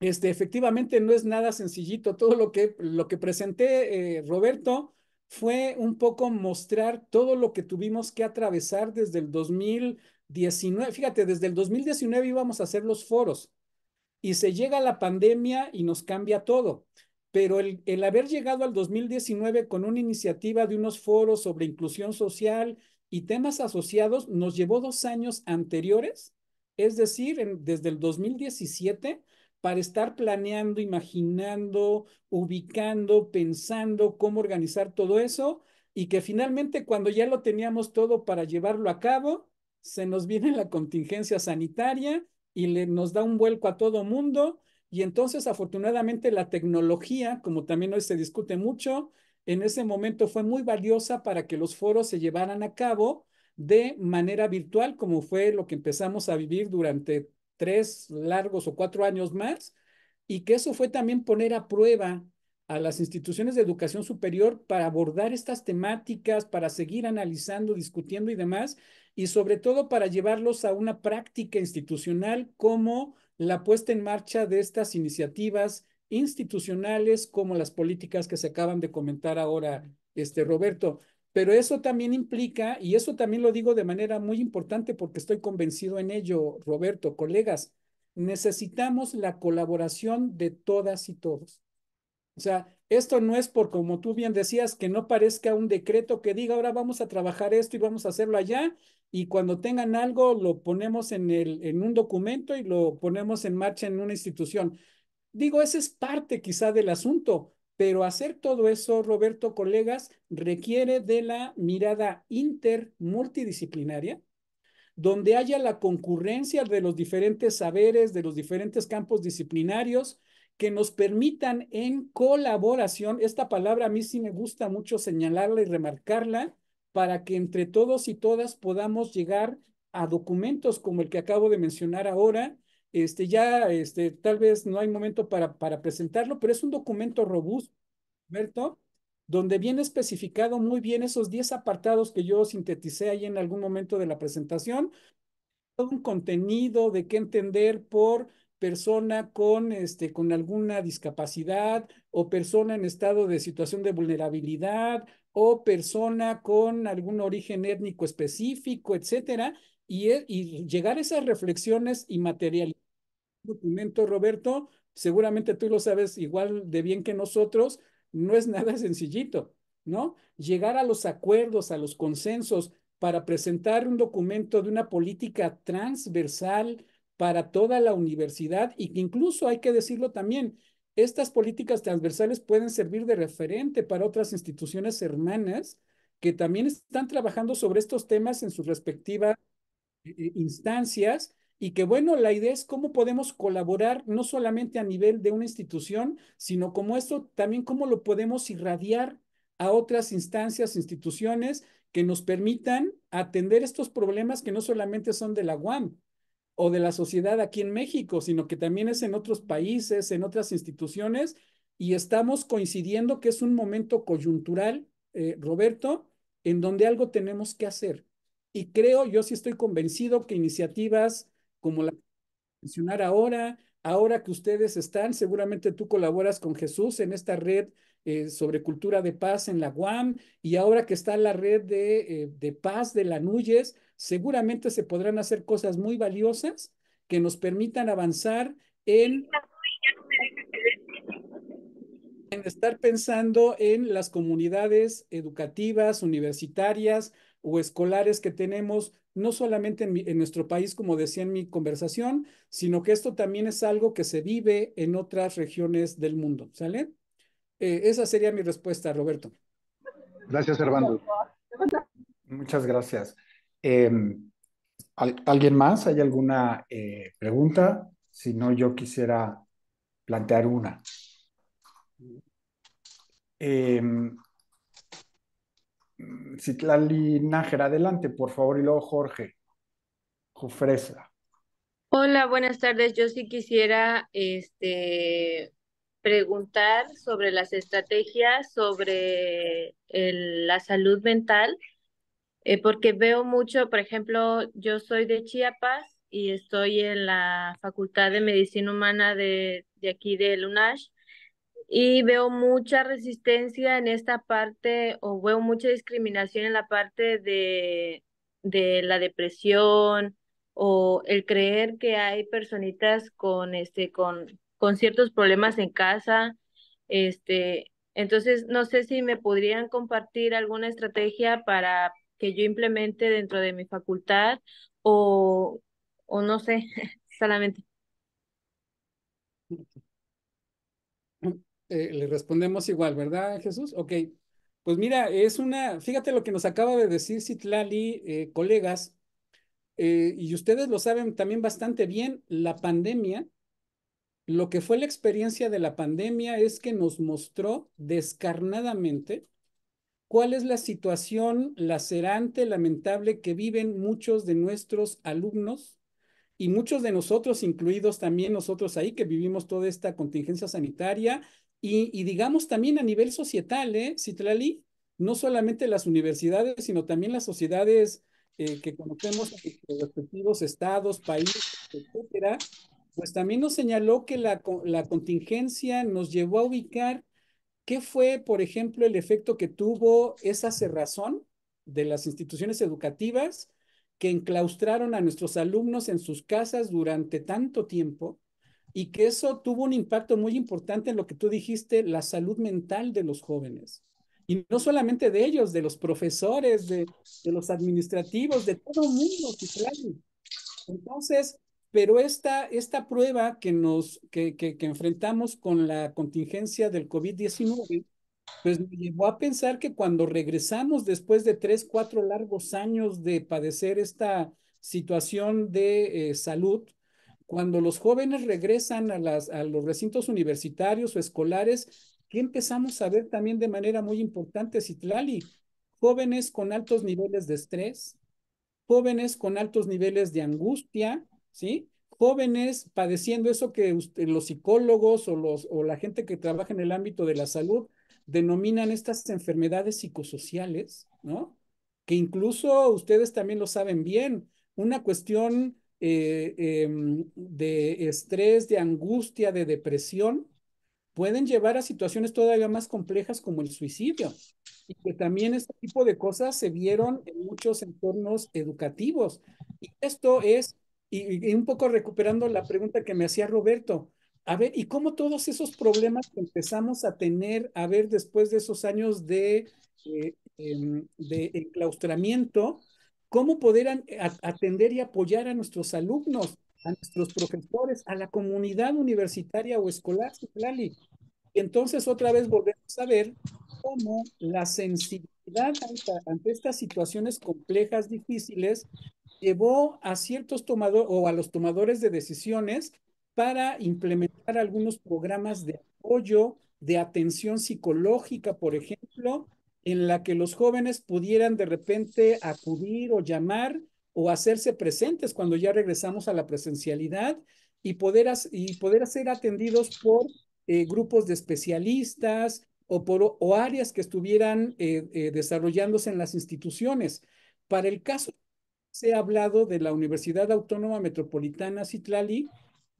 este, efectivamente no es nada sencillito. Todo lo que, lo que presenté, eh, Roberto, fue un poco mostrar todo lo que tuvimos que atravesar desde el 2000 19, fíjate, desde el 2019 íbamos a hacer los foros y se llega la pandemia y nos cambia todo. Pero el, haber llegado al 2019 con una iniciativa de unos foros sobre inclusión social y temas asociados nos llevó dos años anteriores, es decir, desde el 2017 para estar planeando, imaginando, ubicando, pensando cómo organizar todo eso y que finalmente cuando ya lo teníamos todo para llevarlo a cabo, se nos viene la contingencia sanitaria y le, nos da un vuelco a todo mundo. Y entonces, afortunadamente, la tecnología, como también hoy se discute mucho, en ese momento fue muy valiosa para que los foros se llevaran a cabo de manera virtual, como fue lo que empezamos a vivir durante tres largos o cuatro años más, y que eso fue también poner a prueba a las instituciones de educación superior para abordar estas temáticas, para seguir analizando, discutiendo y demás, y sobre todo para llevarlos a una práctica institucional como la puesta en marcha de estas iniciativas institucionales como las políticas que se acaban de comentar ahora, este Roberto. Pero eso también implica, y eso también lo digo de manera muy importante porque estoy convencido en ello, Roberto, colegas, necesitamos la colaboración de todas y todos. O sea, esto no es por, como tú bien decías, que no parezca un decreto que diga, ahora vamos a trabajar esto y vamos a hacerlo allá, y cuando tengan algo lo ponemos en, un documento y lo ponemos en marcha en una institución. Digo, ese es parte quizá del asunto, pero hacer todo eso, Roberto, colegas, requiere de la mirada intermultidisciplinaria, donde haya la concurrencia de los diferentes saberes, de los diferentes campos disciplinarios, que nos permitan en colaboración, esta palabra a mí sí me gusta mucho señalarla y remarcarla, para que entre todos y todas podamos llegar a documentos como el que acabo de mencionar ahora. Este, ya este, tal vez no hay momento para, para presentarlo, pero es un documento robusto, Alberto, donde viene especificado muy bien esos 10 apartados que yo sinteticé ahí en algún momento de la presentación, todo un contenido de qué entender por persona con, este, con alguna discapacidad o persona en estado de situación de vulnerabilidad o persona con algún origen étnico específico, etcétera, y, e, llegar a esas reflexiones y materializar documento, Roberto, seguramente tú lo sabes igual de bien que nosotros, no es nada <laughs> sencillito, ¿no? Llegar a los acuerdos, a los consensos para presentar un documento de una política transversal, para toda la universidad y que incluso hay que decirlo también, estas políticas transversales pueden servir de referente para otras instituciones hermanas que también están trabajando sobre estos temas en sus respectivas eh, instancias y que bueno, la idea es cómo podemos colaborar no solamente a nivel de una institución, sino como esto también cómo lo podemos irradiar a otras instancias, instituciones que nos permitan atender estos problemas que no solamente son de la UAM, o de la sociedad aquí en México, sino que también es en otros países, en otras instituciones, y estamos coincidiendo que es un momento coyuntural, eh, Roberto, en donde algo tenemos que hacer. Y creo, yo sí estoy convencido que iniciativas como la que mencionar ahora, ahora que ustedes están, seguramente tú colaboras con Jesús en esta red eh, sobre cultura de paz en la UAM, y ahora que está la red de, eh, de paz de la Núñez, seguramente se podrán hacer cosas muy valiosas que nos permitan avanzar en, estar pensando en las comunidades educativas, universitarias o escolares que tenemos no solamente en, nuestro país, como decía en mi conversación, sino que esto también es algo que se vive en otras regiones del mundo, ¿sale? Eh, esa sería mi respuesta, Roberto. Gracias, Armando. Muchas gracias. Em, ¿Alguien más? ¿Hay alguna eh, pregunta? Si no, yo quisiera plantear una. Eh, Citlali era adelante, por favor, y luego Jorge. Jofresa. Hola, buenas tardes. Yo sí quisiera este, preguntar sobre las estrategias sobre la salud mental eh, porque veo mucho, por ejemplo, yo soy de Chiapas y estoy en la Facultad de Medicina Humana de, aquí de Lunash y veo mucha resistencia en esta parte o veo mucha discriminación en la parte de, de la depresión o el creer que hay personitas con este con, con ciertos problemas en casa este entonces no sé si me podrían compartir alguna estrategia para que yo implemente dentro de mi facultad o, o no sé, <laughs> solamente. Eh, le respondemos igual, ¿verdad, Jesús? Ok. Pues mira, es una, fíjate lo que nos acaba de decir Citlali, eh, colegas, eh, y ustedes lo saben también bastante bien, la pandemia, lo que fue la experiencia de la pandemia es que nos mostró descarnadamente cuál es la situación lacerante, lamentable que viven muchos de nuestros alumnos y muchos de nosotros, incluidos también nosotros ahí, que vivimos toda esta contingencia sanitaria y, digamos también a nivel societal, ¿eh? Citlali, no solamente las universidades, sino también las sociedades eh, que conocemos los respectivos estados, países, etcétera, pues también nos señaló que la, la contingencia nos llevó a ubicar ¿Qué fue, por ejemplo, el efecto que tuvo esa cerrazón de las instituciones educativas que enclaustraron a nuestros alumnos en sus casas durante tanto tiempo y que eso tuvo un impacto muy importante en lo que tú dijiste, la salud mental de los jóvenes? Y no solamente de ellos, de los profesores, de, los administrativos, de todo el mundo, Entonces, pero esta, esta prueba que, nos, que, que, enfrentamos con la contingencia del COVID-19, pues me llevó a pensar que cuando regresamos después de tres, cuatro largos años de padecer esta situación de eh, salud, cuando los jóvenes regresan a, las, a los recintos universitarios o escolares, ¿qué empezamos a ver también de manera muy importante, Citlali? Jóvenes con altos niveles de estrés, jóvenes con altos niveles de angustia, ¿sí? Jóvenes padeciendo eso que eh, los psicólogos o, los, o la gente que trabaja en el ámbito de la salud denominan estas enfermedades psicosociales, ¿no? Que incluso ustedes también lo saben bien, una cuestión eh, em, de estrés, de angustia, de depresión, pueden llevar a situaciones todavía más complejas como el suicidio. Y que también este tipo de cosas se vieron en muchos entornos educativos. Y esto es y, un poco recuperando la pregunta que me hacía Roberto, a ver, ¿y cómo todos esos problemas que empezamos a tener, a ver, después de esos años de, eh, em, de enclaustramiento, cómo poder eh, atender y apoyar a nuestros alumnos, a nuestros profesores, a la comunidad universitaria o escolar, Y entonces otra vez volvemos a ver cómo la sensibilidad ante estas situaciones complejas, difíciles, llevó a ciertos tomadores o a los tomadores de decisiones para implementar algunos programas de apoyo, de atención psicológica, por ejemplo, en la que los jóvenes pudieran de repente acudir o llamar o hacerse presentes cuando ya regresamos a la presencialidad y poder, y poder ser atendidos por eh, grupos de especialistas o, por, o áreas que estuvieran eh, eh, desarrollándose en las instituciones. Para el caso se ha hablado de la Universidad Autónoma Metropolitana Citlali.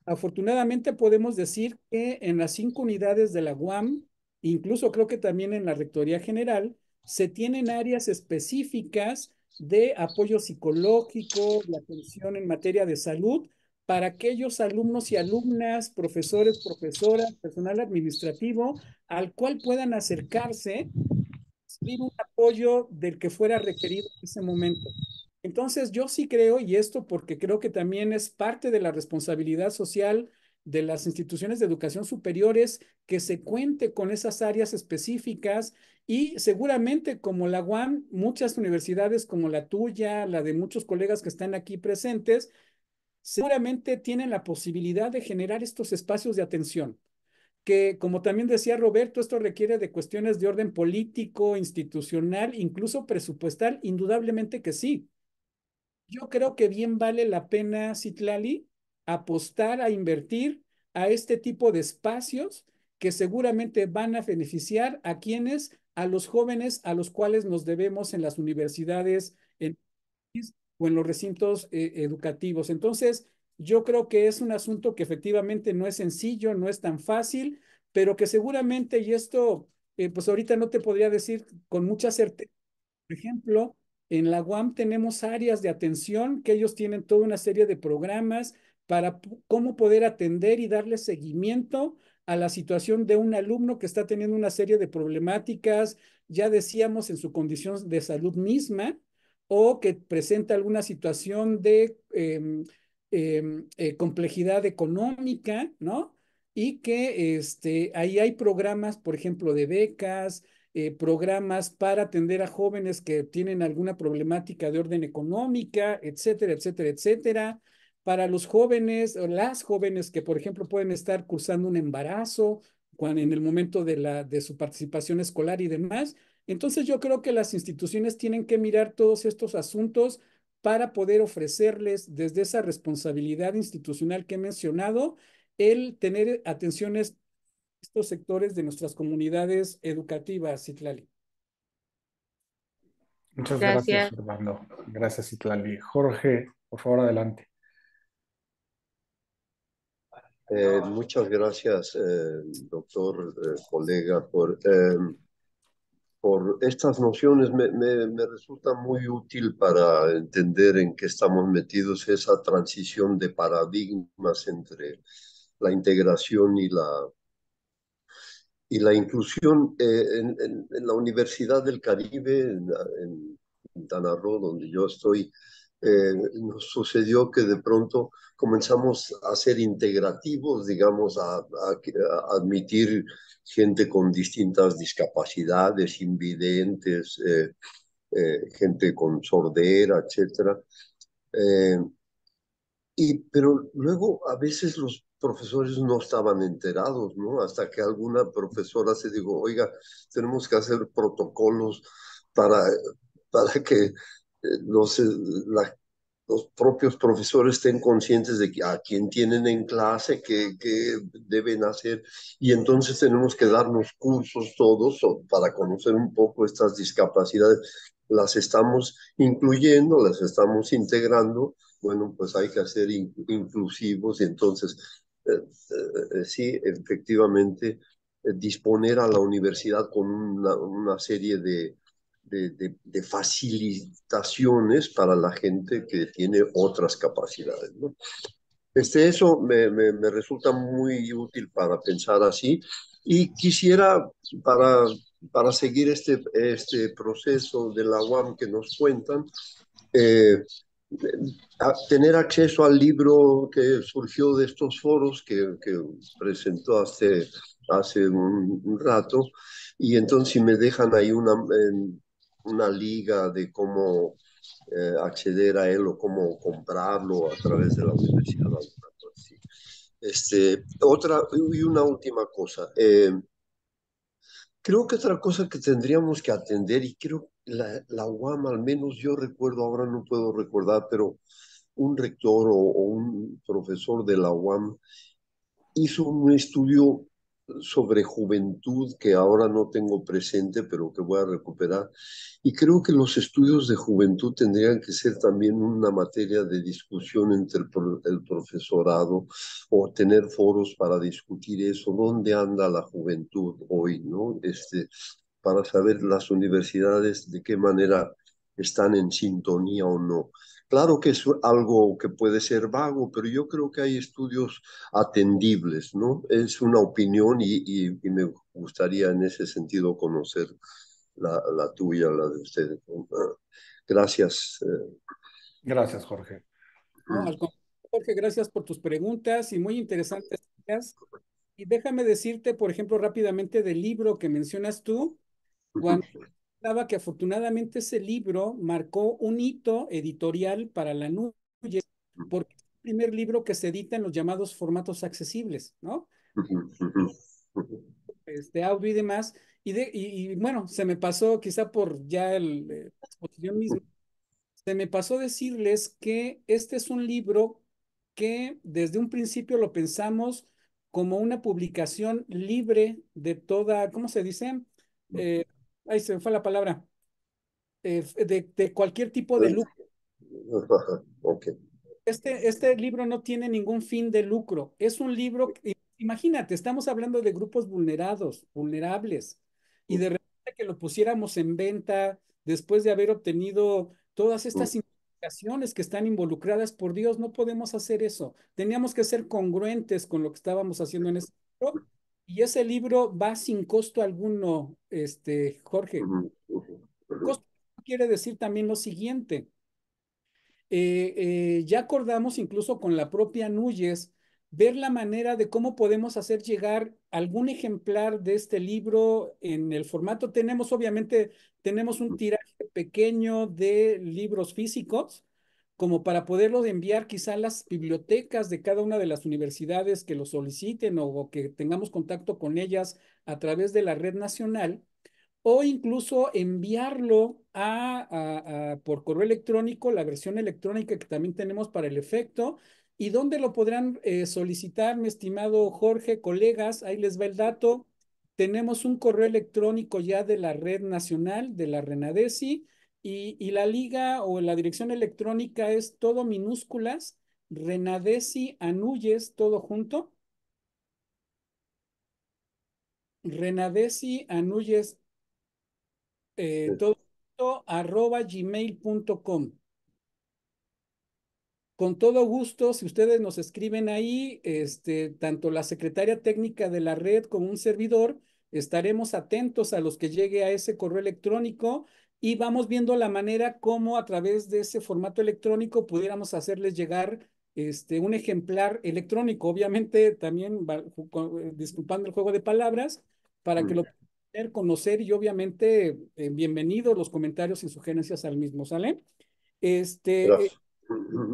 Afortunadamente podemos decir que en las cinco unidades de la UAM, incluso creo que también en la Rectoría General, se tienen áreas específicas de apoyo psicológico, de atención en materia de salud para aquellos alumnos y alumnas, profesores, profesoras, personal administrativo, al cual puedan acercarse, recibir un apoyo del que fuera requerido en ese momento. Entonces, yo sí creo, y esto porque creo que también es parte de la responsabilidad social de las instituciones de educación superiores, que se cuente con esas áreas específicas y seguramente como la UAM, muchas universidades como la tuya, la de muchos colegas que están aquí presentes, seguramente tienen la posibilidad de generar estos espacios de atención que como también decía Roberto, esto requiere de cuestiones de orden político, institucional, incluso presupuestal, indudablemente que sí. Yo creo que bien vale la pena, Citlali, apostar a invertir a este tipo de espacios que seguramente van a beneficiar a quienes, a los jóvenes a los cuales nos debemos en las universidades o en los recintos eh, educativos. Entonces, yo creo que es un asunto que efectivamente no es sencillo, no es tan fácil, pero que seguramente, y esto, eh, pues ahorita no te podría decir con mucha certeza, por ejemplo, en la UAM tenemos áreas de atención que ellos tienen toda una serie de programas para cómo poder atender y darle seguimiento a la situación de un alumno que está teniendo una serie de problemáticas, ya decíamos, en su condición de salud misma o que presenta alguna situación de em, em, eh, complejidad económica, ¿no? Y que este, ahí hay programas, por ejemplo, de becas, eh, programas para atender a jóvenes que tienen alguna problemática de orden económica, etcétera, etcétera, etcétera. Para los jóvenes o las jóvenes que, por ejemplo, pueden estar cursando un embarazo cuando, en el momento de, la, de su participación escolar y demás. Entonces yo creo que las instituciones tienen que mirar todos estos asuntos para poder ofrecerles desde esa responsabilidad institucional que he mencionado, el tener atenciones estos sectores de nuestras comunidades educativas, Citlali. Muchas gracias, Fernando. Gracias, Citlali. Jorge, por favor, adelante. Eh, muchas gracias, eh, doctor, eh, colega, por, por estas nociones. me, resulta muy útil para entender en qué estamos metidos esa transición de paradigmas entre la integración y la y la inclusión eh, en, la Universidad del Caribe, en, en Quintana Roo, donde yo estoy, eh, nos sucedió que de pronto comenzamos a ser integrativos, digamos, a, admitir gente con distintas discapacidades, invidentes, eh, gente con sordera, etc. y, pero luego a veces los profesores no estaban enterados, ¿no? Hasta que alguna profesora se dijo, oiga, tenemos que hacer protocolos para, para que eh, los, los propios profesores estén conscientes de a quién tienen en clase, qué, qué deben hacer, y entonces tenemos que darnos cursos todos para conocer un poco estas discapacidades. Las estamos incluyendo, las estamos integrando, bueno, pues hay que ser inclusivos y entonces eh, eh, sí, efectivamente, eh, disponer a la universidad con una, serie de, de, facilitaciones para la gente que tiene otras capacidades. Este, eso me, resulta muy útil para pensar así y quisiera, para, para seguir este, este proceso de la UAM que nos cuentan, tener acceso al libro que surgió de estos foros que, que presentó hace, hace un, rato, y entonces si me dejan ahí una, una liga de cómo eh, acceder a él o cómo comprarlo a través de la universidad. Este, otra y una última cosa. Eh, creo que otra cosa que tendríamos que atender y creo la, UAM, al menos yo recuerdo, ahora no puedo recordar, pero un rector o, un profesor de la UAM hizo un estudio sobre juventud que ahora no tengo presente, pero que voy a recuperar. Y creo que los estudios de juventud tendrían que ser también una materia de discusión entre el, el, profesorado o tener foros para discutir eso, dónde anda la juventud hoy, ¿no? Este, para saber las universidades de qué manera están en sintonía o no. Claro que es algo que puede ser vago, pero yo creo que hay estudios atendibles, ¿no? Es una opinión y, me gustaría en ese sentido conocer la, tuya, la de ustedes. Gracias. Eh. Gracias, Jorge. Jorge, gracias por tus preguntas y muy interesantes. Y déjame decirte, por ejemplo, rápidamente del libro que mencionas tú, cuando estaba que afortunadamente ese libro marcó un hito editorial para la nube porque es el primer libro que se edita en los llamados formatos accesibles, ¿no? Este audio y demás. Y, bueno, se me pasó quizá por ya el, eh, se me pasó decirles que este es un libro que desde un principio lo pensamos como una publicación libre de toda, ¿cómo se dice? Eh, ahí se me fue la palabra, eh, de, cualquier tipo de pues, lucro. <laughs> Este, este libro no tiene ningún fin de lucro. Es un libro, imagínate, estamos hablando de grupos vulnerados, vulnerables, y de repente que lo pusiéramos en venta después de haber obtenido todas estas mm. que están involucradas, por Dios, no podemos hacer eso. Teníamos que ser congruentes con lo que estábamos haciendo en este libro. Y ese libro va sin costo alguno, este, Jorge. Costo quiere decir también lo siguiente. Eh, eh, ya acordamos incluso con la propia Núñez ver la manera de cómo podemos hacer llegar algún ejemplar de este libro en el formato. Tenemos, obviamente, tenemos un tiraje pequeño de libros físicos, como para poderlo enviar quizá a las bibliotecas de cada una de las universidades que lo soliciten o, que tengamos contacto con ellas a través de la red nacional, o incluso enviarlo por correo electrónico, la versión electrónica que también tenemos para el efecto, y dónde lo podrán eh, solicitar, mi estimado Jorge, colegas, ahí les va el dato. Tenemos un correo electrónico ya de la red nacional, de la RENADESI, y, la liga o la dirección electrónica es todo minúsculas, Renadesi Anuyes, todo junto. Renadesi Anuyes, eh, todo junto, arroba gmail.com. Con todo gusto, si ustedes nos escriben ahí, este, tanto la secretaria técnica de la red como un servidor, estaremos atentos a los que llegue a ese correo electrónico y vamos viendo la manera como a través de ese formato electrónico pudiéramos hacerles llegar este, un ejemplar electrónico, obviamente también eh, disculpando el juego de palabras, para que mm. lo puedan conocer y obviamente eh, bienvenidos los comentarios y sugerencias al mismo, ¿sale? Este, eh, <clears throat>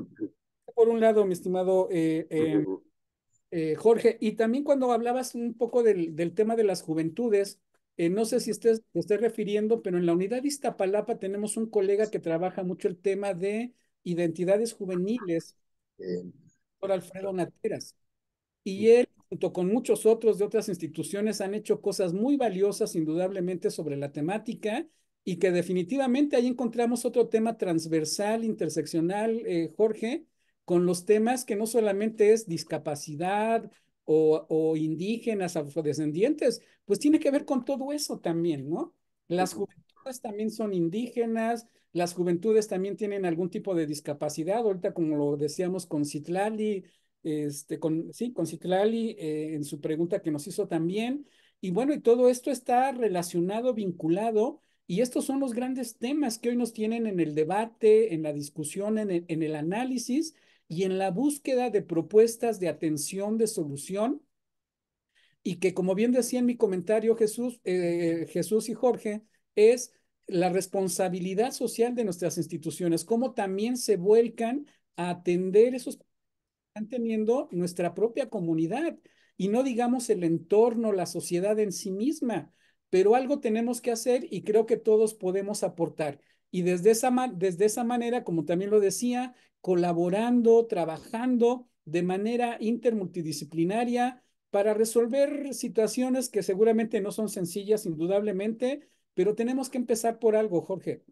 por un lado, mi estimado em, Jorge, y también cuando hablabas un poco del, del tema de las juventudes, eh, no sé si estés, te estés refiriendo, pero en la unidad de Iztapalapa tenemos un colega que trabaja mucho el tema de identidades juveniles, el doctor Alfredo Nateras. Y él, junto con muchos otros de otras instituciones, han hecho cosas muy valiosas, indudablemente, sobre la temática y que definitivamente ahí encontramos otro tema transversal, interseccional, eh, Jorge, con los temas que no solamente es discapacidad, o, o indígenas, afrodescendientes, pues tiene que ver con todo eso también, ¿no? Las juventudes también son indígenas, las juventudes también tienen algún tipo de discapacidad, ahorita como lo decíamos con Citlali, este, con, sí, con Citlali eh, en su pregunta que nos hizo también, y bueno, y todo esto está relacionado, vinculado, y estos son los grandes temas que hoy nos tienen en el debate, en la discusión, en en el análisis, y en la búsqueda de propuestas de atención, de solución, y que como bien decía en mi comentario Jesús, eh, Jesús y Jorge, es la responsabilidad social de nuestras instituciones, cómo también se vuelcan a atender esos que están teniendo nuestra propia comunidad y no digamos el entorno, la sociedad en sí misma, pero algo tenemos que hacer y creo que todos podemos aportar. Y desde esa, desde esa manera, como también lo decía, colaborando, trabajando de manera intermultidisciplinaria para resolver situaciones que seguramente no son sencillas, indudablemente, pero tenemos que empezar por algo, Jorge.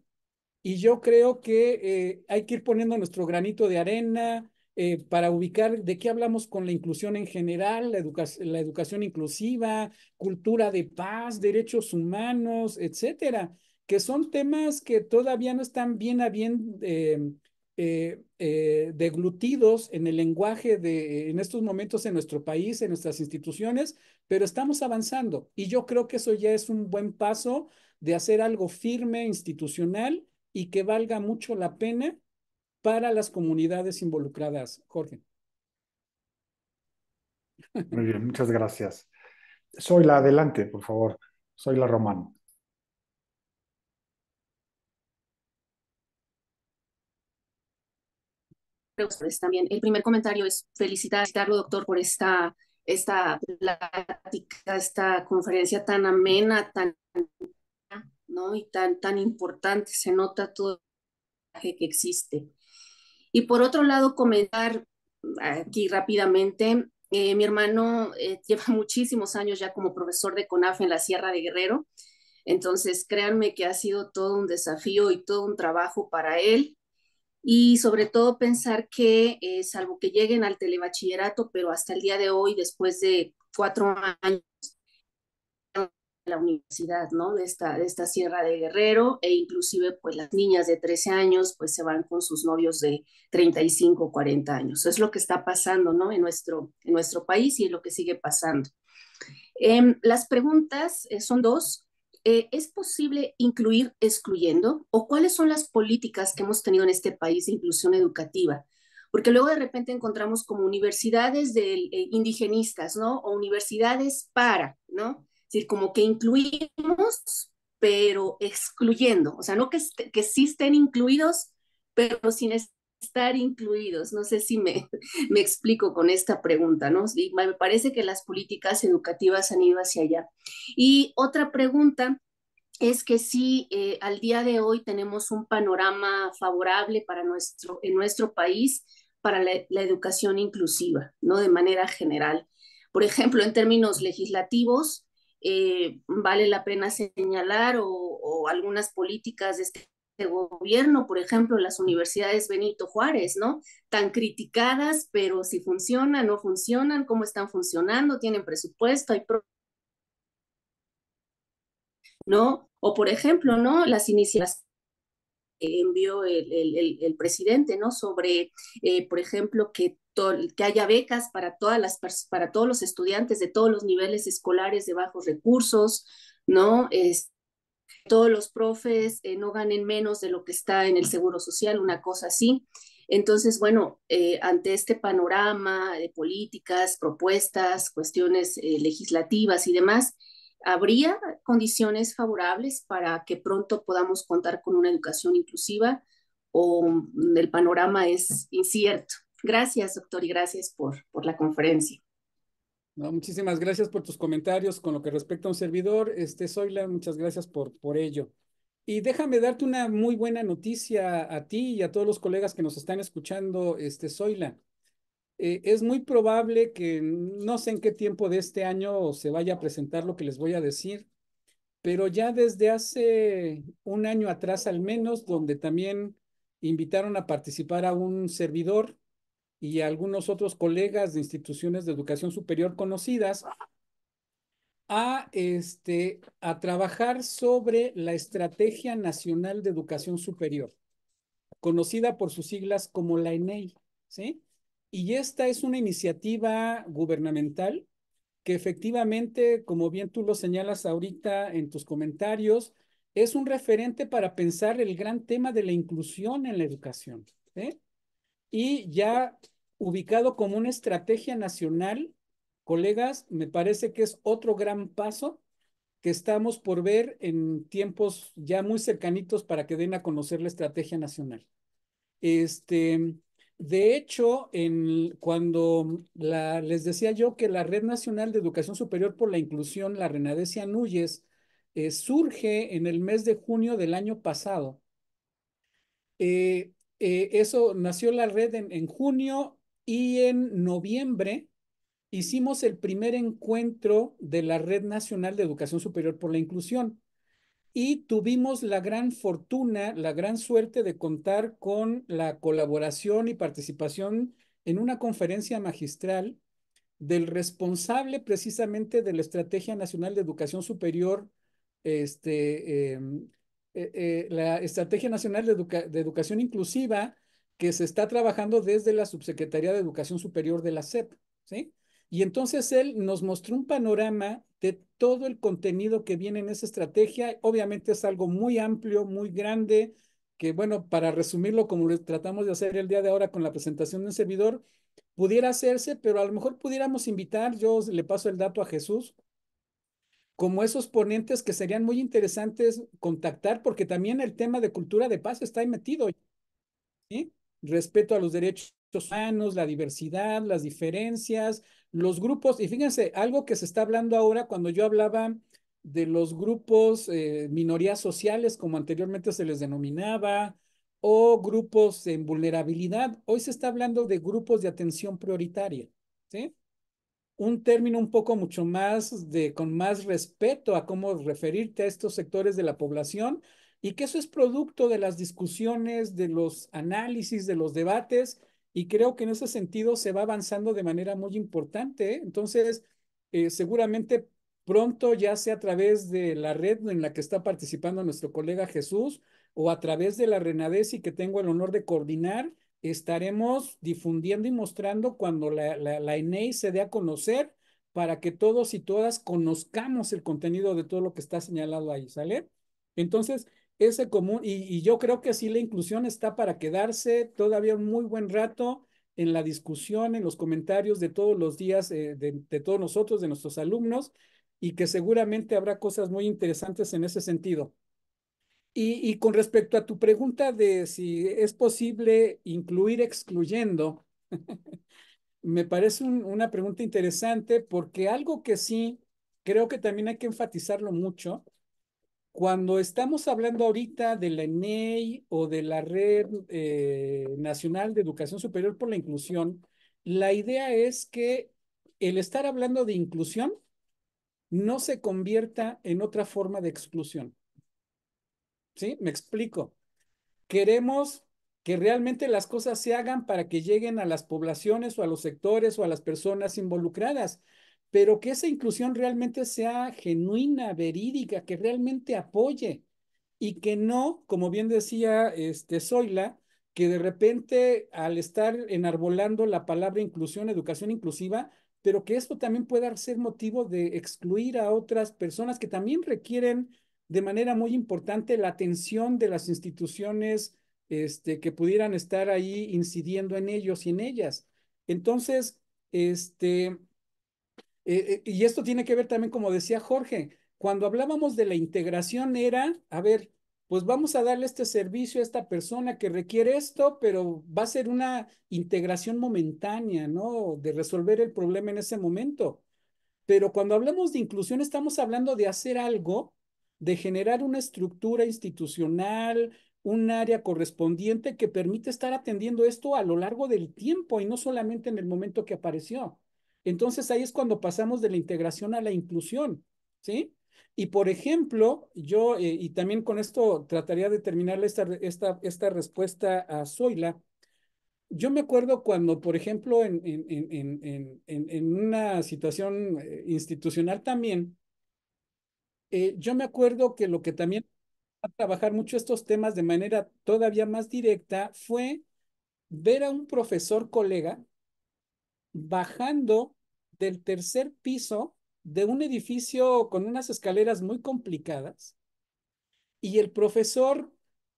Y yo creo que eh, hay que ir poniendo nuestro granito de arena eh, para ubicar de qué hablamos con la inclusión en general, la, la educación inclusiva, cultura de paz, derechos humanos, etcétera que son temas que todavía no están bien a bien eh, eh, eh, deglutidos en el lenguaje de, en estos momentos en nuestro país, en nuestras instituciones, pero estamos avanzando y yo creo que eso ya es un buen paso de hacer algo firme, institucional y que valga mucho la pena para las comunidades involucradas. Jorge. Muy bien, muchas gracias. Soy la adelante, por favor. Soy la Román. también. El primer comentario es felicitarlo, doctor, por esta, esta plática, esta conferencia tan amena, tan, ¿no? y tan, tan importante. Se nota todo el que existe. Y por otro lado, comentar aquí rápidamente, eh, mi hermano eh, <laughs> lleva muchísimos años ya como profesor de CONAF en la Sierra de Guerrero. Entonces, créanme que ha sido todo un desafío y todo un trabajo para él y sobre todo pensar que, es eh, salvo que lleguen al telebachillerato, pero hasta el día de hoy, después de cuatro años la universidad, ¿no? De esta, de esta Sierra de Guerrero, e inclusive pues las niñas de 13 años pues se van con sus novios de 35, 40 años. Es lo que está pasando, ¿no? En nuestro, en nuestro país y es lo que sigue pasando. Eh, las preguntas eh, son dos. Eh, ¿es posible incluir excluyendo? ¿O cuáles son las políticas que hemos tenido en este país de inclusión educativa? Porque luego de repente encontramos como universidades eh, indigenistas, ¿no? O universidades para, ¿no? Es decir, como que incluimos, pero excluyendo. O sea, no que, que sí estén incluidos, pero sin excluir estar incluidos. No sé si me, <laughs> explico con esta pregunta, ¿no? me parece que las políticas educativas han ido hacia allá. Y otra pregunta es que si eh, al día de hoy tenemos un panorama favorable para nuestro, en nuestro país para la, educación inclusiva, ¿no? De manera general. Por ejemplo, en términos legislativos, eh, vale la pena señalar o, o, algunas políticas de este gobierno, por ejemplo, las universidades Benito Juárez, ¿no? Tan criticadas, pero si funcionan, no funcionan, cómo están funcionando, tienen presupuesto, hay... ¿No? O por ejemplo, ¿no? Las iniciativas que envió el, el, presidente, ¿no? Sobre, eh, por ejemplo, que que haya becas para, todas las, para todos los estudiantes de todos los niveles escolares de bajos recursos, ¿no? todos los profes eh, no ganen menos de lo que está en el Seguro Social, una cosa así. Entonces, bueno, eh, ante este panorama de políticas, propuestas, cuestiones eh, legislativas y demás, ¿habría condiciones favorables para que pronto podamos contar con una educación inclusiva o mm, el panorama es incierto? Gracias, doctor, y gracias por, por la conferencia muchísimas gracias por tus comentarios con lo que respecta a un servidor. Este, Soyla, muchas gracias por, por ello. Y déjame darte una muy buena noticia a ti y a todos los colegas que nos están escuchando, este, Soyla. Eh, es muy probable que no sé en qué tiempo de este año se vaya a presentar lo que les voy a decir, pero ya desde hace un año atrás al menos, donde también invitaron a participar a un servidor y algunos otros colegas de instituciones de educación superior conocidas a, este, a trabajar sobre la Estrategia Nacional de Educación Superior, conocida por sus siglas como la ENEI, ¿sí? Y esta es una iniciativa gubernamental que efectivamente, como bien tú lo señalas ahorita en tus comentarios, es un referente para pensar el gran tema de la inclusión en la educación. ¿sí? y ya ubicado como una estrategia nacional, colegas, me parece que es otro gran paso que estamos por ver en tiempos ya muy cercanitos para que den a conocer la estrategia nacional. Este, de hecho, cuando les decía yo que la Red Nacional de Educación Superior por la Inclusión, la Renadecia Núñez, eh, surge en el mes de junio del año pasado, eh, eh, eso nació la red en, junio y en noviembre hicimos el primer encuentro de la Red Nacional de Educación Superior por la Inclusión y tuvimos la gran fortuna, la gran suerte de contar con la colaboración y participación en una conferencia magistral del responsable precisamente de la Estrategia Nacional de Educación Superior este, em, eh, eh, la Estrategia Nacional de, Educación Inclusiva que se está trabajando desde la Subsecretaría de Educación Superior de la SEP, ¿sí? Y entonces él nos mostró un panorama de todo el contenido que viene en esa estrategia. Obviamente es algo muy amplio, muy grande, que bueno, para resumirlo como tratamos de hacer el día de ahora con la presentación del servidor, pudiera hacerse, pero a lo mejor pudiéramos invitar, yo le paso el dato a Jesús, como esos ponentes que serían muy interesantes contactar, porque también el tema de cultura de paz está ahí metido. ¿sí? Respeto a los derechos humanos, la diversidad, las diferencias, los grupos. Y fíjense, algo que se está hablando ahora cuando yo hablaba de los grupos eh, minorías sociales, como anteriormente se les denominaba, o grupos en vulnerabilidad. Hoy se está hablando de grupos de atención prioritaria. ¿sí? un término un poco mucho más de, con más respeto a cómo referirte a estos sectores de la población y que eso es producto de las discusiones, de los análisis, de los debates y creo que en ese sentido se va avanzando de manera muy importante. ¿eh? Entonces, eh, seguramente pronto, ya sea a través de la red en la que está participando nuestro colega Jesús o a través de la Renadesi que tengo el honor de coordinar, estaremos difundiendo y mostrando cuando la, la, ENEI e se dé a conocer para que todos y todas conozcamos el contenido de todo lo que está señalado ahí, ¿sale? Entonces, ese común, y, yo creo que así la inclusión está para quedarse todavía un muy buen rato en la discusión, en los comentarios de todos los días, eh, de todos nosotros, de nuestros alumnos, y que seguramente habrá cosas muy interesantes en ese sentido. Y, con respecto a tu pregunta de si es posible incluir excluyendo, <laughs> me parece una pregunta interesante porque algo que sí creo que también hay que enfatizarlo mucho, cuando estamos hablando ahorita de la ENEI o de la Red eh, Nacional de Educación Superior por la Inclusión, la idea es que el estar hablando de inclusión no se convierta en otra forma de exclusión. ¿Sí? Me explico. Queremos que realmente las cosas se hagan para que lleguen a las poblaciones o a los sectores o a las personas involucradas, pero que esa inclusión realmente sea genuina, verídica, que realmente apoye y que no, como bien decía este Zoila, que de repente al estar enarbolando la palabra inclusión, educación inclusiva, pero que esto también pueda ser motivo de excluir a otras personas que también requieren de manera muy importante la atención de las instituciones este, que pudieran estar ahí incidiendo en ellos y en ellas. Entonces, este, eh, eh, y esto tiene que ver también, como decía Jorge, cuando hablábamos de la integración era, a ver, pues vamos a darle este servicio a esta persona que requiere esto, pero va a ser una integración momentánea, ¿no? De resolver el problema en ese momento. Pero cuando hablamos de inclusión, estamos hablando de hacer algo de generar una estructura institucional, un área correspondiente que permite estar atendiendo esto a lo largo del tiempo y no solamente en el momento que apareció. Entonces ahí es cuando pasamos de la integración a la inclusión, ¿sí? Y por ejemplo, yo, eh, y también con esto trataría de terminar esta, esta, esta respuesta a Zoila, yo me acuerdo cuando, por ejemplo, en, en una situación eh, institucional también, eh, yo me acuerdo que lo que también a trabajar mucho estos temas de manera todavía más directa fue ver a un profesor colega bajando del tercer piso de un edificio con unas escaleras muy complicadas y el profesor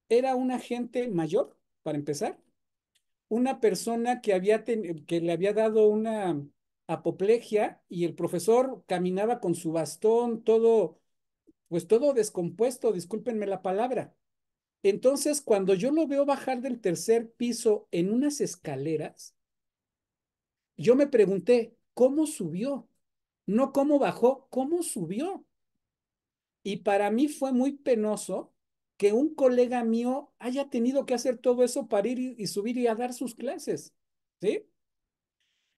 era un agente mayor, para empezar, una persona que, había que le había dado una apoplegia y el profesor caminaba con su bastón todo pues todo descompuesto, discúlpenme la palabra. Entonces, cuando yo lo veo bajar del tercer piso en unas escaleras, yo me pregunté, ¿cómo subió? No cómo bajó, ¿cómo subió? Y para mí fue muy penoso que un colega mío haya tenido que hacer todo eso para ir y, subir y a dar sus clases, ¿sí?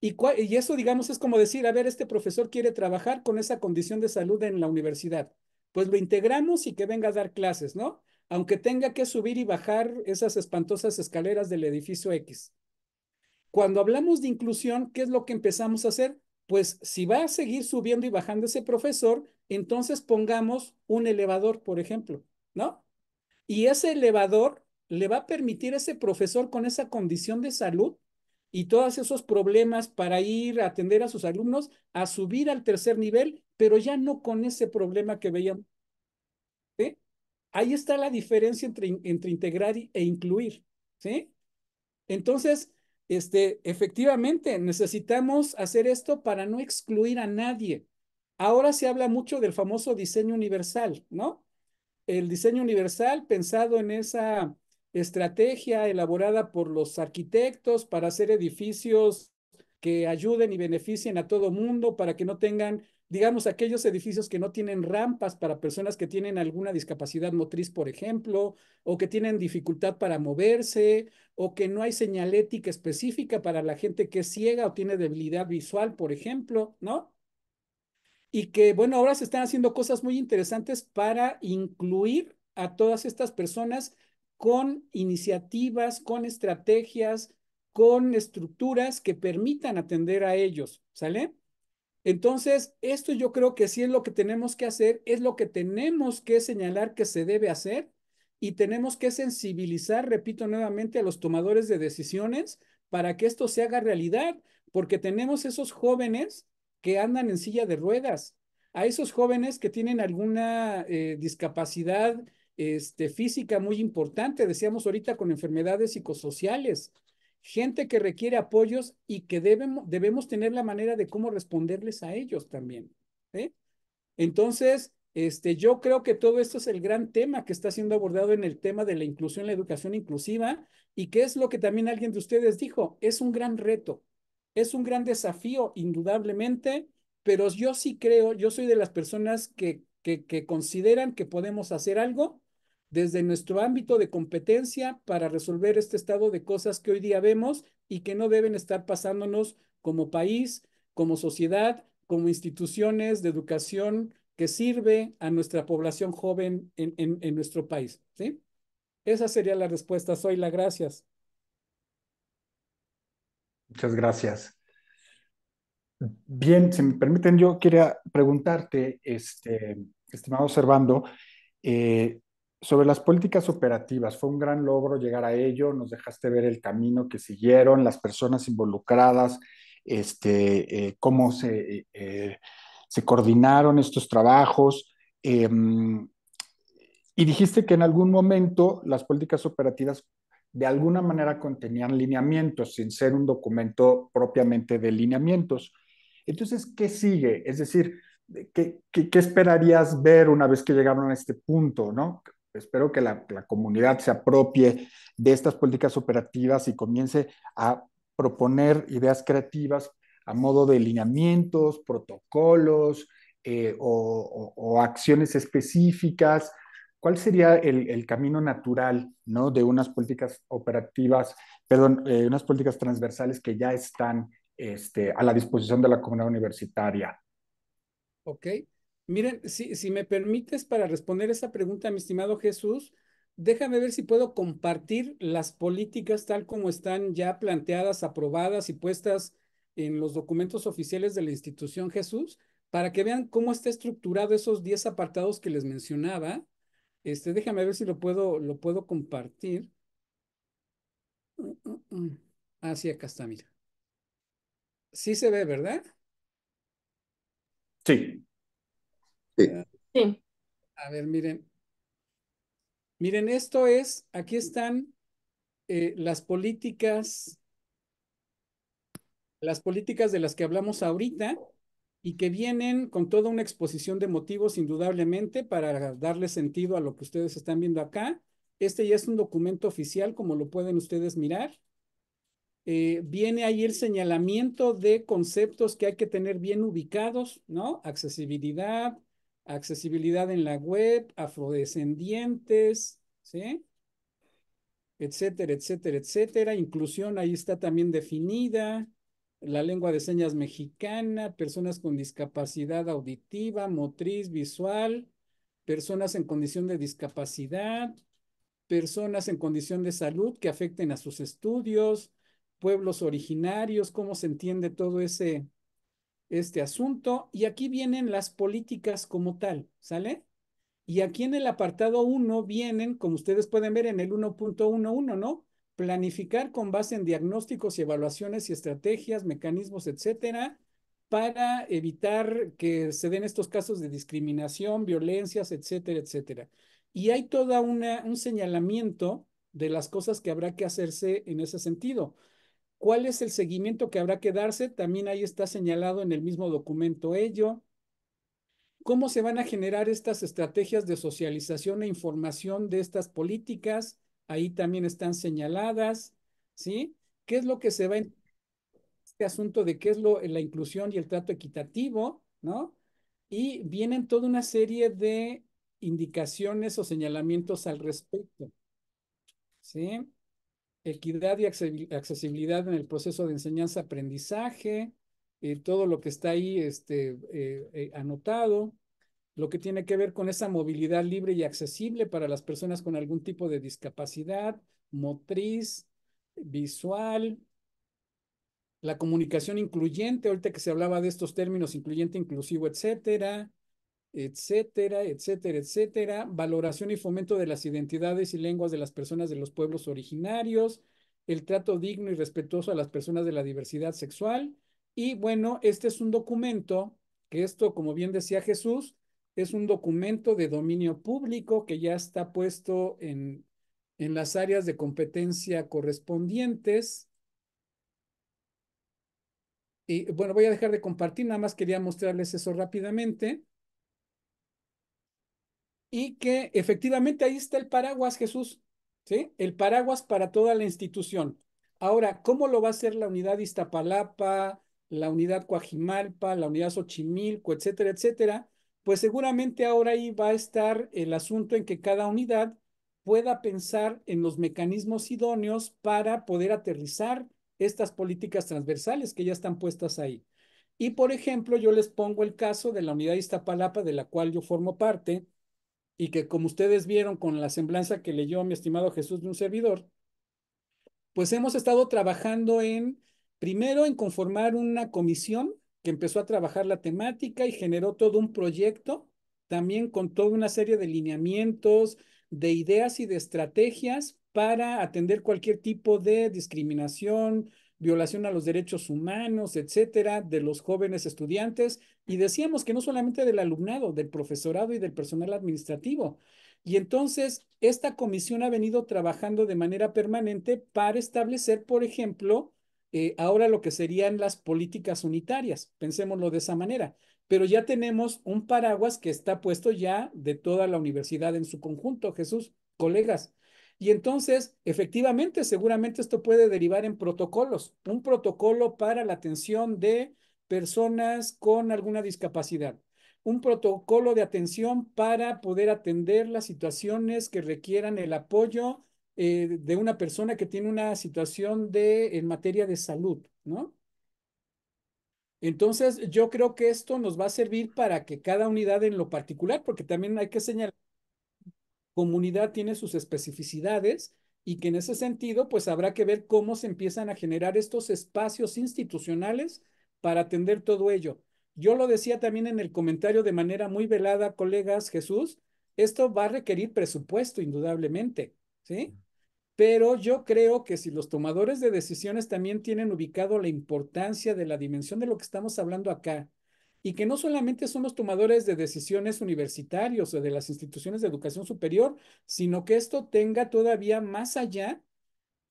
Y, y eso, digamos, es como decir, a ver, este profesor quiere trabajar con esa condición de salud en la universidad pues lo integramos y que venga a dar clases, ¿no? Aunque tenga que subir y bajar esas espantosas escaleras del edificio X. Cuando hablamos de inclusión, ¿qué es lo que empezamos a hacer? Pues si va a seguir subiendo y bajando ese profesor, entonces pongamos un elevador, por ejemplo, ¿no? Y ese elevador le va a permitir a ese profesor con esa condición de salud y todos esos problemas para ir a atender a sus alumnos a subir al tercer nivel pero ya no con ese problema que veíamos. Ahí está la diferencia entre, entre integrar e incluir. ¿sí? Entonces, este, efectivamente, necesitamos hacer esto para no excluir a nadie. Ahora se habla mucho del famoso diseño universal, ¿no? El diseño universal pensado en esa estrategia elaborada por los arquitectos para hacer edificios que ayuden y beneficien a todo mundo, para que no tengan digamos, aquellos edificios que no tienen rampas para personas que tienen alguna discapacidad motriz, por ejemplo, o que tienen dificultad para moverse, o que no hay señalética específica para la gente que es ciega o tiene debilidad visual, por ejemplo, ¿no? Y que, bueno, ahora se están haciendo cosas muy interesantes para incluir a todas estas personas con iniciativas, con estrategias, con estructuras que permitan atender a ellos, ¿sale? Entonces, esto yo creo que sí es lo que tenemos que hacer, es lo que tenemos que señalar que se debe hacer y tenemos que sensibilizar, repito nuevamente, a los tomadores de decisiones para que esto se haga realidad, porque tenemos esos jóvenes que andan en silla de ruedas, a esos jóvenes que tienen alguna eh, discapacidad este, física muy importante, decíamos ahorita con enfermedades psicosociales, gente que requiere apoyos y que debemos, debemos tener la manera de cómo responderles a ellos también. ¿eh? Entonces, este, yo creo que todo esto es el gran tema que está siendo abordado en el tema de la inclusión, la educación inclusiva, y que es lo que también alguien de ustedes dijo, es un gran reto, es un gran desafío, indudablemente, pero yo sí creo, yo soy de las personas que, que consideran que podemos hacer algo desde nuestro ámbito de competencia para resolver este estado de cosas que hoy día vemos y que no deben estar pasándonos como país, como sociedad, como instituciones de educación que sirve a nuestra población joven en, nuestro país. ¿sí? Esa sería la respuesta. Soy la gracias. Muchas gracias. Bien, si me permiten, yo quería preguntarte, este, estimado Servando, eh, sobre las políticas operativas, fue un gran logro llegar a ello, nos dejaste ver el camino que siguieron, las personas involucradas, este, eh, cómo se, eh, se, coordinaron estos trabajos. Em, y dijiste que en algún momento las políticas operativas de alguna manera contenían lineamientos, sin ser un documento propiamente de lineamientos. Entonces, ¿qué sigue? Es decir, ¿qué, qué esperarías ver una vez que llegaron a este punto? ¿no? espero que la, comunidad se apropie de estas políticas operativas y comience a proponer ideas creativas a modo de lineamientos, protocolos eh, o, acciones específicas. ¿Cuál sería el, camino natural ¿no? de unas políticas operativas, perdón, eh, unas políticas transversales que ya están este, a la disposición de la comunidad universitaria? Ok, Miren, si, si me permites para responder esa pregunta, mi estimado Jesús, déjame ver si puedo compartir las políticas tal como están ya planteadas, aprobadas y puestas en los documentos oficiales de la institución Jesús, para que vean cómo está estructurado esos 10 apartados que les mencionaba. Este, déjame ver si lo puedo, lo puedo compartir. Ah, sí, acá está, mira. Sí se ve, ¿verdad? Sí. Sí. A ver, miren. Miren, esto es, aquí están eh, las políticas, las políticas de las que hablamos ahorita y que vienen con toda una exposición de motivos, indudablemente, para darle sentido a lo que ustedes están viendo acá. Este ya es un documento oficial, como lo pueden ustedes mirar. Eh, viene ahí el señalamiento de conceptos que hay que tener bien ubicados, ¿no? Accesibilidad, accesibilidad en la web, afrodescendientes, ¿sí? etcétera, etcétera, etcétera. Inclusión ahí está también definida. La lengua de señas mexicana, personas con discapacidad auditiva, motriz, visual, personas en condición de discapacidad, personas en condición de salud que afecten a sus estudios, pueblos originarios, cómo se entiende todo ese este asunto y aquí vienen las políticas como tal, ¿sale? Y aquí en el apartado 1 vienen, como ustedes pueden ver en el 1.11, ¿no? Planificar con base en diagnósticos y evaluaciones y estrategias, mecanismos, etcétera, para evitar que se den estos casos de discriminación, violencias, etcétera, etcétera. Y hay toda una un señalamiento de las cosas que habrá que hacerse en ese sentido. ¿Cuál es el seguimiento que habrá que darse? También ahí está señalado en el mismo documento ello. ¿Cómo se van a generar estas estrategias de socialización e información de estas políticas? Ahí también están señaladas, ¿sí? ¿Qué es lo que se va en este asunto de qué es lo, la inclusión y el trato equitativo, ¿no? Y vienen toda una serie de indicaciones o señalamientos al respecto, ¿sí? equidad y accesibilidad en el proceso de enseñanza-aprendizaje, y eh, todo lo que está ahí este, eh, eh, anotado, lo que tiene que ver con esa movilidad libre y accesible para las personas con algún tipo de discapacidad, motriz, visual, la comunicación incluyente, ahorita que se hablaba de estos términos, incluyente, inclusivo, etcétera, etcétera, etcétera, etcétera. Valoración y fomento de las identidades y lenguas de las personas de los pueblos originarios, el trato digno y respetuoso a las personas de la diversidad sexual. Y bueno, este es un documento que esto, como bien decía Jesús, es un documento de dominio público que ya está puesto en, en las áreas de competencia correspondientes. Y bueno, voy a dejar de compartir, nada más quería mostrarles eso rápidamente y que efectivamente ahí está el paraguas, Jesús, ¿sí? El paraguas para toda la institución. Ahora, ¿cómo lo va a hacer la unidad Iztapalapa, la unidad Coajimalpa, la unidad Xochimilco, etcétera, etcétera? Pues seguramente ahora ahí va a estar el asunto en que cada unidad pueda pensar en los mecanismos idóneos para poder aterrizar estas políticas transversales que ya están puestas ahí. Y por ejemplo, yo les pongo el caso de la unidad Iztapalapa, de la cual yo formo parte, y que como ustedes vieron con la semblanza que leyó mi estimado Jesús de un servidor, pues hemos estado trabajando en, primero, en conformar una comisión que empezó a trabajar la temática y generó todo un proyecto, también con toda una serie de lineamientos, de ideas y de estrategias para atender cualquier tipo de discriminación, violación a los derechos humanos, etcétera, de los jóvenes estudiantes y decíamos que no solamente del alumnado, del profesorado y del personal administrativo. Y entonces, esta comisión ha venido trabajando de manera permanente para establecer, por ejemplo, eh, ahora lo que serían las políticas unitarias. Pensémoslo de esa manera. Pero ya tenemos un paraguas que está puesto ya de toda la universidad en su conjunto, Jesús, colegas. Y entonces, efectivamente, seguramente esto puede derivar en protocolos, un protocolo para la atención de personas con alguna discapacidad. Un protocolo de atención para poder atender las situaciones que requieran el apoyo eh, de una persona que tiene una situación de, en materia de salud, ¿no? Entonces, yo creo que esto nos va a servir para que cada unidad en lo particular, porque también hay que señalar, comunidad tiene sus especificidades y que en ese sentido, pues habrá que ver cómo se empiezan a generar estos espacios institucionales para atender todo ello. Yo lo decía también en el comentario de manera muy velada, colegas, Jesús, esto va a requerir presupuesto, indudablemente, ¿sí? Pero yo creo que si los tomadores de decisiones también tienen ubicado la importancia de la dimensión de lo que estamos hablando acá, y que no solamente son los tomadores de decisiones universitarios o de las instituciones de educación superior, sino que esto tenga todavía más allá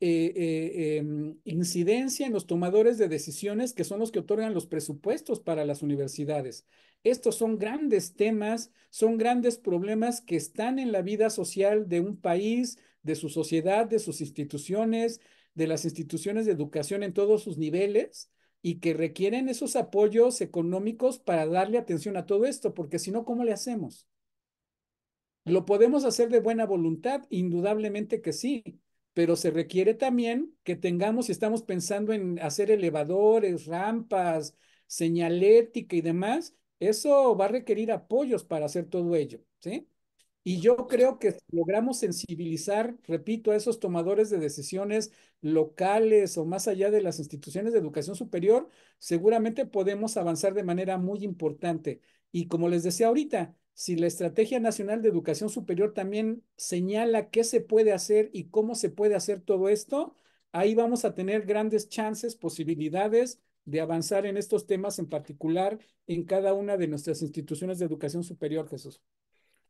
eh, eh, em, incidencia en los tomadores de decisiones que son los que otorgan los presupuestos para las universidades. Estos son grandes temas, son grandes problemas que están en la vida social de un país, de su sociedad, de sus instituciones, de las instituciones de educación en todos sus niveles y que requieren esos apoyos económicos para darle atención a todo esto, porque si no, ¿cómo le hacemos? Lo podemos hacer de buena voluntad, indudablemente que sí, pero se requiere también que tengamos, si estamos pensando en hacer elevadores, rampas, señalética y demás, eso va a requerir apoyos para hacer todo ello, ¿sí? Y yo creo que logramos sensibilizar, repito, a esos tomadores de decisiones locales o más allá de las instituciones de educación superior, seguramente podemos avanzar de manera muy importante. Y como les decía ahorita, si la Estrategia Nacional de Educación Superior también señala qué se puede hacer y cómo se puede hacer todo esto, ahí vamos a tener grandes chances, posibilidades de avanzar en estos temas en particular en cada una de nuestras instituciones de educación superior, Jesús.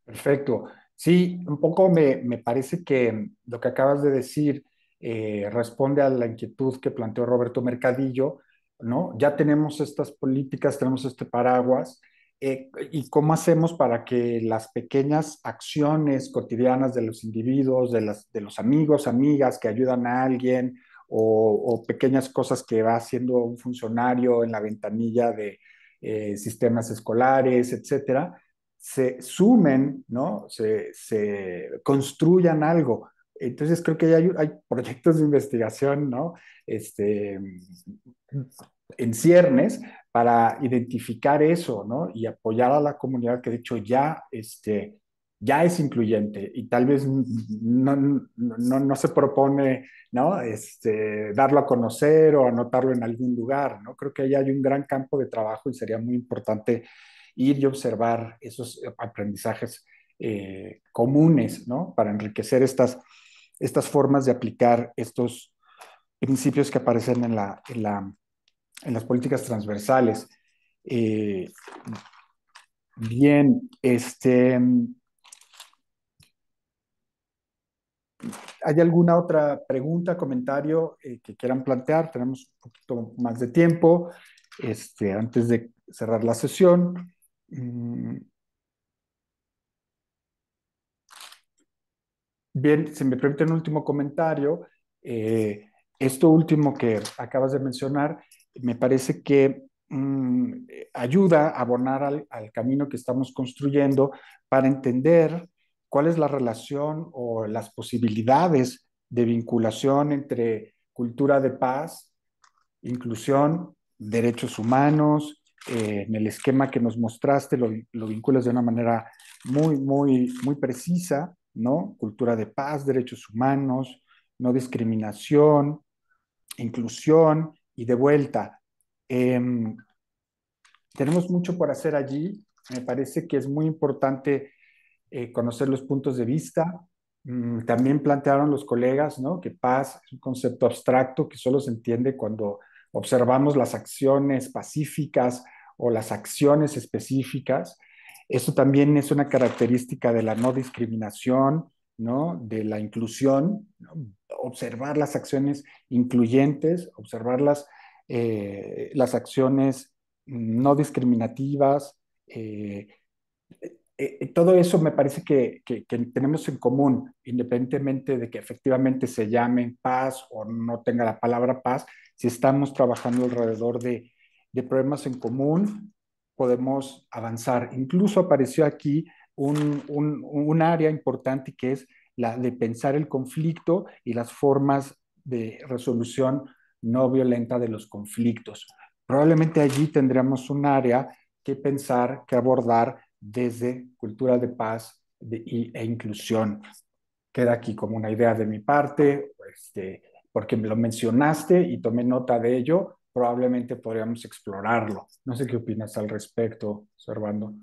Perfecto. Sí, un poco me, parece que lo que acabas de decir eh, responde a la inquietud que planteó Roberto Mercadillo, ¿no? Ya tenemos estas políticas, tenemos este paraguas, eh, y cómo hacemos para que las pequeñas acciones cotidianas de los individuos, de, las, los amigos, amigas que ayudan a alguien o, pequeñas cosas que va haciendo un funcionario en la ventanilla de eh, sistemas escolares, etcétera, se sumen, Se, construyan algo. Entonces creo que hay, hay proyectos de investigación, ¿no? Este, en ciernes para identificar eso, ¿no? Y apoyar a la comunidad que de hecho ya, este, ya es incluyente y tal vez no, se propone, ¿no? Este, darlo a conocer o anotarlo en algún lugar, ¿no? Creo que ahí hay un gran campo de trabajo y sería muy importante ir y observar esos aprendizajes eh, comunes, Para enriquecer estas, estas formas de aplicar estos principios que aparecen en la, en las políticas transversales. Eh, bien, este, ¿hay alguna otra pregunta, comentario eh, que quieran plantear? Tenemos un poquito más de tiempo este, antes de cerrar la sesión. Mm. Bien, si me permite un último comentario, eh, esto último que acabas de mencionar me parece que mm, ayuda a abonar al, camino que estamos construyendo para entender cuál es la relación o las posibilidades de vinculación entre cultura de paz, inclusión, derechos humanos, eh, en el esquema que nos mostraste lo, lo, vinculas de una manera muy, muy, muy precisa, ¿no? Cultura de paz, derechos humanos, no discriminación, inclusión, y de vuelta. Em, tenemos mucho por hacer allí. Me parece que es muy importante eh, conocer los puntos de vista. Mm, también plantearon los colegas ¿no? que paz es un concepto abstracto que solo se entiende cuando observamos las acciones pacíficas o las acciones específicas. Eso también es una característica de la no discriminación, de la inclusión, observar las acciones incluyentes, observar eh, las, acciones no discriminativas. Eh, eh, todo eso me parece que, tenemos en común, independientemente de que efectivamente se llame paz o no tenga la palabra paz, si estamos trabajando alrededor de, de problemas en común, podemos avanzar. Incluso apareció aquí un, área importante que es la de pensar el conflicto y las formas de resolución no violenta de los conflictos. Probablemente allí tendríamos un área que pensar, que abordar desde cultura de paz e inclusión. Queda aquí como una idea de mi parte, este, porque me lo mencionaste y tomé nota de ello, probablemente podríamos explorarlo. No sé qué opinas al respecto, Servando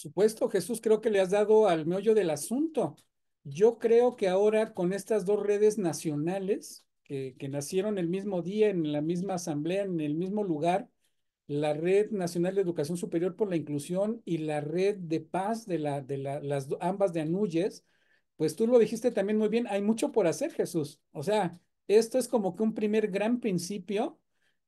supuesto, Jesús, creo que le has dado al meollo del asunto. Yo creo que ahora con estas dos redes nacionales que, nacieron el mismo día, en la misma asamblea, en el mismo lugar, la Red Nacional de Educación Superior por la Inclusión y la Red de Paz de, la, de las ambas de Anuyes, pues tú lo dijiste también muy bien, hay mucho por hacer, Jesús. O sea, esto es como que un primer gran principio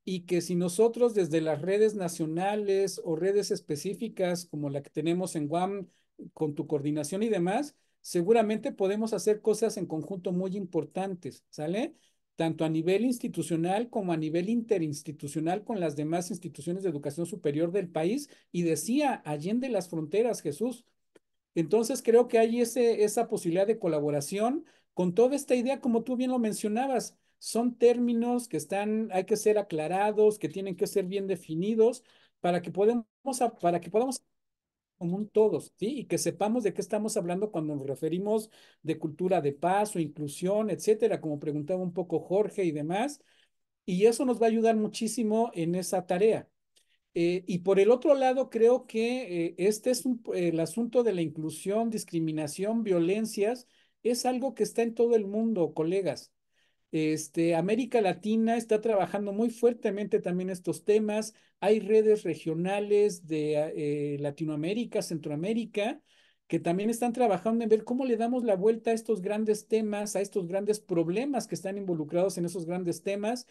y que si nosotros desde las redes nacionales o redes específicas como la que tenemos en Guam con tu coordinación y demás, seguramente podemos hacer cosas en conjunto muy importantes, ¿sale? Tanto a nivel institucional como a nivel interinstitucional con las demás instituciones de educación superior del país y decía, allende las fronteras, Jesús. Entonces creo que hay ese, esa posibilidad de colaboración con toda esta idea, como tú bien lo mencionabas, son términos que están, hay que ser aclarados, que tienen que ser bien definidos para que podamos, para que podamos todos, Y que sepamos de qué estamos hablando cuando nos referimos de cultura de paz o inclusión, etcétera, como preguntaba un poco Jorge y demás. Y eso nos va a ayudar muchísimo en esa tarea. Eh, y por el otro lado, creo que eh, este es el asunto de la inclusión, discriminación, violencias, es algo que está en todo el mundo, colegas. Este, América Latina está trabajando muy fuertemente también estos temas. Hay redes regionales de ah, eh, Latinoamérica, Centroamérica, que también están trabajando en ver cómo le damos la vuelta a estos grandes temas, a estos grandes problemas que están involucrados en esos grandes temas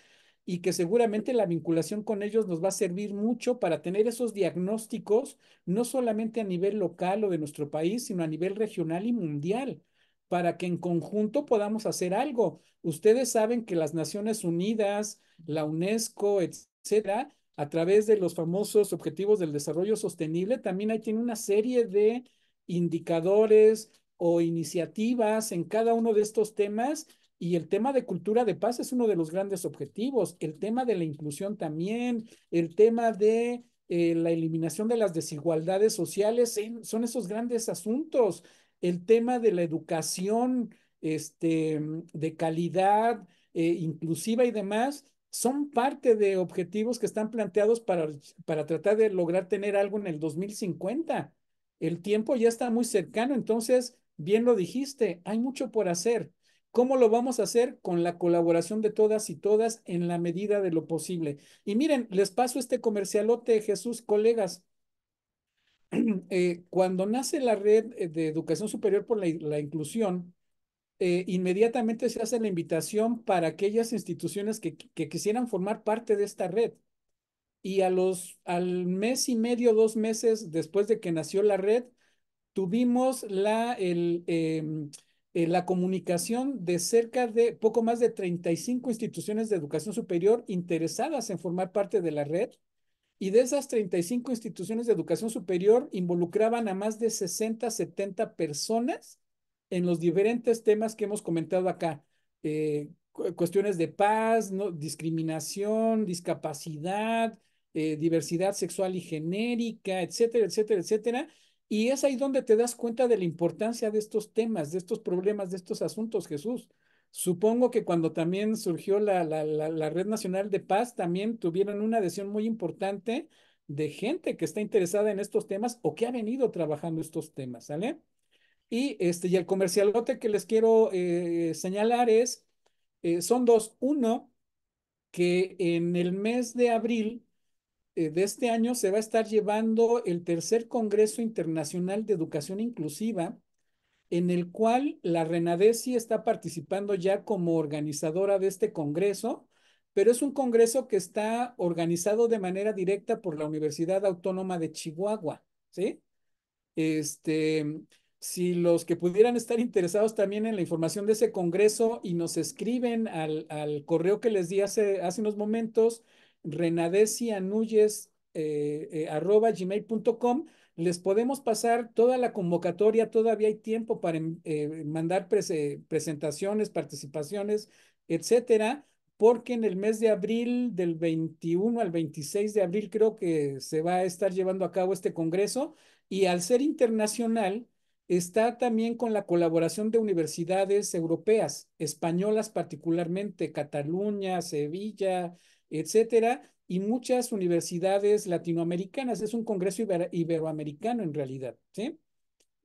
y que seguramente la vinculación con ellos nos va a servir mucho para tener esos diagnósticos, no solamente a nivel local o de nuestro país, sino a nivel regional y mundial para que en conjunto podamos hacer algo. Ustedes saben que las Naciones Unidas, la UNESCO, etcétera, a través de los famosos Objetivos del Desarrollo Sostenible, también hay tiene una serie de indicadores o iniciativas en cada uno de estos temas y el tema de cultura de paz es uno de los grandes objetivos, el tema de la inclusión también, el tema de eh, la eliminación de las desigualdades sociales, son esos grandes asuntos el tema de la educación este, mm, de calidad, eh, inclusiva y demás, son parte de objetivos que están planteados para, para tratar de lograr tener algo en el 2050. El tiempo ya está muy cercano, entonces, bien lo dijiste, hay mucho por hacer. ¿Cómo lo vamos a hacer? Con la colaboración de todas y todas en la medida de lo posible. Y miren, les paso este comercialote, Jesús, colegas. <clears throat> Eh, cuando nace la red eh, de educación superior por la, inclusión, eh, inmediatamente se hace la invitación para aquellas instituciones que, quisieran formar parte de esta red. Y a los, al mes y medio, dos meses después de que nació la red, tuvimos la, em, la comunicación de cerca de poco más de 35 instituciones de educación superior interesadas en formar parte de la red y de esas 35 instituciones de educación superior involucraban a más de 60, 70 personas en los diferentes temas que hemos comentado acá. Eh, cuestiones de paz, no, discriminación, discapacidad, eh, diversidad sexual y genérica, etcétera, etcétera, etcétera. Y es ahí donde te das cuenta de la importancia de estos temas, de estos problemas, de estos asuntos, Jesús. Supongo que cuando también surgió la, Red Nacional de Paz, también tuvieron una adhesión muy importante de gente que está interesada en estos temas o que ha venido trabajando estos temas, ¿sale? Y, este, y el comercialote que les quiero eh, señalar es, eh, son dos. Uno, que en el mes de abril eh, de este año se va a estar llevando el tercer Congreso Internacional de Educación Inclusiva en el cual la Renadesi está participando ya como organizadora de este congreso, pero es un congreso que está organizado de manera directa por la Universidad Autónoma de Chihuahua, ¿sí? Este, si los que pudieran estar interesados también en la información de ese congreso y nos escriben al, correo que les di hace, unos momentos, renadesianuyes.com, eh, eh, les podemos pasar toda la convocatoria, todavía hay tiempo para em, eh, mandar presentaciones, participaciones, etcétera, porque en el mes de abril, del 21 al 26 de abril, creo que se va a estar llevando a cabo este congreso y al ser internacional, está también con la colaboración de universidades europeas, españolas particularmente, Cataluña, Sevilla, etcétera, y muchas universidades latinoamericanas. Es un congreso iberoamericano en realidad, ¿sí?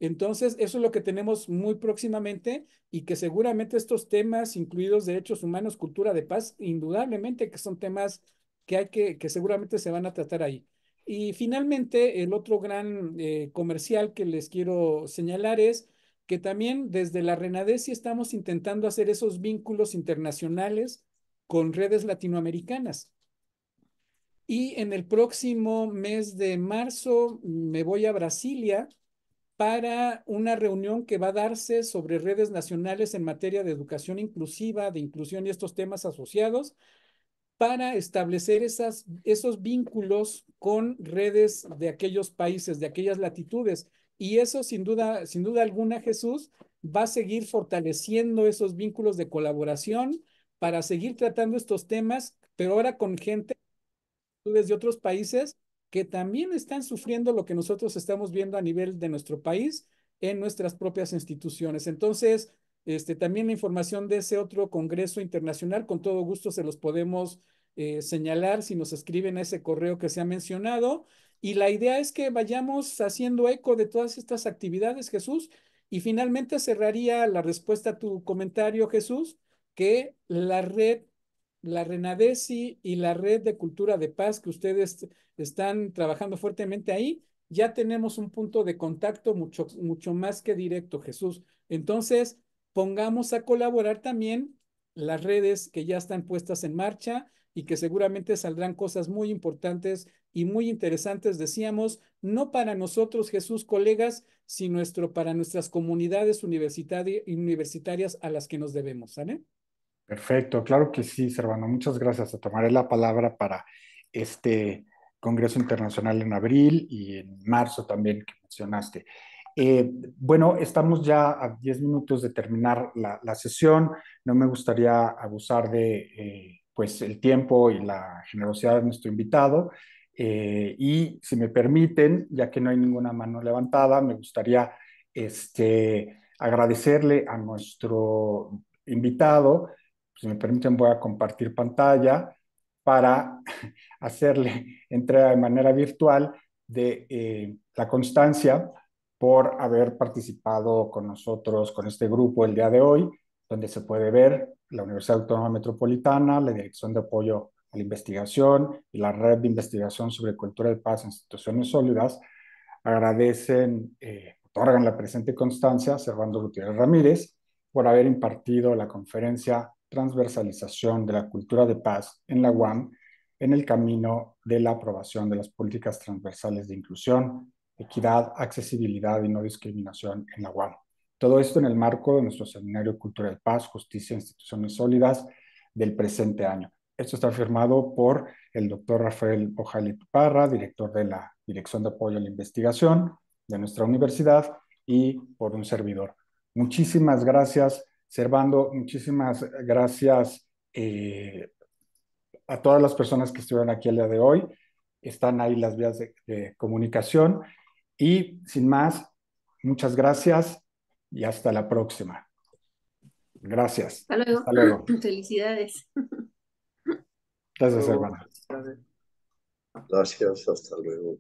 Entonces, eso es lo que tenemos muy próximamente y que seguramente estos temas, incluidos derechos humanos, cultura de paz, indudablemente que son temas que hay que, que seguramente se van a tratar ahí. Y finalmente, el otro gran eh, comercial que les quiero señalar es que también desde la Renadesi estamos intentando hacer esos vínculos internacionales con redes latinoamericanas. Y en el próximo mes de marzo me voy a Brasilia para una reunión que va a darse sobre redes nacionales en materia de educación inclusiva, de inclusión y estos temas asociados, para establecer esas, esos vínculos con redes de aquellos países, de aquellas latitudes. Y eso, sin duda, sin duda alguna, Jesús, va a seguir fortaleciendo esos vínculos de colaboración para seguir tratando estos temas, pero ahora con gente desde de otros países que también están sufriendo lo que nosotros estamos viendo a nivel de nuestro país en nuestras propias instituciones. Entonces, este, también la información de ese otro Congreso Internacional, con todo gusto se los podemos eh, señalar si nos escriben a ese correo que se ha mencionado. Y la idea es que vayamos haciendo eco de todas estas actividades, Jesús. Y finalmente cerraría la respuesta a tu comentario, Jesús, que la red la Renadesi y la Red de Cultura de Paz que ustedes están trabajando fuertemente ahí, ya tenemos un punto de contacto mucho, mucho más que directo, Jesús. Entonces, pongamos a colaborar también las redes que ya están puestas en marcha y que seguramente saldrán cosas muy importantes y muy interesantes, decíamos, no para nosotros, Jesús, colegas, sino nuestro, para nuestras comunidades universitarias a las que nos debemos. ¿Sale? Perfecto, claro que sí, Servano. Muchas gracias. Te tomaré la palabra para este Congreso Internacional en abril y en marzo también que mencionaste. Eh, bueno, estamos ya a diez minutos de terminar la, sesión. No me gustaría abusar de eh, pues el tiempo y la generosidad de nuestro invitado. Eh, y si me permiten, ya que no hay ninguna mano levantada, me gustaría este, agradecerle a nuestro invitado si me permiten, voy a compartir pantalla para <laughs> hacerle entrega de manera virtual de eh, la constancia por haber participado con nosotros, con este grupo el día de hoy, donde se puede ver la Universidad Autónoma Metropolitana, la Dirección de Apoyo a la Investigación y la Red de Investigación sobre Cultura de Paz en Instituciones Sólidas, agradecen, eh, otorgan la presente constancia a Servando Gutiérrez Ramírez por haber impartido la conferencia transversalización de la cultura de paz en la UAM en el camino de la aprobación de las políticas transversales de inclusión, equidad, accesibilidad y no discriminación en la UAM. Todo esto en el marco de nuestro seminario Cultura de Paz, Justicia e Instituciones Sólidas del presente año. Esto está firmado por el doctor Rafael Ojalit Parra, director de la Dirección de Apoyo a la Investigación de nuestra universidad, y por un servidor. Muchísimas gracias Servando, muchísimas gracias eh, a todas las personas que estuvieron aquí el día de hoy. Están ahí las vías de, comunicación. Y sin más, muchas gracias y hasta la próxima. Gracias. Hasta luego. Hasta <laughs> Felicidades. Gracias, hermana. Gracias, hasta luego.